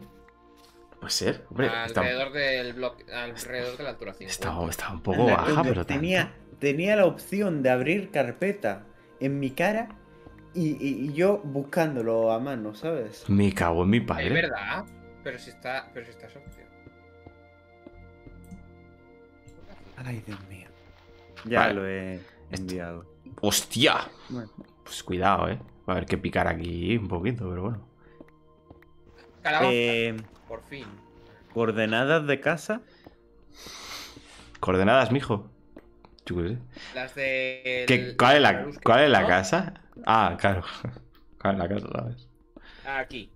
Speaker 2: puede ser. Hombre, alrededor
Speaker 3: del bloque, alrededor de la altura 5. Estaba,
Speaker 2: estaba un poco baja, pero tenía, tenía la opción de abrir carpeta en mi cara y, yo buscándolo a mano, ¿sabes?
Speaker 1: Me cago en mi padre. Es verdad,
Speaker 3: pero si está, pero si está esa
Speaker 2: Ay, Dios mío.
Speaker 1: Ya lo he enviado. ¡Hostia! Pues cuidado, ¿eh? Va a haber que picar aquí un poquito, pero bueno. Eh,
Speaker 3: por fin.
Speaker 2: ¿Coordenadas de casa? ¿Coordenadas, mijo? Yo qué Las de. ¿Cuál, es la, ¿Cuál es la casa?
Speaker 3: Ah,
Speaker 1: (laughs) claro. En la casa, ¿sabes?
Speaker 3: Aquí.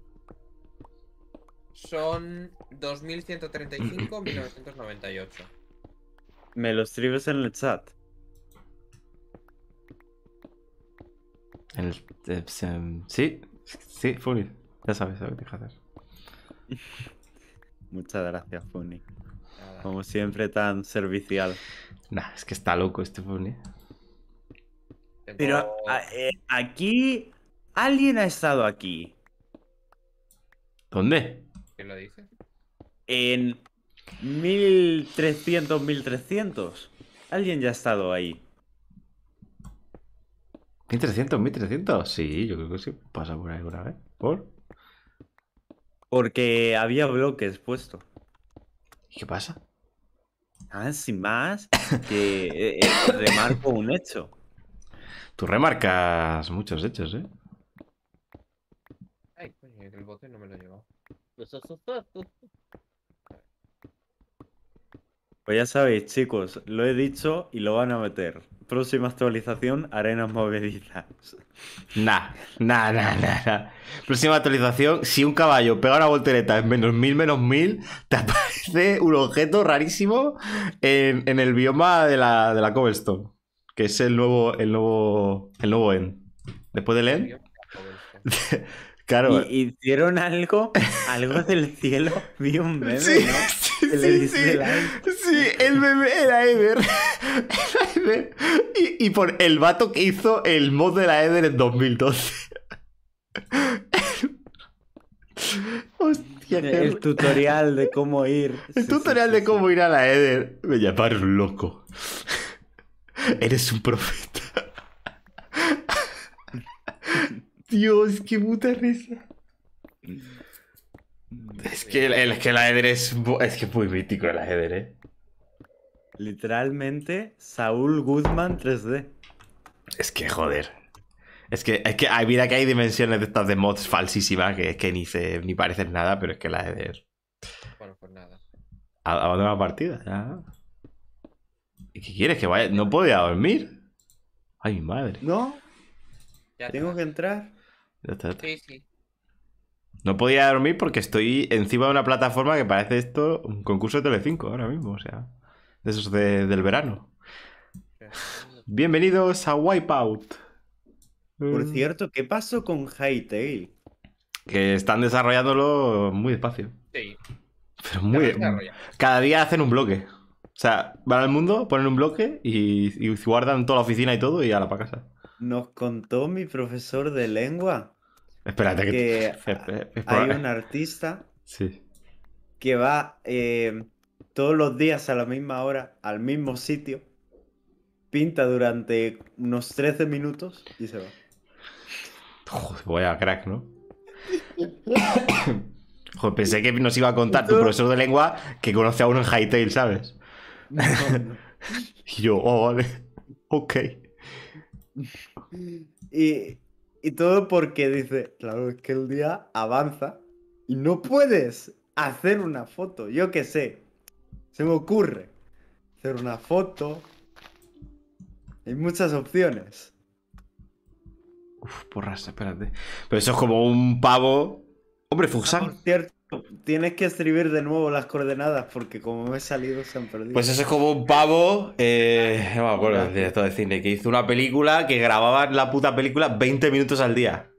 Speaker 3: Son 2135-1998. (clears throat)
Speaker 2: ¿Me lo escribes en el chat?
Speaker 1: El, eh, sí, sí, Funny, Ya sabes lo que tienes que hacer.
Speaker 2: (laughs) Muchas gracias, Funny, Como siempre, tan servicial.
Speaker 1: Nah, es que está loco este Funny.
Speaker 2: Pero ah, eh, aquí. Alguien ha estado aquí.
Speaker 1: ¿Dónde?
Speaker 3: ¿Quién lo dice?
Speaker 2: En 1300, 1300. Alguien ya ha estado ahí. 1300,
Speaker 1: 1300. Sí, yo creo que sí. Pasa por ahí alguna vez.
Speaker 2: ¿Por? Porque había bloques puesto. ¿Y qué pasa? Ah, sin más, que eh, eh, remarco un hecho. Tú
Speaker 1: remarcas muchos hechos, ¿eh?
Speaker 3: no me lo
Speaker 2: Pues ya sabéis, chicos, lo he dicho y lo van a meter. Próxima actualización, arenas movedizas. Nah, nah, nah, nah,
Speaker 1: Próxima actualización, si un caballo pega una voltereta en menos mil, menos mil, te aparece un objeto rarísimo en, el bioma de la, de la cobblestone que es el nuevo, el nuevo, el nuevo end.
Speaker 2: Después del end. (laughs) claro. hicieron algo, algo del cielo. Vi un meme, sí, Sí, sí, sí. el bebé... era Eder... (laughs)
Speaker 1: Era Y, por el vato que hizo el mod de la Eder...
Speaker 2: en 2012. (laughs) Hostia, El tutorial de cómo ir. El tutorial de cómo ir a la Eder. Me llamaron loco. Eres un profeta. Dios, qué puta risa. Es que, el, es que es que es muy mítico el ¿eh? Literalmente, Saúl Guzmán 3D. Es que joder.
Speaker 1: Es que, que hay, mira que hay dimensiones de estas de mods falsísimas que es que ni, ni parecen nada, pero es que la Eder...
Speaker 3: Bueno, pues nada.
Speaker 1: A la partida, ya. Ah. ¿Qué quieres que vaya? No podía dormir. Ay, mi madre. ¿No?
Speaker 2: Ya Tengo que entrar. Ya está, Sí, sí.
Speaker 1: No podía dormir porque estoy encima de una plataforma que parece esto un concurso de Telecinco ahora mismo, o sea, de esos del verano. Bienvenidos a Wipeout. Por mm. cierto, ¿qué pasó con Hightail? Que están desarrollándolo muy despacio. Sí. Pero muy. Cada día hacen un bloque. O sea, van al mundo, ponen un bloque y, guardan toda la oficina y todo y ya, la para casa.
Speaker 2: Nos contó mi profesor de lengua.
Speaker 1: Espérate que, (laughs) hay un
Speaker 2: artista que va eh, todos los días a la misma hora al mismo sitio, pinta durante unos 13 minutos y se va.
Speaker 1: Joder, voy a crack, ¿no? (coughs) Joder, pensé que nos iba a contar tu profesor de lengua que conoce a uno en Hightail, ¿sabes? (laughs) yo, oh, vale, ok.
Speaker 2: Y, todo porque dice, claro, es que el día avanza y no puedes hacer una foto, yo qué sé, se me ocurre hacer una foto. Hay muchas opciones.
Speaker 1: Uf, porras, espérate. Pero eso es como un pavo. Hombre, ah, Fuxan.
Speaker 2: Tienes que escribir de nuevo las coordenadas porque como me he salido se han perdido. Pues eso es
Speaker 1: como un pavo, eh, no me acuerdo, de cine, que hizo una película que grababa la puta película 20 minutos al día.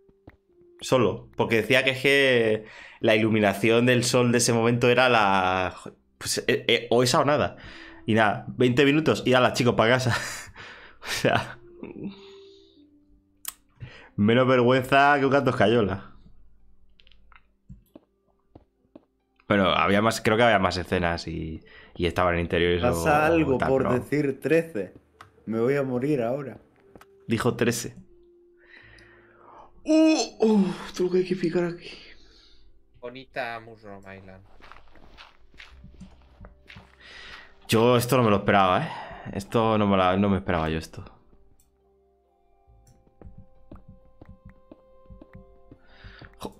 Speaker 1: Solo. Porque decía que es que la iluminación del sol de ese momento era la... Pues, eh, eh, o esa o nada. Y nada, 20 minutos y las chicos, para casa. (laughs) o sea... Menos vergüenza que un gato escayola. Bueno, había más, creo que había más escenas y, y estaban en interiores. Pasa algo por
Speaker 2: decir 13. Me voy a morir ahora.
Speaker 1: Dijo 13.
Speaker 2: Uh, tengo que aquí.
Speaker 3: Bonita Mushroom Island.
Speaker 1: Yo esto no me lo esperaba, ¿eh? Esto no me, no me esperaba yo esto.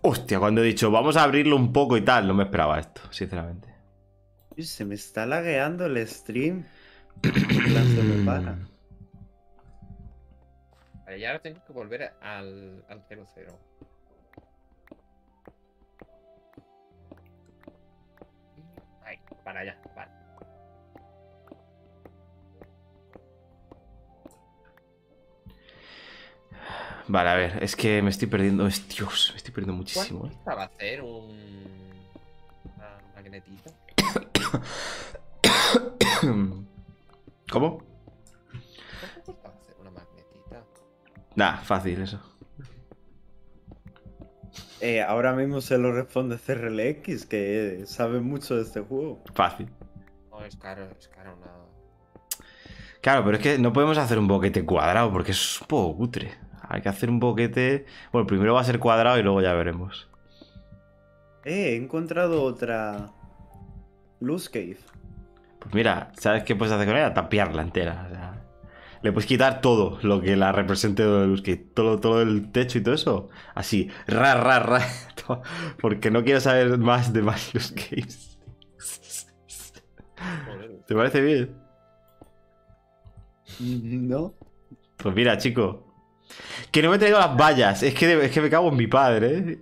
Speaker 1: Hostia, cuando he dicho, vamos a abrirlo un poco y tal, no me esperaba esto, sinceramente.
Speaker 2: Se me está lagueando el stream. (clears throat) se me para. Ya tengo que volver
Speaker 3: al, al 0-0. Ahí, para allá, vale.
Speaker 1: Vale, a ver, es que me estoy perdiendo. Dios, me estoy perdiendo muchísimo. va eh.
Speaker 3: a hacer un. una magnetita? (coughs)
Speaker 2: ¿Cómo?
Speaker 1: una magnetita? Nah, fácil eso.
Speaker 2: Eh, ahora mismo se lo responde CRLX, que sabe mucho de este juego. Fácil. No, es caro, es caro,
Speaker 1: Claro, pero es que no podemos hacer un boquete cuadrado porque es un poco cutre hay que hacer un boquete. Bueno, primero va a ser cuadrado y luego ya veremos.
Speaker 2: Eh, he encontrado otra Luz Cave.
Speaker 1: Pues mira, ¿sabes qué puedes hacer con ella? Tapiarla entera. le puedes quitar todo lo que la represente de Luz Cave. Todo, todo el techo y todo eso. Así, ra, ra, (laughs) Porque no quiero saber más de más luz ¿Te parece bien? No. Pues mira, chico, que no me he las vallas. Es que, que me cago en mi padre. ¿eh?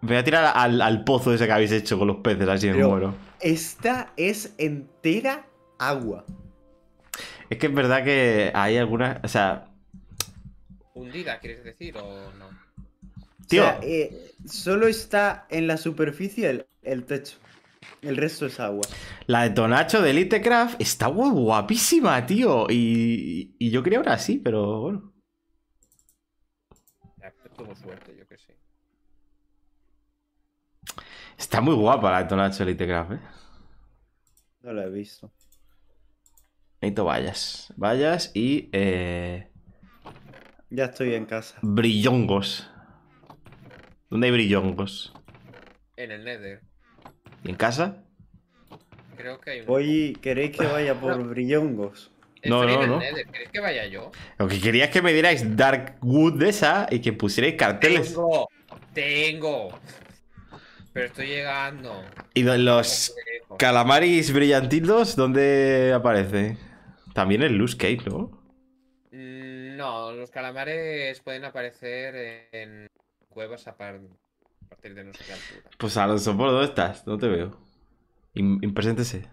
Speaker 1: Me voy a tirar al, al, pozo ese que habéis hecho con los peces, así en me muero.
Speaker 2: Esta es entera agua.
Speaker 1: Es que es verdad que hay algunas. O sea.
Speaker 2: ¿Hundida, quieres decir,
Speaker 3: o no?
Speaker 1: Tío.
Speaker 2: Eh, solo está en la superficie el, techo. El resto es agua.
Speaker 1: La de Tonacho de Elitecraft está guapísima, tío. Y, y yo quería ahora sí, pero bueno yo que sé. Está muy guapa la Tonacho Elite ¿eh?
Speaker 2: No la he visto.
Speaker 1: Necesito vallas. Vallas y. Eh,
Speaker 2: ya estoy en casa.
Speaker 1: Brillongos. ¿Dónde hay brillongos?
Speaker 2: En el Nether. en casa? Creo que hay ¿queréis que vaya por (laughs) brillongos?
Speaker 1: No, no, no.
Speaker 3: ¿Crees que vaya yo?
Speaker 1: Lo que quería es que me dierais Darkwood de esa y que pusierais carteles.
Speaker 3: Tengo, tengo. Pero estoy llegando.
Speaker 1: ¿Y los calamares brillantitos dónde aparece? También el Loose Cake, ¿no?
Speaker 3: Mm, no, los calamares pueden aparecer en cuevas a, partir de no sé
Speaker 1: Pues Alonso, ¿por dónde estás? No te veo. Impreséntese.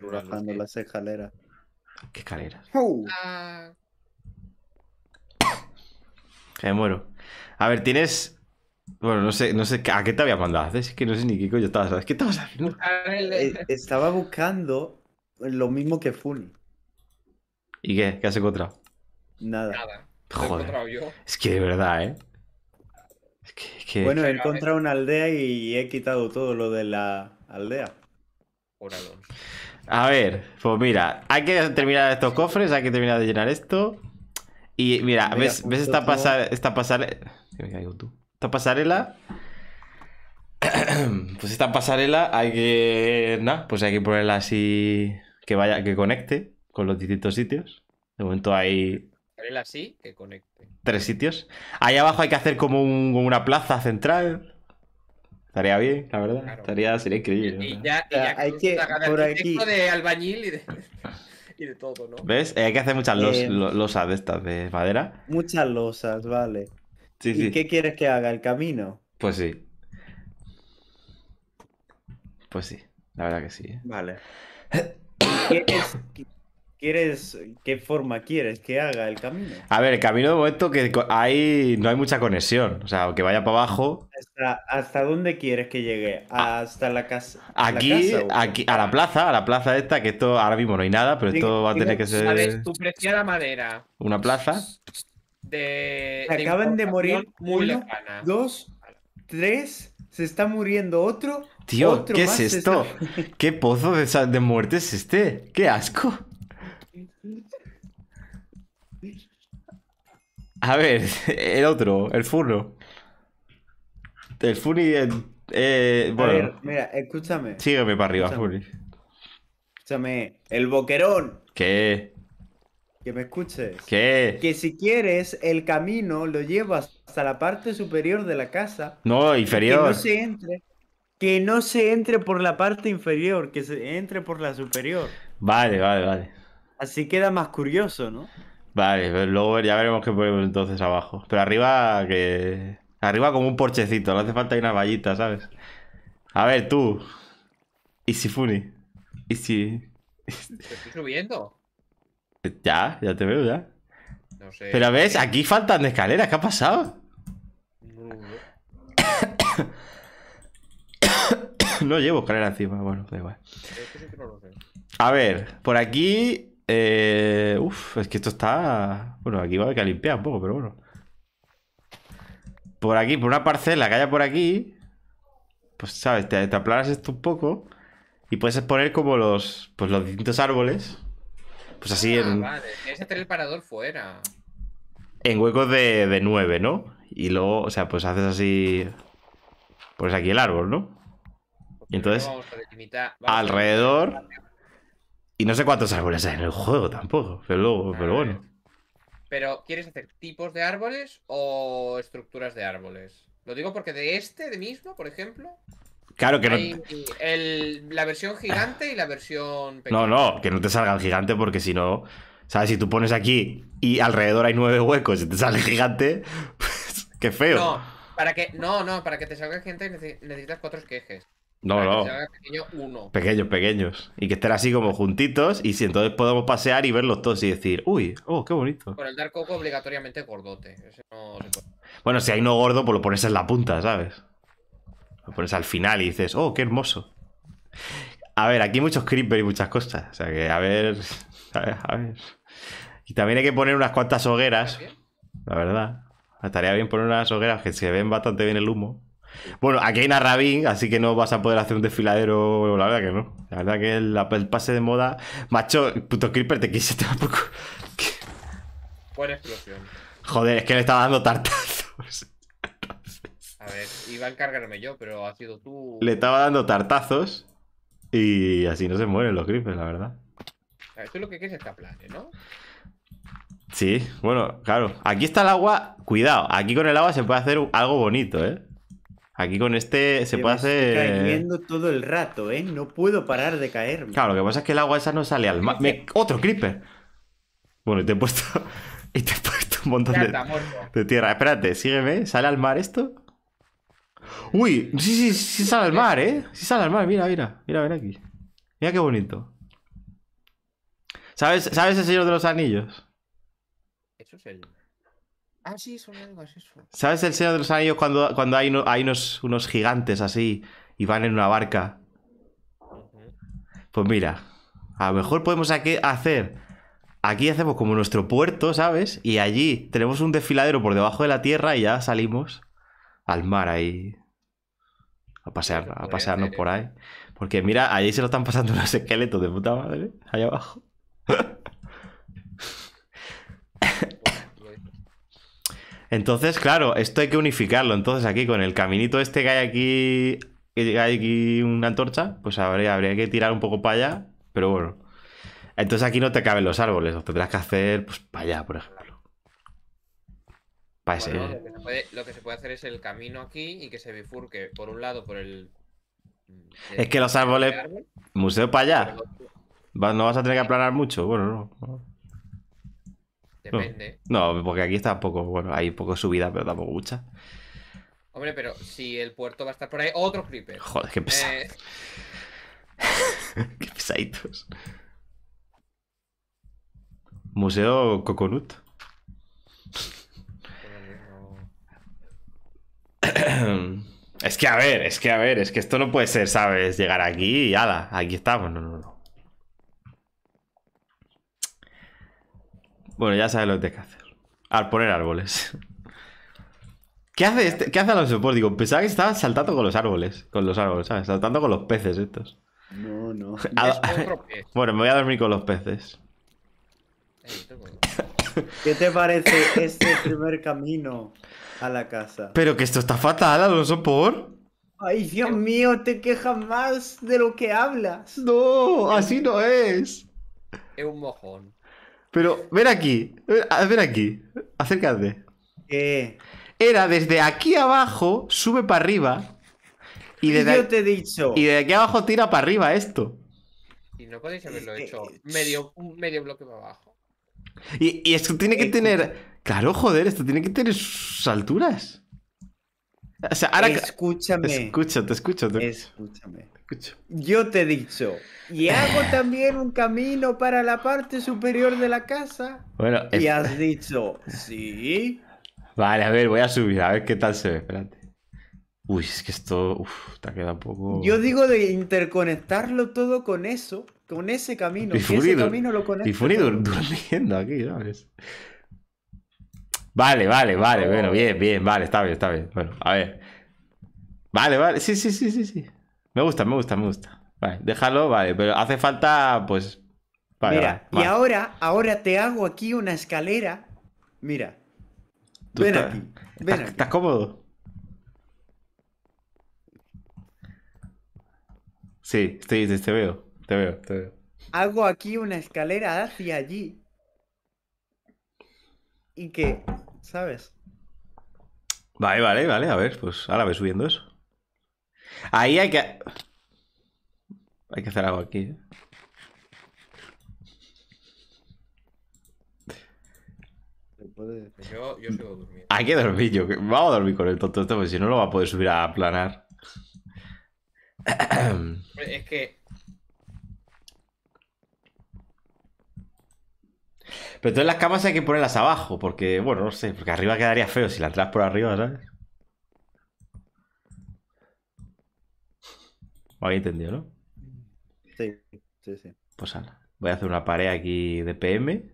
Speaker 2: Bajando las escaleras. ¿Qué escaleras? Que ah.
Speaker 1: me muero. A ver, tienes. Bueno, no sé, no sé a qué te había mandado. Es que no sé ni qué coño estabas ¿Qué estabas
Speaker 2: haciendo? Eh, estaba buscando lo mismo que Full.
Speaker 1: ¿Y qué? ¿Qué has encontrado?
Speaker 2: Nada. Nada. Joder.
Speaker 1: Es que de verdad, ¿eh? Es que, Bueno, he
Speaker 2: encontrado una aldea y he quitado todo lo de la aldea. Orador.
Speaker 1: A ver, pues mira, hay que terminar estos cofres, hay que terminar de llenar esto. Y mira, ¿ves, esta, esta pasarela? Esta (clears throat) pasarela. Pues esta pasarela hay que. pues hay que ponerla así. Que vaya, que conecte con los distintos sitios. De momento hay.
Speaker 3: así, que conecte.
Speaker 1: Tres sitios. Ahí abajo hay que hacer como una plaza central. Estaría bien, la verdad. Estaría, sería increíble. Y,
Speaker 3: ya, hay que, por aquí. de albañil y de, (laughs)
Speaker 2: y de todo, ¿no? ¿Ves? Eh, hay que hacer muchas eh,
Speaker 1: losas de estas de madera.
Speaker 2: Muchas losas, vale. Sí, ¿Y qué quieres que haga? ¿El camino?
Speaker 1: Pues sí. Pues sí, la verdad que sí. ¿eh?
Speaker 2: Vale. (coughs) es... ¿Quieres, qué forma quieres que haga el camino?
Speaker 1: A ver, el camino de momento que hay, no hay mucha conexión. O sea, que vaya para abajo.
Speaker 2: ¿Hasta, dónde quieres que llegue? Ah, ¿Hasta la casa?
Speaker 1: Aquí, aquí, a la plaza, a la plaza esta, que esto ahora mismo no hay nada, pero esto va a tener que ser. tu
Speaker 2: preciada madera.
Speaker 1: Una plaza.
Speaker 2: Se acaban de, morir uno, dos, tres, se está muriendo otro. Tío, ¿qué es esto?
Speaker 1: (laughs) ¿Qué pozo de, de muerte es este? ¡Qué asco! A ver, (laughs) el otro, el furro. El Funi. Eh, eh
Speaker 2: mira, escúchame.
Speaker 1: Sígueme para arriba, escúchame.
Speaker 2: Escúchame, el boquerón. ¿Qué? Que me escuches. ¿Qué? Que si quieres, el camino lo llevas hasta la parte superior de la casa.
Speaker 1: No, inferior. Que no se
Speaker 2: entre. Que no se entre por la parte inferior, que se entre por la superior.
Speaker 1: Vale, vale, vale.
Speaker 2: Así queda más curioso, ¿no?
Speaker 1: Vale, pues luego ya veremos qué ponemos entonces abajo. Pero arriba que. Arriba como un porchecito, no hace falta una vallita, ¿sabes? A ver, tú. y Isi.
Speaker 3: ¿Te estoy subiendo?
Speaker 1: Ya, ya te veo, ya.
Speaker 3: No sé. Pero ves,
Speaker 1: aquí faltan escaleras, ¿qué ha pasado? No, (coughs) no llevo escalera encima, bueno, da igual. A ver, por aquí eh, uf, es que esto está... Bueno, aquí va a haber que limpiar un poco, pero bueno. Por aquí, por una parcela que haya por aquí, pues, ¿sabes? Te, te esto un poco y puedes poner como los, pues, los distintos árboles. Pues así ah, en... Vale,
Speaker 3: tienes que el parador fuera.
Speaker 1: En huecos de, de 9, ¿no? Y luego, o sea, pues haces así... Pones aquí el árbol, ¿no? Y entonces, alrededor... Y no sé cuántos árboles hay en el juego tampoco, pero, bueno.
Speaker 3: Pero, ¿quieres hacer tipos de árboles o estructuras de árboles? Lo digo porque de este, de mismo, por ejemplo. Claro que no. la versión gigante y la versión
Speaker 1: pequeña. No, no, que no te salga el gigante porque si no. ¿Sabes? Si tú pones aquí y alrededor hay nueve huecos y te sale gigante, (laughs) pues, qué feo. No,
Speaker 3: para que, no, no, para que te salga el gigante necesitas cuatro esquejes. No, no.
Speaker 1: Pequeños, pequeños. Y que estén así como juntitos y si entonces podemos pasear y verlos todos y decir, uy, oh, qué bonito.
Speaker 3: Por el Dark Coco obligatoriamente gordote.
Speaker 1: Bueno, si hay no gordo, pues lo pones en la punta, ¿sabes? Lo pones al final y dices, oh, qué hermoso. A ver, aquí hay muchos creepers y muchas cosas. O sea que, a ver, (laughs) a ver, a ver. Y también hay que poner unas cuantas hogueras. La verdad. Estaría bien poner unas hogueras que se ven bastante bien el humo. Bueno, aquí hay una Rabín, así que no vas a poder hacer un desfiladero, la verdad que no. La verdad que el, pase de moda... Macho, puto Creeper, te quise, tampoco.
Speaker 3: Buena explosión.
Speaker 1: Joder, es que le estaba dando tartazos.
Speaker 3: a ver, iba a encargarme yo, pero ha sido tú...
Speaker 1: Le estaba dando tartazos y así no se mueren los Creepers, la verdad.
Speaker 3: Esto es lo que es esta plane, ¿no?
Speaker 1: Sí, bueno, claro. Aquí está el agua. Cuidado, aquí con el agua se puede hacer algo bonito, ¿eh? Aquí con este se puede hacer. cayendo
Speaker 2: todo el rato, ¿eh? No puedo parar de caerme. Claro,
Speaker 1: lo que pasa es que el agua esa no sale al mar. Otro creeper. Bueno, te he puesto. (laughs) y te he puesto un montón de... tierra. Espérate, sígueme. ¿Sale al mar esto? Uy, sí, sí, sí sale al mar, ¿eh? Sí sale al mar, mira, mira. Mira, mira aquí. Mira qué bonito. ¿Sabes, ¿Sabes el Señor de los Anillos?
Speaker 3: Eso es el. Ah,
Speaker 1: ¿Sabes el Señor de los Anillos cuando, cuando hay, hay unos, unos, gigantes así y van en una barca? Pues mira, a lo mejor podemos hacer. Aquí hacemos como nuestro puerto, ¿sabes? Y allí tenemos un desfiladero por debajo de la tierra y ya salimos al mar ahí. A a pasearnos por ¿eh? ahí. Porque mira, allí se lo están pasando unos (laughs) esqueletos de puta madre, allá abajo. Entonces, claro, esto hay que unificarlo. Entonces, aquí con el caminito este que hay aquí, que hay aquí una antorcha, pues habría, habría que tirar un poco para allá, pero bueno. Entonces aquí no te caben los árboles, o tendrás que hacer pues para allá, por ejemplo. Para ese. ¿eh? lo,
Speaker 3: que puede, lo que se puede hacer es el camino aquí y que se bifurque por un lado por el
Speaker 1: es que los árboles. Museo para allá. No vas a tener que aplanar mucho. Bueno, no. No, porque aquí está poco, bueno, hay poco subida, pero tampoco mucha.
Speaker 3: Hombre, pero si el puerto va a estar por ahí, otro creeper. Joder, qué pesado. Eh,
Speaker 1: (laughs) qué pesaditos. Museo Coconut. (clears throat) es que a ver, es que a ver, es que esto no puede ser, ¿sabes? Llegar aquí y ala, aquí estamos. No, no, no. Bueno, ya sabes lo que tienes que hacer. Al poner árboles. ¿Qué hace, este, ¿Qué hace Digo, pensaba que estaba saltando con los árboles. Con los árboles, ¿sabes? Saltando con los peces estos. No, no. (laughs) (laughs) Bueno, me voy a dormir con los peces.
Speaker 2: (laughs) ¿Qué te parece este primer camino a la casa?
Speaker 1: Pero que esto está fatal, Alonso por.
Speaker 2: Ay, Dios mío, te quejas más de lo que hablas. No, así no es. Es un
Speaker 3: mojón.
Speaker 1: Pero ven aquí, ah, ven aquí, acércate. ¿Qué? Era desde aquí abajo, sube para arriba. Y desde yo te he dicho. Y desde aquí abajo tira para arriba esto.
Speaker 3: Y no podéis haberlo hecho medio, medio bloque para abajo.
Speaker 1: Y, esto tiene que tener. Claro, joder, esto tiene que tener sus
Speaker 2: alturas. O sea, Escúchame. Escúchame. Escucho. Yo te he dicho, y hago también un camino para la parte superior de la casa. Bueno, y has dicho, sí. Vale,
Speaker 1: a ver, voy a subir, a ver qué tal se ve, espérate. Uy, es que esto uf, te quedado un poco.
Speaker 2: Yo digo de interconectarlo todo con eso, con ese camino. Y, y camino lo Y
Speaker 1: durmiendo aquí, ¿sabes? Vale, vale, vale. Bueno, bien, bien, vale, está bien, está bien. Bueno, a ver. Vale, vale. Sí, sí, sí, sí, sí. Me gusta, me gusta, me gusta. Vale, déjalo, vale. Pero hace falta, pues. Mira, y
Speaker 2: ahora, ahora te hago aquí una escalera. Mira. ven estás, aquí. Ven aquí. ¿Estás cómodo?
Speaker 1: Sí, estoy, te veo, te veo, te veo.
Speaker 2: Hago aquí una escalera hacia allí. Y que ¿sabes?
Speaker 1: Vale, vale, vale. A ver, pues ahora ve subiendo eso. Ahí hay que... Hay que hacer algo aquí. ¿eh?
Speaker 3: Yo, sigo durmiendo.
Speaker 1: Hay que dormir, yo. Vamos a dormir con el tonto este, si no lo va a poder subir a aplanar. es que Pero entonces las camas hay que ponerlas abajo, porque, bueno, no sé, porque arriba quedaría feo si la entras por arriba, ¿sabes? ¿Lo habéis entendido, no?
Speaker 2: Sí, sí, sí.
Speaker 1: Pues ala, voy a hacer una pared aquí de PM.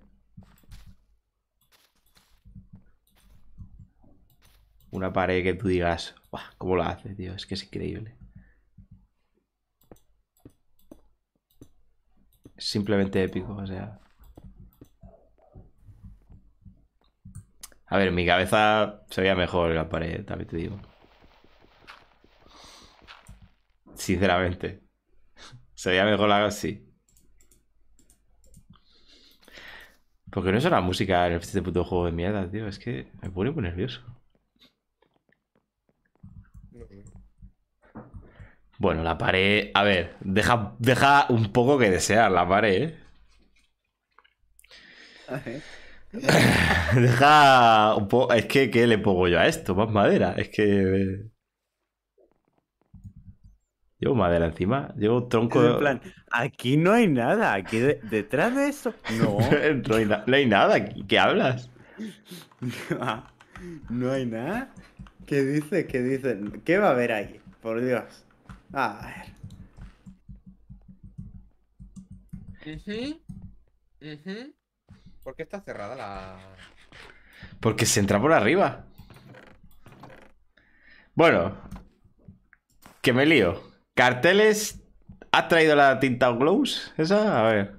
Speaker 1: Una pared que tú digas, Buah, ¿cómo la hace, tío? Es que es increíble. Simplemente épico, o sea. A ver, mi cabeza se veía mejor la pared, también te digo. Sinceramente. Se veía mejor la así. Porque no es la música en este puto juego de mierda, tío. Es que me pone muy nervioso. Bueno, la pared. A ver, deja, deja un poco que desear la pared, ¿eh? (laughs) Deja Es que, ¿qué le pongo yo a esto? Más madera. Es que. Llevo madera encima, llevo tronco aquí no hay nada, aquí detrás de eso. No. (laughs) no, hay nada, ¿qué hablas?
Speaker 2: (laughs) Ah, no hay nada. ¿Qué dice? ¿Qué dice? ¿Qué va a haber ahí? Por Dios. a
Speaker 3: ver. ¿Por qué está cerrada la...?
Speaker 1: Porque se entra por arriba. Bueno. Que me lío.
Speaker 2: Carteles... ¿Has traído la tinta glows? ¿Esa? A ver.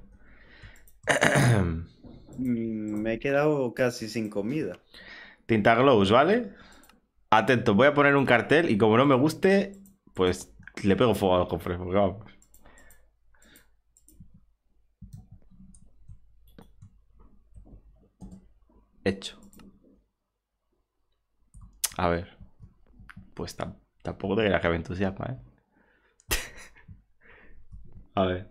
Speaker 2: Mm, me he quedado casi sin comida. Tinta ¿vale?
Speaker 1: Atento, voy a poner un cartel y como no me guste, pues le pego fuego al cofre. Porque hecho. A ver. Pues tampoco te creas que me entusiasma, ¿eh?
Speaker 2: (laughs) A ver.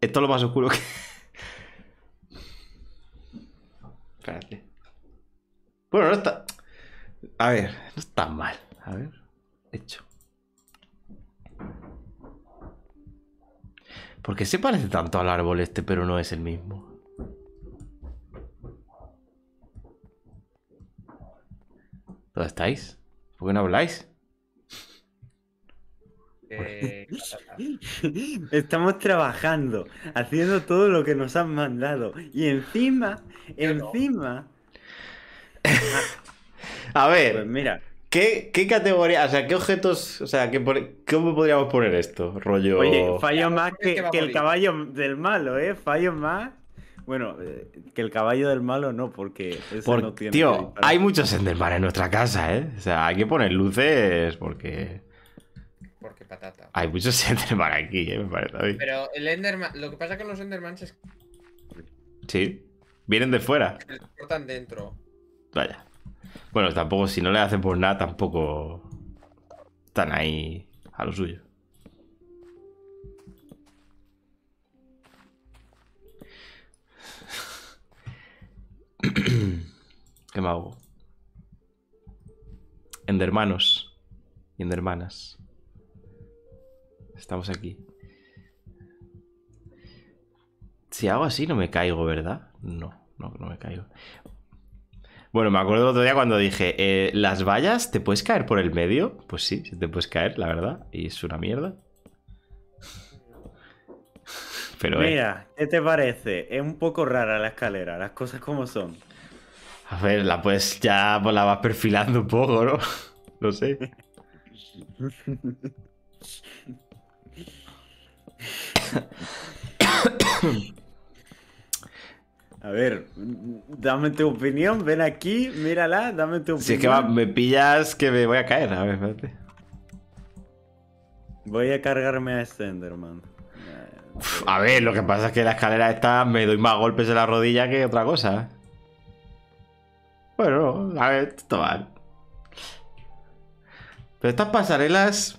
Speaker 1: Esto es lo más oscuro que... (laughs) Espérate. Bueno, no está... A ver, no está mal. Porque se parece tanto al árbol este, pero no es el mismo. ¿Dónde
Speaker 2: estáis? ¿Por qué no habláis? Eh, estamos trabajando, haciendo todo lo que nos han mandado. Y encima, encima. (laughs) A ver. Pues
Speaker 1: mira. ¿Qué, categoría? O sea, ¿qué objetos? O sea, ¿cómo podríamos poner esto? Rollo. Oye, fallo más
Speaker 2: este que, el caballo del malo, ¿eh? Fallo más. Bueno, eh, que el caballo del malo no, porque. eso no tiene tío,
Speaker 1: hay muchos Enderman en nuestra casa, ¿eh? O sea, hay que poner luces porque. Porque patata. Hay muchos (laughs) Enderman aquí, ¿eh? Me parece
Speaker 3: Pero el Enderman. Lo que pasa con los Endermans es.
Speaker 1: Sí. Vienen de fuera.
Speaker 3: Se cortan dentro.
Speaker 1: Vaya. Bueno, tampoco, si no le hacen por nada, tampoco están ahí a lo suyo. (clears throat) ¿Qué me hago? Endermanos y endermanas. Estamos aquí. Si hago así no me caigo, ¿verdad? No, no, no me caigo. Bueno, me acuerdo el otro día cuando dije, ¿las vallas te puedes caer por el medio? Pues sí, te puedes caer, la verdad. Y es una mierda. Pero,
Speaker 2: Mira, ¿qué te parece? Es un poco rara la escalera, las cosas como son.
Speaker 1: A ver, la pues ya la vas perfilando un poco, ¿no? No sé.
Speaker 2: A ver, dame tu opinión, ven aquí, mírala, dame tu opinión. Si es que me
Speaker 1: pillas que me voy a caer, a ver, espérate.
Speaker 2: Voy a cargarme a Slenderman.
Speaker 1: a ver, lo que pasa es que la escalera esta me doy más golpes en la rodilla que otra cosa. Bueno, a ver, mal. Pero estas pasarelas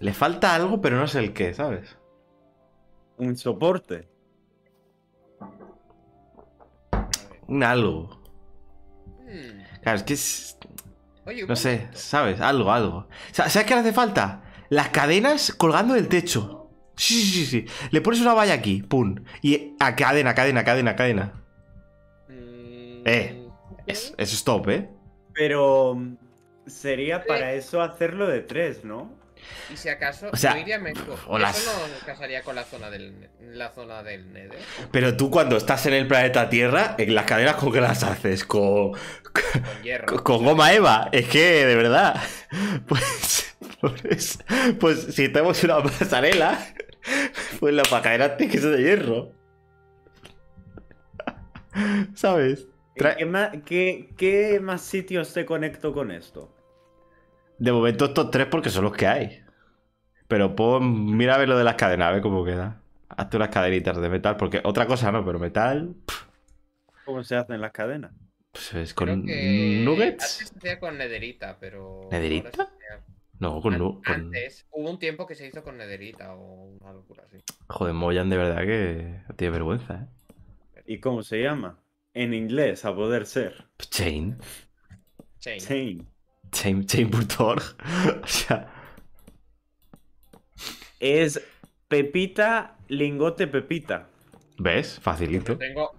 Speaker 1: le falta algo, pero no sé el qué, ¿sabes? Un soporte. un algo.
Speaker 2: Hmm.
Speaker 1: es que es... no sé, ¿sabes? Algo, algo. ¿Sabes qué le hace falta? Las cadenas colgando del techo. Sí, sí, sí, Le pones una valla aquí, pum. Y a cadena, cadena, cadena, cadena.
Speaker 2: Mm.
Speaker 1: eh, es, stop, ¿eh?
Speaker 2: Pero mm, sería para eso hacerlo de tres, ¿no? Y si acaso, o iría a México.
Speaker 1: no
Speaker 3: casaría con la zona del la zona del Nether.
Speaker 1: Pero tú cuando estás en el planeta Tierra, en las cadenas con qué las haces, con con, goma Eva, es que de verdad, (laughs) pues, pues pues, si tenemos una pasarela,
Speaker 2: (laughs) pues la cadena tiene que ser de hierro. (laughs) ¿Sabes? ¿Qué más sitios te conecto con esto?
Speaker 1: De momento estos tres porque son los que hay. Pero pues mira a ver lo de las cadenas, a ver cómo queda. Hazte unas cadenitas de metal, porque otra cosa no, pero metal.
Speaker 2: ¿Cómo se hacen las cadenas?
Speaker 1: Pues es con nuggets. Antes
Speaker 2: se hacía con nederita, pero.
Speaker 1: ¿Nederita? No, con, nuggets.
Speaker 3: Antes hubo un tiempo que se hizo con nederita o
Speaker 2: una locura así.
Speaker 1: Joder, Moyan de verdad que tiene vergüenza,
Speaker 2: ¿eh? ¿Y cómo se llama? En inglés, a poder ser. Chain. Chain.
Speaker 1: Chain.org. (laughs) o sea.
Speaker 2: Es Pepita, lingote Pepita.
Speaker 1: ¿Ves? Facilito. Yo
Speaker 2: tengo...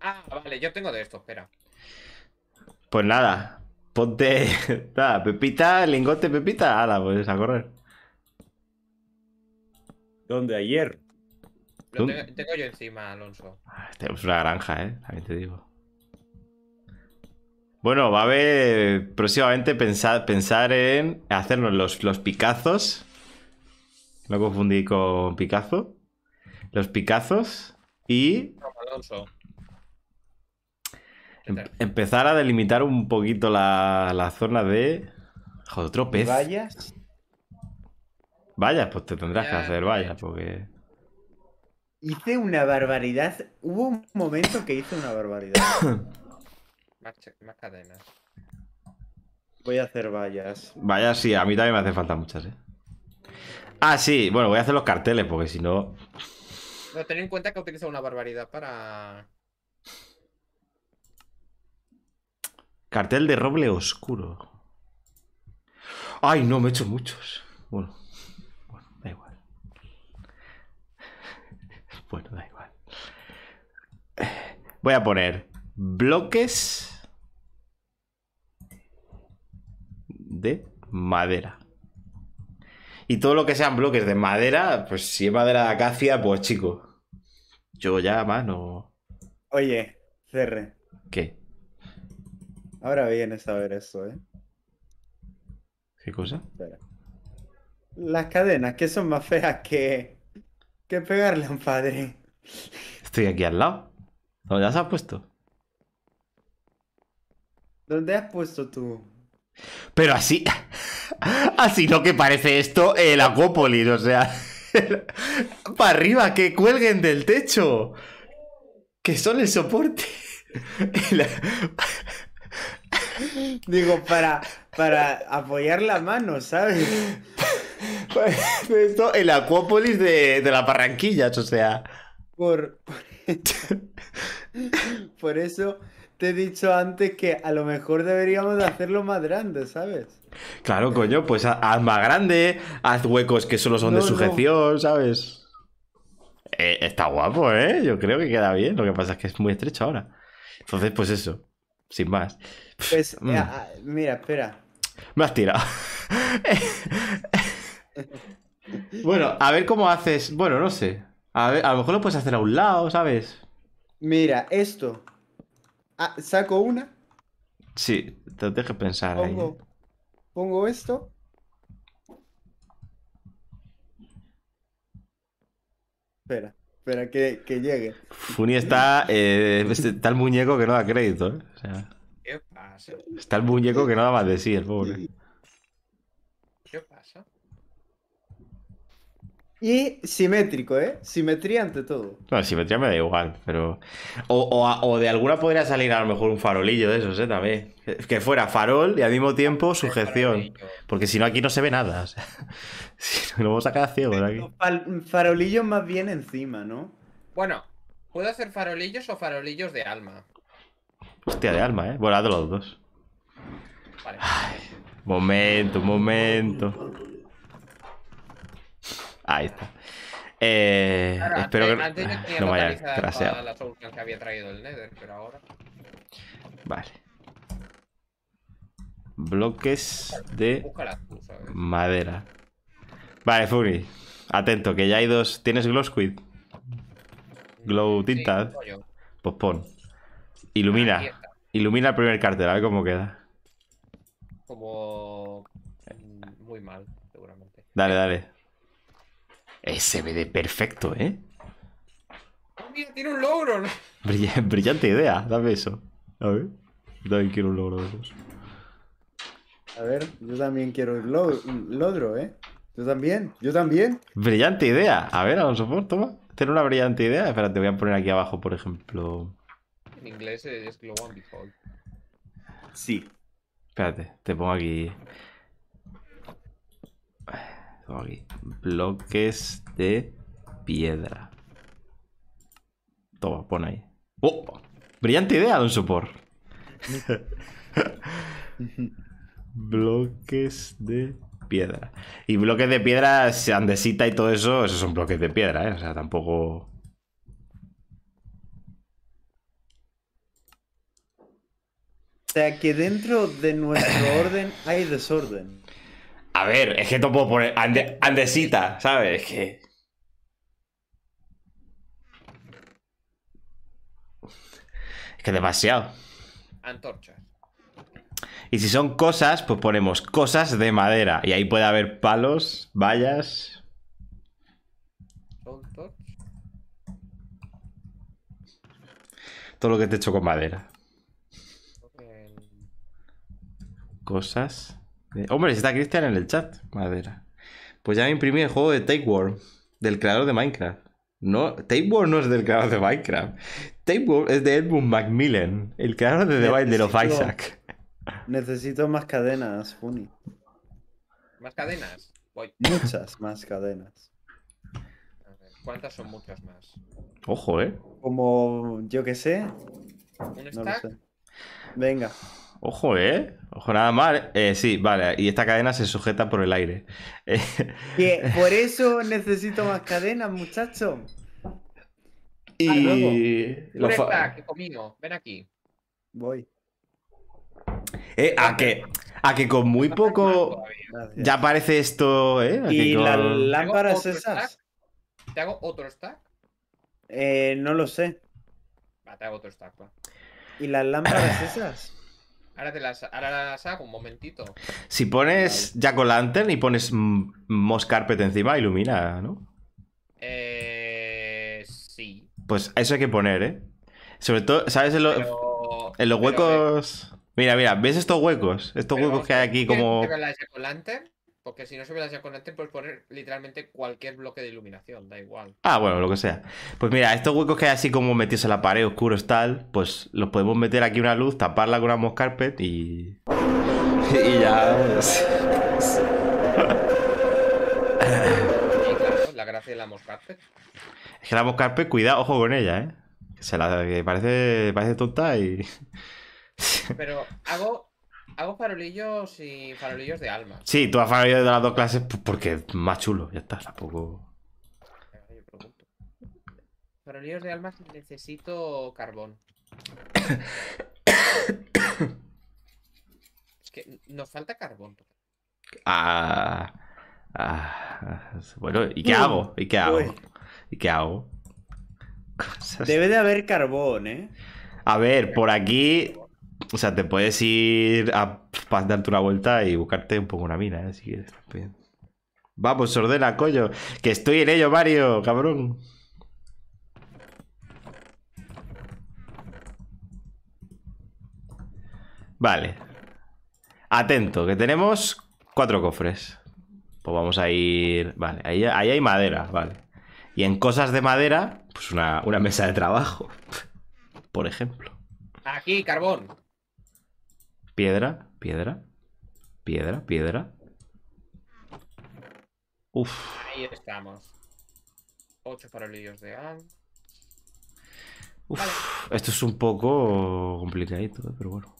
Speaker 3: Ah, vale, yo tengo de esto, espera.
Speaker 1: Pues nada, ponte. (laughs) nada, Pepita, lingote Pepita. Ala, pues a correr. ¿Dónde? Ayer. Lo
Speaker 3: tengo, yo encima, Alonso. Ah,
Speaker 1: tenemos este una granja, ¿eh? También te digo. Bueno, va a haber eh, próximamente pensar, pensar en hacernos los, picazos. No confundí con Picazo. Los picazos y... Em-, empezar a delimitar un poquito la, zona de... Joder, otro pez.
Speaker 2: ¿Vallas?
Speaker 1: Vallas, pues te tendrás que hacer vallas, porque...
Speaker 2: Hice una barbaridad. Hubo un momento que hice una barbaridad. (coughs) Más, cadenas. Voy a hacer vallas.
Speaker 1: Vallas, sí, a mí también me hace falta muchas, ¿eh? Ah, sí, bueno, voy a hacer los carteles porque si no.
Speaker 3: Pero ten en cuenta que utiliza una barbaridad para.
Speaker 1: Cartel de roble oscuro. Ay, no, me he hecho muchos. Bueno, bueno, da igual. Bueno, da igual. Voy a poner bloques madera. Y todo lo que sean bloques de madera, pues si es madera de acacia, pues chico. Yo ya, mano.
Speaker 2: Oye, Cerre. ¿Qué? Ahora vienes a ver eso, ¿eh? ¿Qué cosa? Las cadenas, que son más feas que. que pegarle a un padre.
Speaker 1: Estoy aquí al lado. ¿Dónde las has puesto?
Speaker 2: ¿Dónde has puesto tú?
Speaker 1: Pero así, (laughs) así lo que parece esto, el Acuópolis, o sea,
Speaker 2: (laughs) para arriba, que cuelguen del techo, que son el soporte. (laughs) Digo, para, para apoyar la mano, ¿sabes? Pues esto, el Acuópolis de, de las Barranquillas, o sea. por, por eso te he dicho antes que a lo mejor deberíamos de hacerlo más grande, ¿sabes?
Speaker 1: Claro, coño, pues haz más grande, haz huecos que solo son de sujeción, ¿sabes? Eh, está guapo, ¿eh? Yo creo que queda bien, lo que pasa es que es muy estrecho ahora. Entonces, pues eso, sin más.
Speaker 2: Pues, mm. eh, ah, mira, espera. Me has tirado. (laughs) bueno, a ver cómo
Speaker 1: haces. Bueno, no sé. a lo mejor lo puedes hacer a un lado, ¿sabes? Mira, esto.
Speaker 2: Ah, saco una.
Speaker 1: Sí, te dejo pensar ahí. ¿eh?
Speaker 2: Pongo esto. Espera, espera que, que llegue.
Speaker 1: Funi está, eh, este, está el muñeco que no da crédito. ¿eh? Está el muñeco que no da más de sí, pobre.
Speaker 2: Y simétrico, ¿eh? Simetría ante todo.
Speaker 1: No, simetría me da igual, pero. O, de alguna podría salir a lo mejor un farolillo de esos, ¿eh? También. Que fuera farol y al mismo tiempo sujeción. Porque si no, aquí no se ve nada. (laughs) si no, lo vamos a quedar ciegos aquí.
Speaker 2: Farolillos más bien encima, ¿no?
Speaker 3: Bueno, puedo hacer farolillos o farolillos de alma.
Speaker 1: Hostia, de alma, ¿eh? Bueno, los dos. Vale. momento, momento. Ahí está. Eh, espero que eh, no vaya a la Vale. Bloques de madera. Vale, Fury. Atento, que ya hay dos. ¿Tienes glow squid? Glow mm, tintad pues pon. Ilumina. Ilumina el primer cartel, a ver cómo queda.
Speaker 3: Como. Mm, muy mal, seguramente.
Speaker 1: Dale, dale. Eh, de perfecto, ¿eh?
Speaker 3: Oh, mira, tiene un logro. ¿no?
Speaker 1: (laughs) brillante idea, dame eso. A ver, también quiero un logro de esos.
Speaker 2: A ver, yo también quiero el logro, ¿eh? Yo también, yo también.
Speaker 1: Brillante idea. A ver, Alonso Ford, toma. Tiene una brillante idea. Espera, te voy a poner aquí abajo, por ejemplo.
Speaker 3: En inglés es global and Behold.
Speaker 1: Sí. Espérate, te pongo aquí aquí? Bloques de piedra. Toma, pon ahí. ¡Oh! Brillante idea, don supor. (laughs) bloques de piedra. Y bloques de piedra, andesita y todo eso, esos son bloques de piedra, ¿eh? O sea, tampoco...
Speaker 2: O sea, que dentro de nuestro (coughs) orden hay desorden.
Speaker 1: A ver, es que no puedo poner andesita, ¿sabes? Es que... Es que demasiado. Antorchas. Y si son cosas, pues ponemos cosas de madera. Y ahí puede haber palos, vallas. Todo lo que te hecho con madera. Cosas. Eh, hombre, está Cristian en el chat. Madera. Pues ya me imprimí el juego de Take War, del creador de Minecraft. No, War no es del creador de Minecraft. Tapeworm War es de Edmund Macmillan, el creador de The Binding of Isaac.
Speaker 2: Necesito más cadenas, funny. ¿Más cadenas? Voy. Muchas más cadenas.
Speaker 3: ¿Cuántas son muchas más?
Speaker 2: Ojo, ¿eh? Como, yo que sé. sé. Venga.
Speaker 1: Ojo, ¿eh? Ojo, nada más. Eh, sí, vale. Y esta cadena se sujeta por el aire.
Speaker 2: Bien, eh, (laughs) por eso necesito más cadenas, muchacho.
Speaker 1: Y. Lo que Ven aquí. Voy. Eh, a, que, a que con muy
Speaker 2: poco ya aparece esto, ¿eh? ¿Y las lámparas
Speaker 3: esas? ¿Te hago otro stack?
Speaker 2: Eh, no lo sé.
Speaker 3: Va, te hago otro stack,
Speaker 2: ¿Y las lámparas esas?
Speaker 3: Ahora, te las, hago un momentito.
Speaker 2: Si
Speaker 1: pones Jack O'Lantern y pones Moss Carpet encima, ilumina, ¿no?
Speaker 3: Eh, sí.
Speaker 1: Pues eso hay que poner, ¿eh? Sobre todo, ¿sabes? En, los huecos... mira, mira, ¿ves estos huecos? Estos huecos que hay aquí como...
Speaker 3: la porque si no se con ya tiempo puedes poner literalmente cualquier bloque de iluminación, da
Speaker 1: igual. Ah, bueno, lo que sea. Pues mira, estos huecos que hay así como metidos en la pared, oscuros tal, pues los podemos meter aquí una luz, taparla con una moscarpet y. (laughs) y ya.
Speaker 2: y la gracia de la moscarpet.
Speaker 1: Es que la moscarpet, cuidado, ojo con ella, ¿eh? se la parece, parece tonta y.
Speaker 3: Pero hago Hago farolillos y farolillos de alma.
Speaker 1: Sí, tú a farolillos de las dos clases porque es más chulo, ya está, tampoco.
Speaker 3: Farolillos de almas necesito carbón. es que nos falta carbón.
Speaker 1: ah, ah bueno, ¿y qué mm. hago? ¿Y qué hago? Pues, ¿Y qué hago?
Speaker 2: Debe de haber carbón, ¿eh?
Speaker 1: A ver, por aquí o sea, te puedes ir a darte una vuelta y buscarte un poco una mina, ¿eh? si quieres Vamos, ordena, coño. Que estoy en ello, Mario, cabrón. Vale. Atento, que tenemos cuatro cofres. Pues vamos a ir... Vale, ahí, hay madera, vale. Y en cosas de madera, pues una mesa de trabajo. (laughs) Por ejemplo.
Speaker 3: Aquí, carbón.
Speaker 1: Piedra, piedra, piedra, piedra. Uf.
Speaker 3: Ahí estamos. Ocho parolillos de Al.
Speaker 1: Uf, esto es un poco complicadito, eh, pero bueno.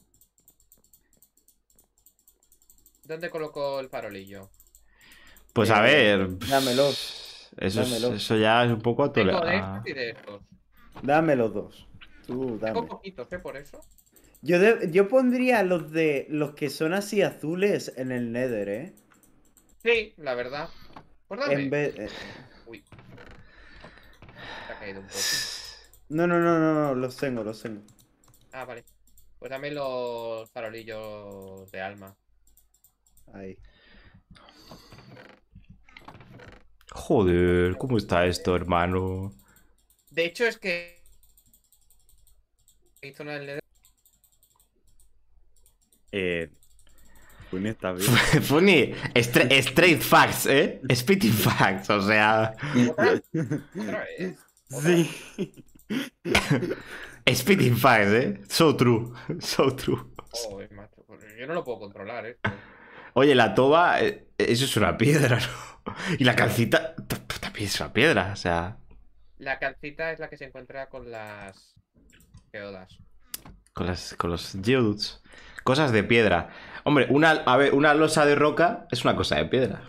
Speaker 3: ¿Dónde coloco el parolillo?
Speaker 1: Pues a eh, ver. Dámelos. Eso, eso
Speaker 2: ya es un poco a Dame los dos. Tú, dame. Tengo
Speaker 3: poquitos, ¿eh? Por eso.
Speaker 2: Yo, yo pondría los de los que son así azules en el Nether, ¿eh?
Speaker 3: Sí, la verdad. Pues dame. En vez. Eh, Uy. Se ha caído un poco.
Speaker 2: No, no, no, no, no, los tengo, los tengo.
Speaker 3: Ah, vale. Pues dame los farolillos de alma. Ahí.
Speaker 1: Joder, ¿cómo está esto, hermano?
Speaker 3: De hecho, es que. Hizo una nether.
Speaker 1: Funny está bien. Funny, straight facts, ¿eh? Spitting facts, o sea. ¿Otra vez? Sí. Spitting facts, ¿eh?
Speaker 2: So true. So true.
Speaker 3: Yo no lo puedo controlar, ¿eh?
Speaker 1: Oye, la toba, eh, eso es una piedra, ¿no? Y la calcita también es una piedra, o sea.
Speaker 3: La calcita es la que se encuentra con las geodas.
Speaker 1: Con, las, con los geodudes. Cosas de piedra. Hombre, una, a ver, una losa de roca es una cosa de piedra.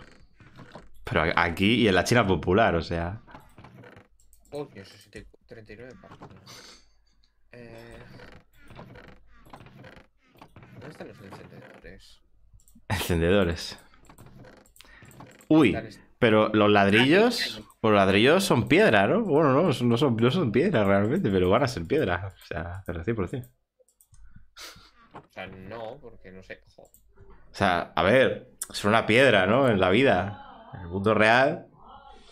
Speaker 1: Pero aquí y en la China popular, o sea.
Speaker 3: 39 Eh... ¿Dónde están los encendedores?
Speaker 1: Encendedores. Uy, pero los ladrillos. Los ladrillos son piedra, ¿no? Bueno, no, no son, no son piedra realmente, pero van a ser piedra. O sea, pero 100%.
Speaker 3: O sea, no, porque no sé. O
Speaker 1: sea, a ver, son una piedra, ¿no? En la vida. En el mundo real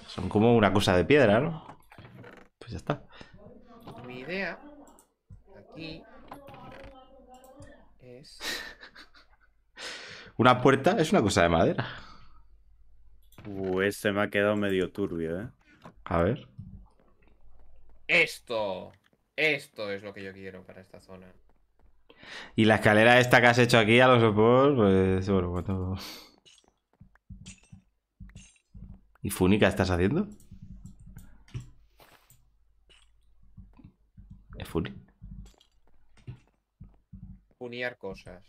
Speaker 1: son como una cosa de piedra, ¿no? Pues ya
Speaker 3: está. Mi idea aquí es.
Speaker 1: (laughs) una puerta es
Speaker 2: una cosa de madera. Pues uh, se me ha quedado medio turbio, ¿eh? A ver.
Speaker 3: Esto. Esto es lo que yo quiero para esta zona.
Speaker 1: Y la escalera esta que has hecho aquí a los soportes, pues bueno, todo. Pues ¿Y Funica estás haciendo? ¿Es Funi?
Speaker 3: Funiar cosas.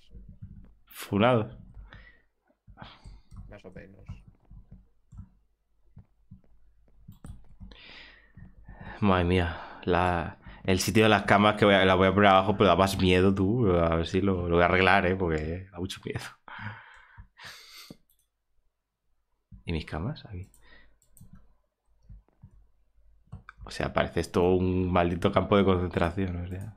Speaker 1: Funado. Más o menos. Madre mía, la el sitio de las camas que la voy a poner abajo, pero da más miedo tú. A ver si lo, voy a arreglar, ¿eh? Porque da mucho miedo. ¿Y mis camas? O sea, parece esto un maldito campo de concentración, o sea.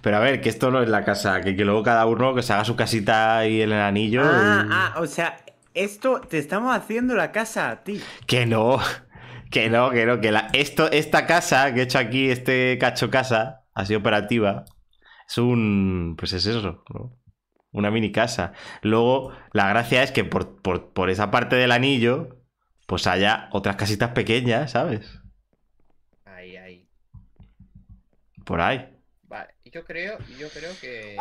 Speaker 1: Pero a ver, que esto no es la casa, que, luego cada uno que se haga su casita y en el anillo. Ah,
Speaker 2: ah, o sea, esto te estamos haciendo la casa a ti.
Speaker 1: Que no que no, que no, que la, esto, esta casa que he hecho aquí, este cacho casa, así operativa, es un. Pues es eso, ¿no? Una mini casa. Luego, la gracia es que por, esa parte del anillo, pues haya otras casitas pequeñas, ¿sabes?
Speaker 3: Ahí, ahí. Por ahí. Vale, yo creo, yo creo que.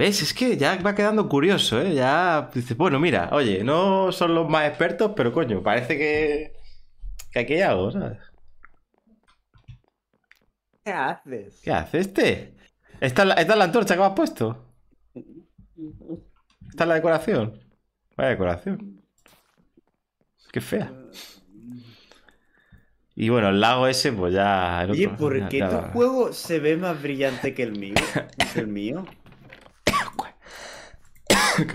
Speaker 1: ¿Ves? Es que ya va quedando curioso, ¿eh? Ya dices, bueno, mira, oye, no son los más expertos, pero coño, parece que, que aquí hay algo, ¿sabes?
Speaker 2: ¿Qué haces?
Speaker 1: ¿Qué haces, este? ¿Esta la, antorcha que me has puesto? ¿Esta es la decoración? Vaya decoración. Qué fea. Y bueno, el lago ese, pues ya. Oye, ¿por qué tu
Speaker 2: juego se ve más brillante que el mío? ¿Que el mío? ¿Qué (laughs)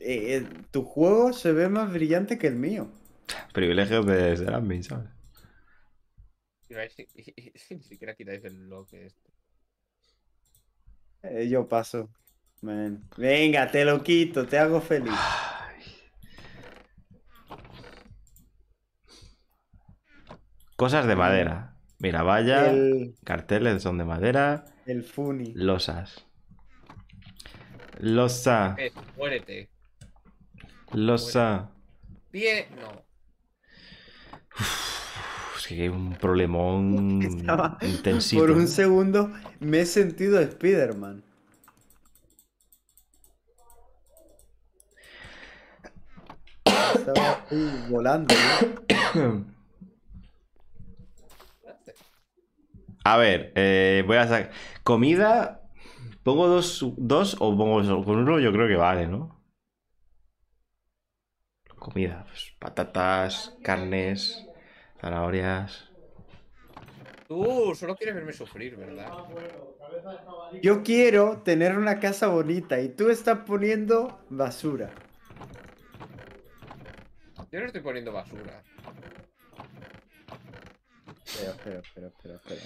Speaker 2: eh, eh, tu juego se ve más brillante que el mío.
Speaker 1: privilegio de ser admin,
Speaker 2: ¿sabes? (laughs) Ni siquiera quitáis el bloque este. eh, yo paso. Venga, te lo quito, te hago feliz.
Speaker 1: Cosas de madera. Mira, vaya, carteles son de madera.
Speaker 2: El funi.
Speaker 1: Losas. Losa. muérete. Losa.
Speaker 2: Bien, no.
Speaker 1: Uf, es que hay un problemón (laughs) Estaba... Por un
Speaker 2: segundo me he sentido Spider-Man. Estaba volando. ¿no? (coughs)
Speaker 1: A ver, eh, voy a sacar. Comida ¿Pongo dos, o pongo solo con pues uno? Yo creo que vale, ¿no? Comida, pues patatas, carnes,
Speaker 2: zanahorias.
Speaker 3: Tú solo quieres verme sufrir, ¿verdad?
Speaker 2: Yo quiero tener una casa bonita y tú estás poniendo basura.
Speaker 3: Yo no estoy poniendo basura.
Speaker 2: espera, espera, espera, espera.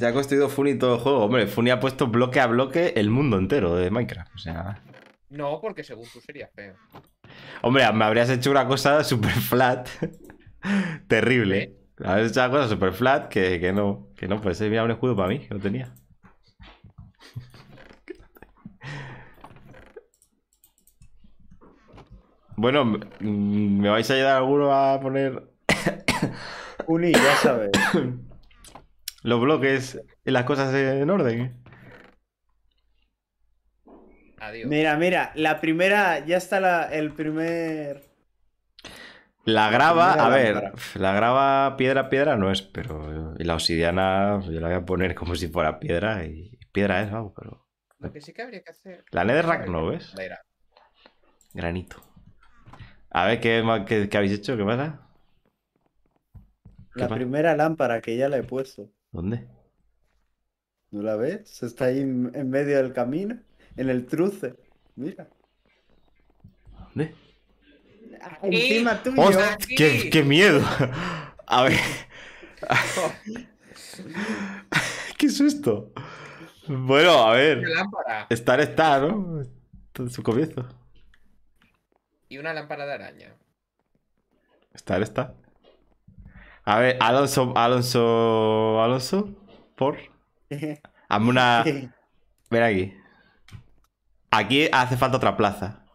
Speaker 1: Ya ha construido Funny todo el juego. Hombre, Funny ha puesto bloque a bloque el mundo entero de Minecraft. O sea.
Speaker 3: No, porque según tú sería feo.
Speaker 1: Hombre, me habrías hecho una cosa super flat. (laughs) Terrible. ¿Eh? Habrías hecho una cosa super flat que, que no. Que no, pues mira un escudo para mí, que no tenía. Bueno, ¿me vais a ayudar alguno a poner.
Speaker 2: Uni, ya sabes. (coughs)
Speaker 1: los bloques,
Speaker 2: las cosas en orden. Adiós. Mira, mira, la primera, ya está el primer.
Speaker 1: La grava, a ver, la grava piedra piedra no es, pero y la obsidiana yo la voy a poner como si fuera piedra y piedra es vamos, pero. Lo
Speaker 3: que sí que habría que hacer. La netherrack no, ¿ves?
Speaker 1: Granito. A ver, ¿qué, qué, habéis hecho? ¿Qué pasa? La
Speaker 2: primera lámpara que ya la he puesto. ¿Dónde? ¿No la ves? Está ahí en medio del camino, en el truce. Mira. ¿Dónde? Encima tuyo. qué, miedo! (laughs) A ver. (laughs) ¡Qué susto!
Speaker 1: Bueno, a ver. Estar está, ¿no? En su comienzo.
Speaker 3: Y una lámpara de araña.
Speaker 1: Estar está. A ver, Alonso, Alonso, Alonso, por. (laughs) Hazme una. Ven aquí. Aquí hace falta otra plaza.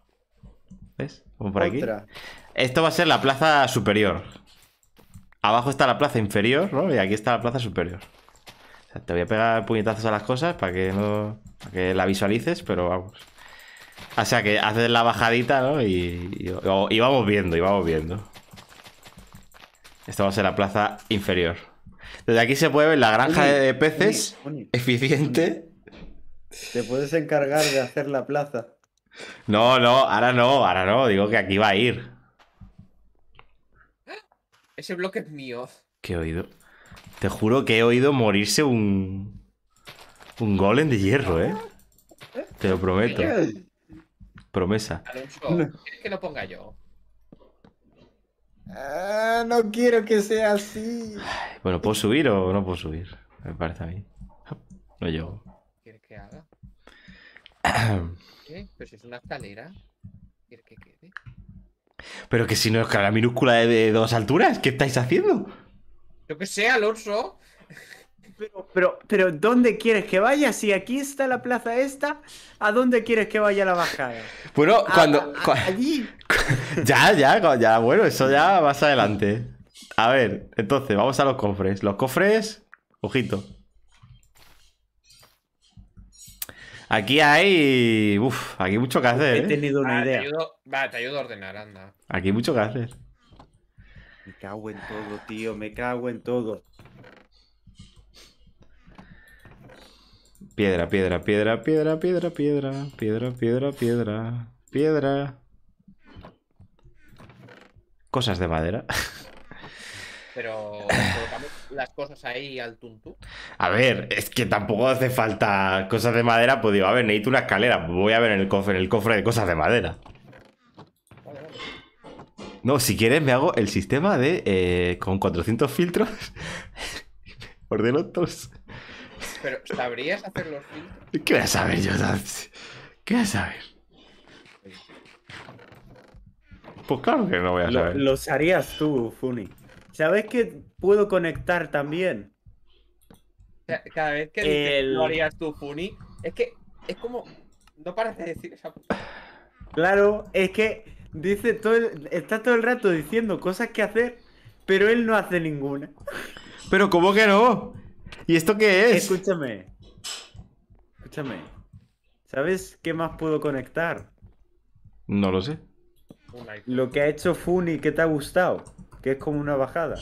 Speaker 1: ¿Ves? Como por aquí. Esto va a ser la plaza superior. Abajo está la plaza inferior, ¿no? Y aquí está la plaza superior. O sea, te voy a pegar puñetazos a las cosas para que no. Para que la visualices, pero vamos. O sea que haces la bajadita, ¿no? Y, y vamos viendo, y vamos viendo. Estamos en la plaza inferior. Desde aquí se puede ver la granja de peces eficiente.
Speaker 2: Te puedes encargar de hacer la plaza.
Speaker 1: No, no, ahora no, ahora no. Digo que aquí va a ir.
Speaker 3: Ese bloque es mío.
Speaker 1: ¿Qué he oído? Te juro que he oído morirse un. Un golem de hierro, ¿eh? Te lo prometo. Promesa.
Speaker 3: ¿quieres que lo ponga yo? Ah, no quiero que sea así.
Speaker 1: Bueno, ¿puedo subir o no puedo subir? Me parece a mí. No llego.
Speaker 3: ¿Quieres que haga? (clears throat) ¿Qué? Pero si es una escalera. ¿Quieres que quede?
Speaker 1: Pero que si no es la minúscula de, de, dos alturas, ¿qué estáis haciendo? Yo que sé,
Speaker 2: Alonso pero, pero, ¿dónde quieres que vaya? Si aquí está la plaza esta, ¿a dónde quieres que vaya la bajada?
Speaker 1: Bueno, ah, cuando... Ah, allí. (laughs) ya, ya, ya, bueno, eso ya Más adelante. A ver, entonces, vamos a los cofres. Los cofres, ojito. Aquí hay... Uf, aquí hay mucho que hacer. He ¿eh? tenido
Speaker 2: una ah, idea. va, te ayudo a ordenar, anda.
Speaker 1: Aquí hay mucho que hacer.
Speaker 2: Me cago en todo, tío, me cago en todo.
Speaker 1: Piedra, piedra, piedra, piedra, piedra, piedra, piedra, piedra, piedra, piedra. Cosas de madera.
Speaker 3: Pero las cosas ahí al tuntú.
Speaker 1: A ver, es que tampoco hace falta cosas de madera, pues digo, a ver, necesito una escalera, pues voy a ver en el cofre, en el cofre de cosas de madera. No, si quieres me hago el sistema de eh, con 400 filtros. (laughs) Ordeno todos.
Speaker 3: Pero,
Speaker 2: ¿sabrías hacer los
Speaker 1: filtros? ¿Qué voy a saber yo? ¿Qué voy a saber? Pues claro que no voy a saber.
Speaker 2: los harías tú, funny. ¿Sabes que puedo conectar también? Cada vez que dices lo harías
Speaker 3: tú, funny. es que es como. No parece de decir esa puta.
Speaker 2: Claro, es que dice todo está todo el rato diciendo cosas que hacer, pero él no hace ninguna. Pero ¿cómo que no? ¿Y esto qué es? Escúchame. Escúchame. ¿Sabes qué más puedo conectar? No lo sé. Lo que ha hecho Funi, ¿Qué te ha gustado? Que es como una bajada.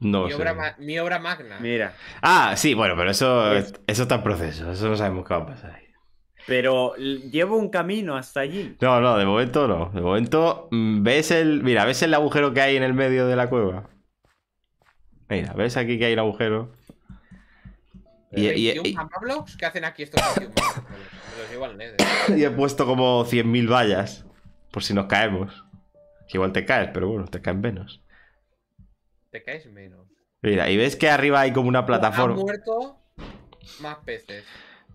Speaker 1: No mi, sé. Obra,
Speaker 3: mi obra magna.
Speaker 1: Mira. Ah, sí, bueno, pero eso, eso está en proceso. Eso no sabemos qué va a pasar.
Speaker 2: Pero llevo un camino hasta allí.
Speaker 1: No, no, de momento no. De momento, mm, ves el. Mira, ves el agujero que hay en el medio de la cueva. Mira, ¿ves aquí que hay el agujero? Y, y,
Speaker 3: ¿Qué hacen aquí estos
Speaker 1: Y he puesto como 100.000 vallas. Por si nos caemos. Que igual te caes, pero bueno, te caen menos.
Speaker 3: Te caes menos.
Speaker 1: Mira, y ves que arriba hay como una plataforma.
Speaker 3: muerto más peces.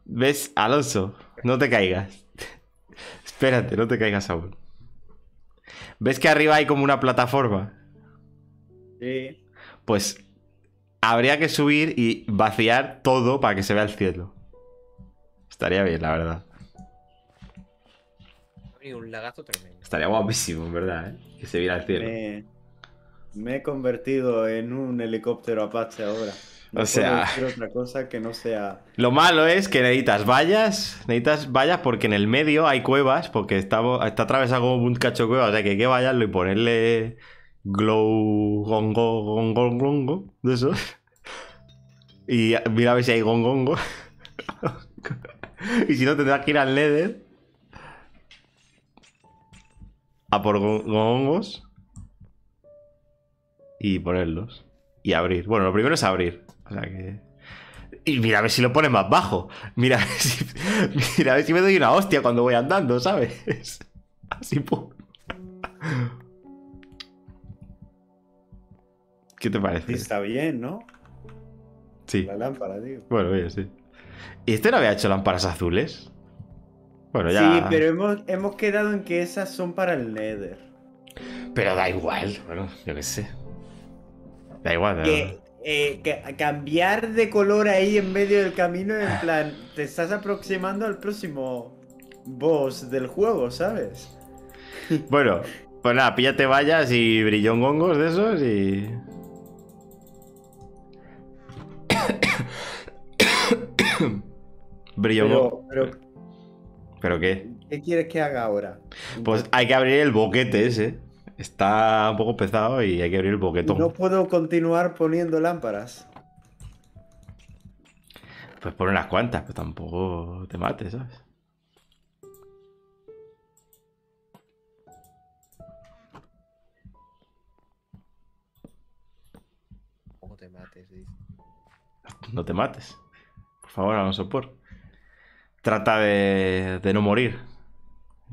Speaker 1: ¿Ves, Alonso? No te caigas. (laughs) Espérate, no te caigas aún. ¿Ves que arriba hay como una plataforma? Sí. Pues Habría que subir y vaciar todo para que se vea el cielo. Estaría bien, la verdad. Estaría guapísimo, en verdad, ¿eh? que se viera el cielo.
Speaker 2: Me... he convertido en un helicóptero Apache ahora. o sea, cosa que no sea.
Speaker 1: Lo malo es que necesitas vallas, necesitas vallas porque en el medio hay cuevas, porque está, atravesado como un cacho cueva, o sea que hay que vallarlo y ponerle glow, gongo, gongo, gongo, de eso. Y mira a ver si hay gongo (laughs) y si no, tendrás que ir al LED e. A por gongos. Y ponerlos. Y abrir. Bueno, lo primero es abrir. Y mira a ver si lo pones más bajo. Mira a ver si, (laughs) mira a ver si me doy una hostia cuando voy andando, ¿sabes? (laughs) Así, pum. ¿Qué te parece? Está bien, ¿no? Sí. La
Speaker 2: lámpara, tío.
Speaker 1: Bueno, oye, sí. ¿Y este no había hecho lámparas azules? Bueno, ya. Sí,
Speaker 2: pero hemos, quedado en que esas son para el Nether.
Speaker 1: Pero da igual, bueno, yo qué sé. Da igual, da que,
Speaker 2: eh, cambiar de color ahí en medio del camino, en ah. plan, te estás aproximando al próximo boss del juego, ¿sabes?
Speaker 1: Bueno, pues nada, píllate vallas y brillón gongos de esos y. Pero, qué?
Speaker 2: ¿Qué quieres que haga ahora?
Speaker 1: Pues hay que abrir el boquete ese. Está un poco pesado y hay que abrir el boquetón. No
Speaker 2: puedo continuar poniendo lámparas.
Speaker 1: Pues pon unas cuantas, pero tampoco te mates, ¿sabes? Te mates, No te mates. Por favor, no soporte trata de, no morir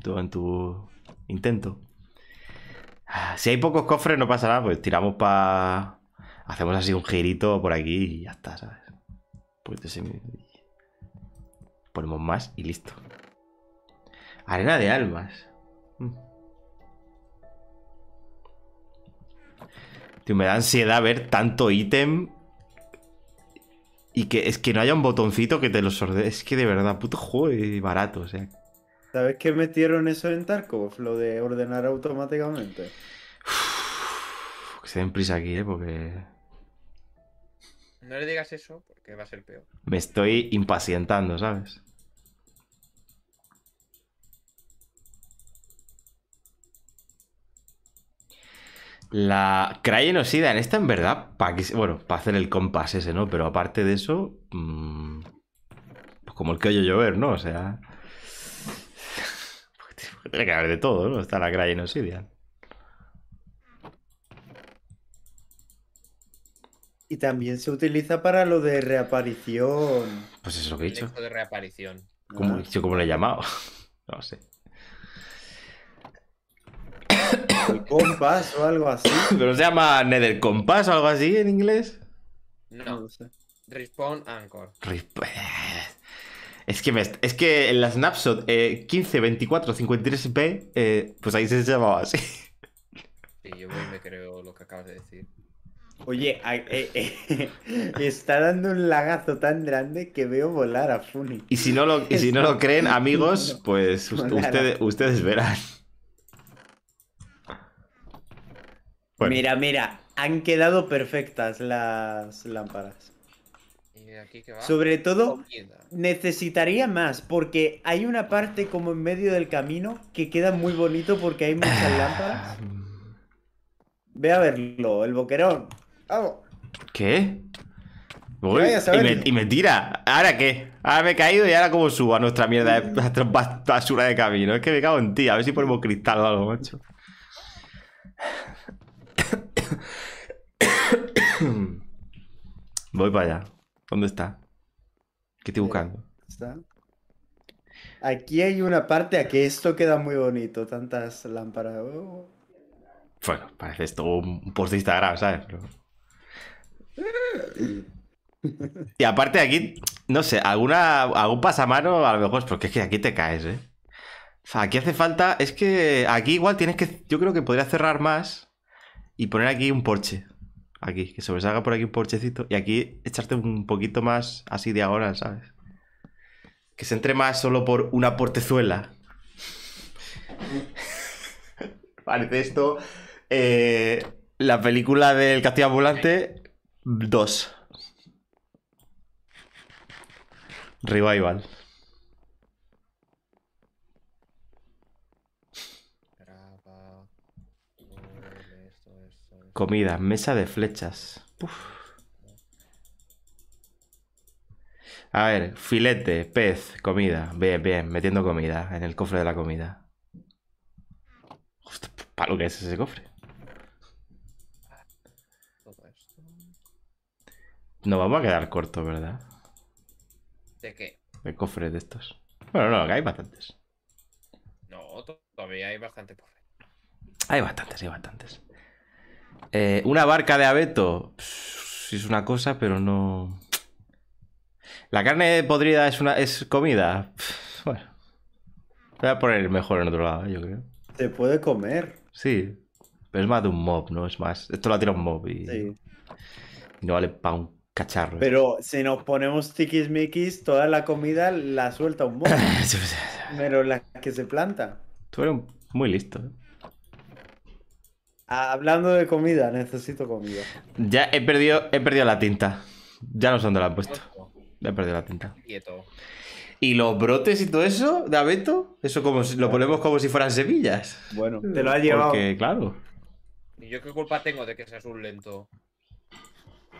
Speaker 1: en tu intento. Ah, si hay pocos cofres, no pasa nada, pues tiramos para. Hacemos así un girito por aquí y ya está, ¿sabes? Pues Ponemos más y listo. Arena de almas. Mm. Tío, me da ansiedad ver tanto ítem y que es que no haya un botoncito que te los ordene. Es que de verdad, puto juego y barato, o sea.
Speaker 2: ¿Sabes qué metieron eso en Tarkov? Lo de ordenar automáticamente.
Speaker 1: que se den prisa aquí, ¿eh? Porque.
Speaker 2: No le digas
Speaker 3: eso, porque va a ser peor.
Speaker 1: Me estoy impacientando, ¿sabes? La Crayon en esta en verdad, para bueno, para hacer el compás ese, ¿no? Pero aparte de eso, mm, pues como el que oye llover, ¿no? O sea, (laughs) pues tiene que haber de todo, ¿no? Está la Crayon
Speaker 2: Y también se utiliza para lo de reaparición.
Speaker 1: Pues eso que he dicho. De
Speaker 3: reaparición.
Speaker 1: ¿Cómo, dicho? ¿Cómo le he llamado? (laughs) no sé.
Speaker 2: El compás o algo así.
Speaker 1: (coughs) ¿Pero se llama Nether Compass o algo así en inglés?
Speaker 2: No, no sé.
Speaker 3: Respawn Anchor.
Speaker 1: Eh, es que, es que en la Snapshot eh, 15, 24, 53p, pues ahí se llamaba así. Sí,
Speaker 2: yo me creo lo que acabas de decir. Oye, eh, eh, (laughs) está dando un lagazo tan grande que veo volar a Funi. Y si
Speaker 1: no lo, si no lo creen, (laughs)
Speaker 2: amigos,
Speaker 1: pues ustedes,
Speaker 2: ustedes verán. Mira, mira, han quedado perfectas las lámparas. Sobre todo, necesitaría más, porque hay una parte como en medio del camino que queda muy bonito porque hay muchas (sighs) lámparas. Ve a verlo, el boquerón. ¿Qué?
Speaker 1: y, me, tira. ¿Ahora qué? Ahora me he caído y ahora como subo a nuestra mierda de (laughs) nuestra basura de camino. Es que me cago en ti. A ver si ponemos cristal o algo, macho. (coughs) Voy para allá. ¿Dónde está? ¿Qué estoy eh, buscando?
Speaker 2: Está. Aquí hay una parte a que esto queda muy bonito, tantas lámparas. Oh.
Speaker 1: Bueno, parece esto un post de Instagram, ¿sabes? (laughs) Y aparte aquí, no sé, alguna, algún pasamano a lo mejor, porque es que aquí te caes, ¿eh? aquí hace falta, es que aquí igual tienes que, yo creo que podría cerrar más y poner aquí un porche. Aquí, que sobresalga por aquí un porchecito y aquí echarte un poquito más así de ahora ¿sabes? Que se entre más solo por una portezuela. (laughs) Parece esto eh, la película del Castillo Ambulante 2. Revival. Comida, mesa de flechas. A ver, filete, pez, comida. Bien, bien, metiendo comida en el cofre de la comida. Pues, ¿para lo que es ese cofre? Nos vamos a quedar cortos, ¿verdad? ¿De qué? De cofres de estos. Bueno, no, que hay bastantes.
Speaker 3: No, todavía hay bastantes cofres Hay bastantes, hay
Speaker 1: bastantes. Eh, una barca de abeto. Sí, es una cosa, pero no. La carne podrida es una es comida. Bueno. Voy a poner mejor en otro lado, yo creo.
Speaker 2: Se puede comer.
Speaker 1: Sí. Pero es más de un mob, ¿no? Es más. Esto lo tira un mob y. no vale para un cacharro. Pero
Speaker 2: si nos ponemos tiquismiquis, toda la comida la suelta un mob. (laughs) pero la que se planta.
Speaker 1: Tú eres muy listo, ¿eh?
Speaker 2: Ah, hablando de comida, necesito comida.
Speaker 1: Ya he perdido, he perdido la tinta. Ya no sé dónde la han puesto. Ya he perdido la tinta. ¿Y los brotes y todo eso de abeto? Eso como lo ponemos como si fueran semillas.
Speaker 2: Bueno, te lo ha llevado. claro. ¿Y yo qué culpa tengo de que seas un lento?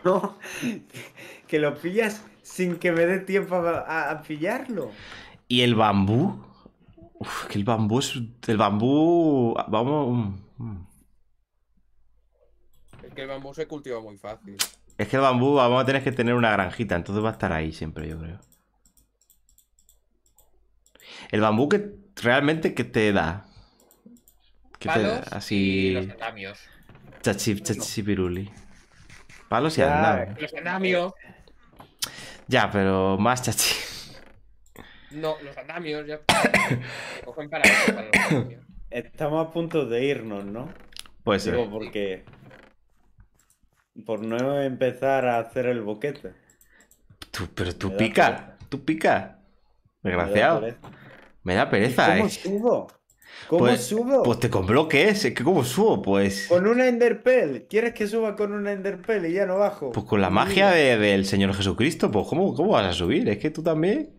Speaker 1: No, (laughs)
Speaker 2: que lo pillas sin que me dé tiempo a, a pillarlo.
Speaker 1: ¿Y el bambú? Uf, que el bambú es. El bambú. Vamos. Mm, mm
Speaker 3: que el bambú se cultiva muy fácil.
Speaker 1: Es que el bambú vamos a tener que tener una granjita, entonces va a estar ahí siempre, yo creo. El bambú que realmente que te da. ¿Qué te da? Así. los Chachip, chachipiruli. Palos y andamios.
Speaker 3: Los andamios.
Speaker 1: Ya, pero más chachi.
Speaker 2: No, los andamios ya. (coughs) los Estamos a punto de irnos, ¿no? Pues Digo, porque por no empezar a hacer el boquete.
Speaker 1: pero tú pica,
Speaker 2: tú pica. Desgraciado.
Speaker 1: Me da pereza, ¿Cómo
Speaker 2: subo? ¿Cómo pues, subo? Pues
Speaker 1: te compro qué es, es que cómo subo, pues. Con
Speaker 2: una Enderpell. ¿Quieres que suba con una Enderpell y ya no bajo? Pues con la magia
Speaker 1: del Señor Jesucristo, pues ¿cómo, ¿cómo vas a subir? Es que tú también.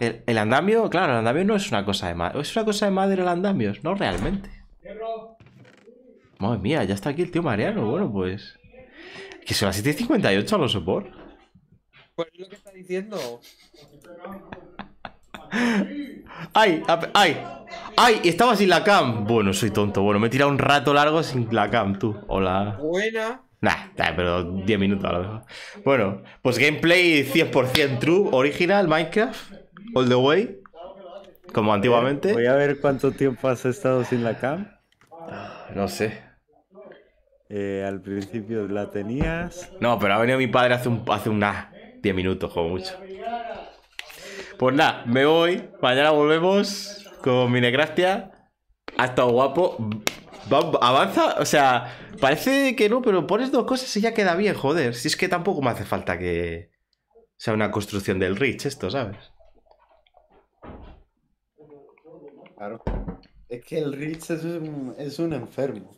Speaker 1: El, andamio, claro, el andamio no es una cosa de madre. Es una cosa de madre el andamio, no realmente. Madre mía, ya está aquí el tío Mariano. Bueno, pues. Que son las 7.58 a lo sopor.
Speaker 3: Pues es lo que está diciendo.
Speaker 1: (laughs) ¡Ay! ¡Ay! ¡Ay! Estaba sin la cam. Bueno, soy tonto. Bueno, me he tirado un rato largo sin la cam, tú. Hola.
Speaker 3: Buena.
Speaker 1: Nah, pero 10 minutos a lo mejor. Bueno, pues gameplay 100% true, original, Minecraft, all the way, como antiguamente.
Speaker 2: Voy a ver cuánto tiempo has estado sin la cam.
Speaker 1: Ah no sé. Eh, al principio la tenías. No, pero ha venido mi padre hace un hace una 10 minutos, como mucho. Pues nada, me voy. Mañana volvemos con mi hasta Ha estado guapo. avanza, o sea, parece que no, pero pones dos cosas y ya queda bien, joder. Si es que tampoco me hace falta que sea una construcción del Rich esto, ¿sabes?
Speaker 2: Claro. Es que el Rich es un, es un enfermo.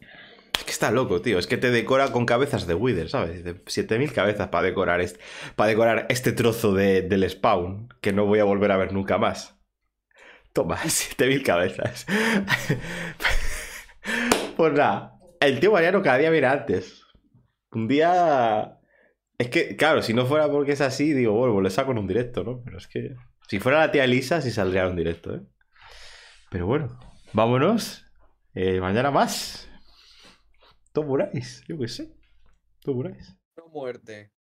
Speaker 1: Es que está loco, tío. Es que te decora con cabezas de Wither, ¿sabes? 7000 cabezas para decorar, este, para decorar este trozo de, del spawn que no voy a volver a ver nunca más. Toma, 7000 (laughs) cabezas. (laughs) pues nada, el tío Mariano cada día viene antes. Un día. Es que, claro, si no fuera porque es así, digo, bueno, pues le saco en un directo, ¿no? Pero es que. Si fuera la tía Elisa, sí saldría en un directo, ¿eh? Pero bueno. Vámonos. Eh, mañana más. moráis, yo qué sé. moráis. No muerte.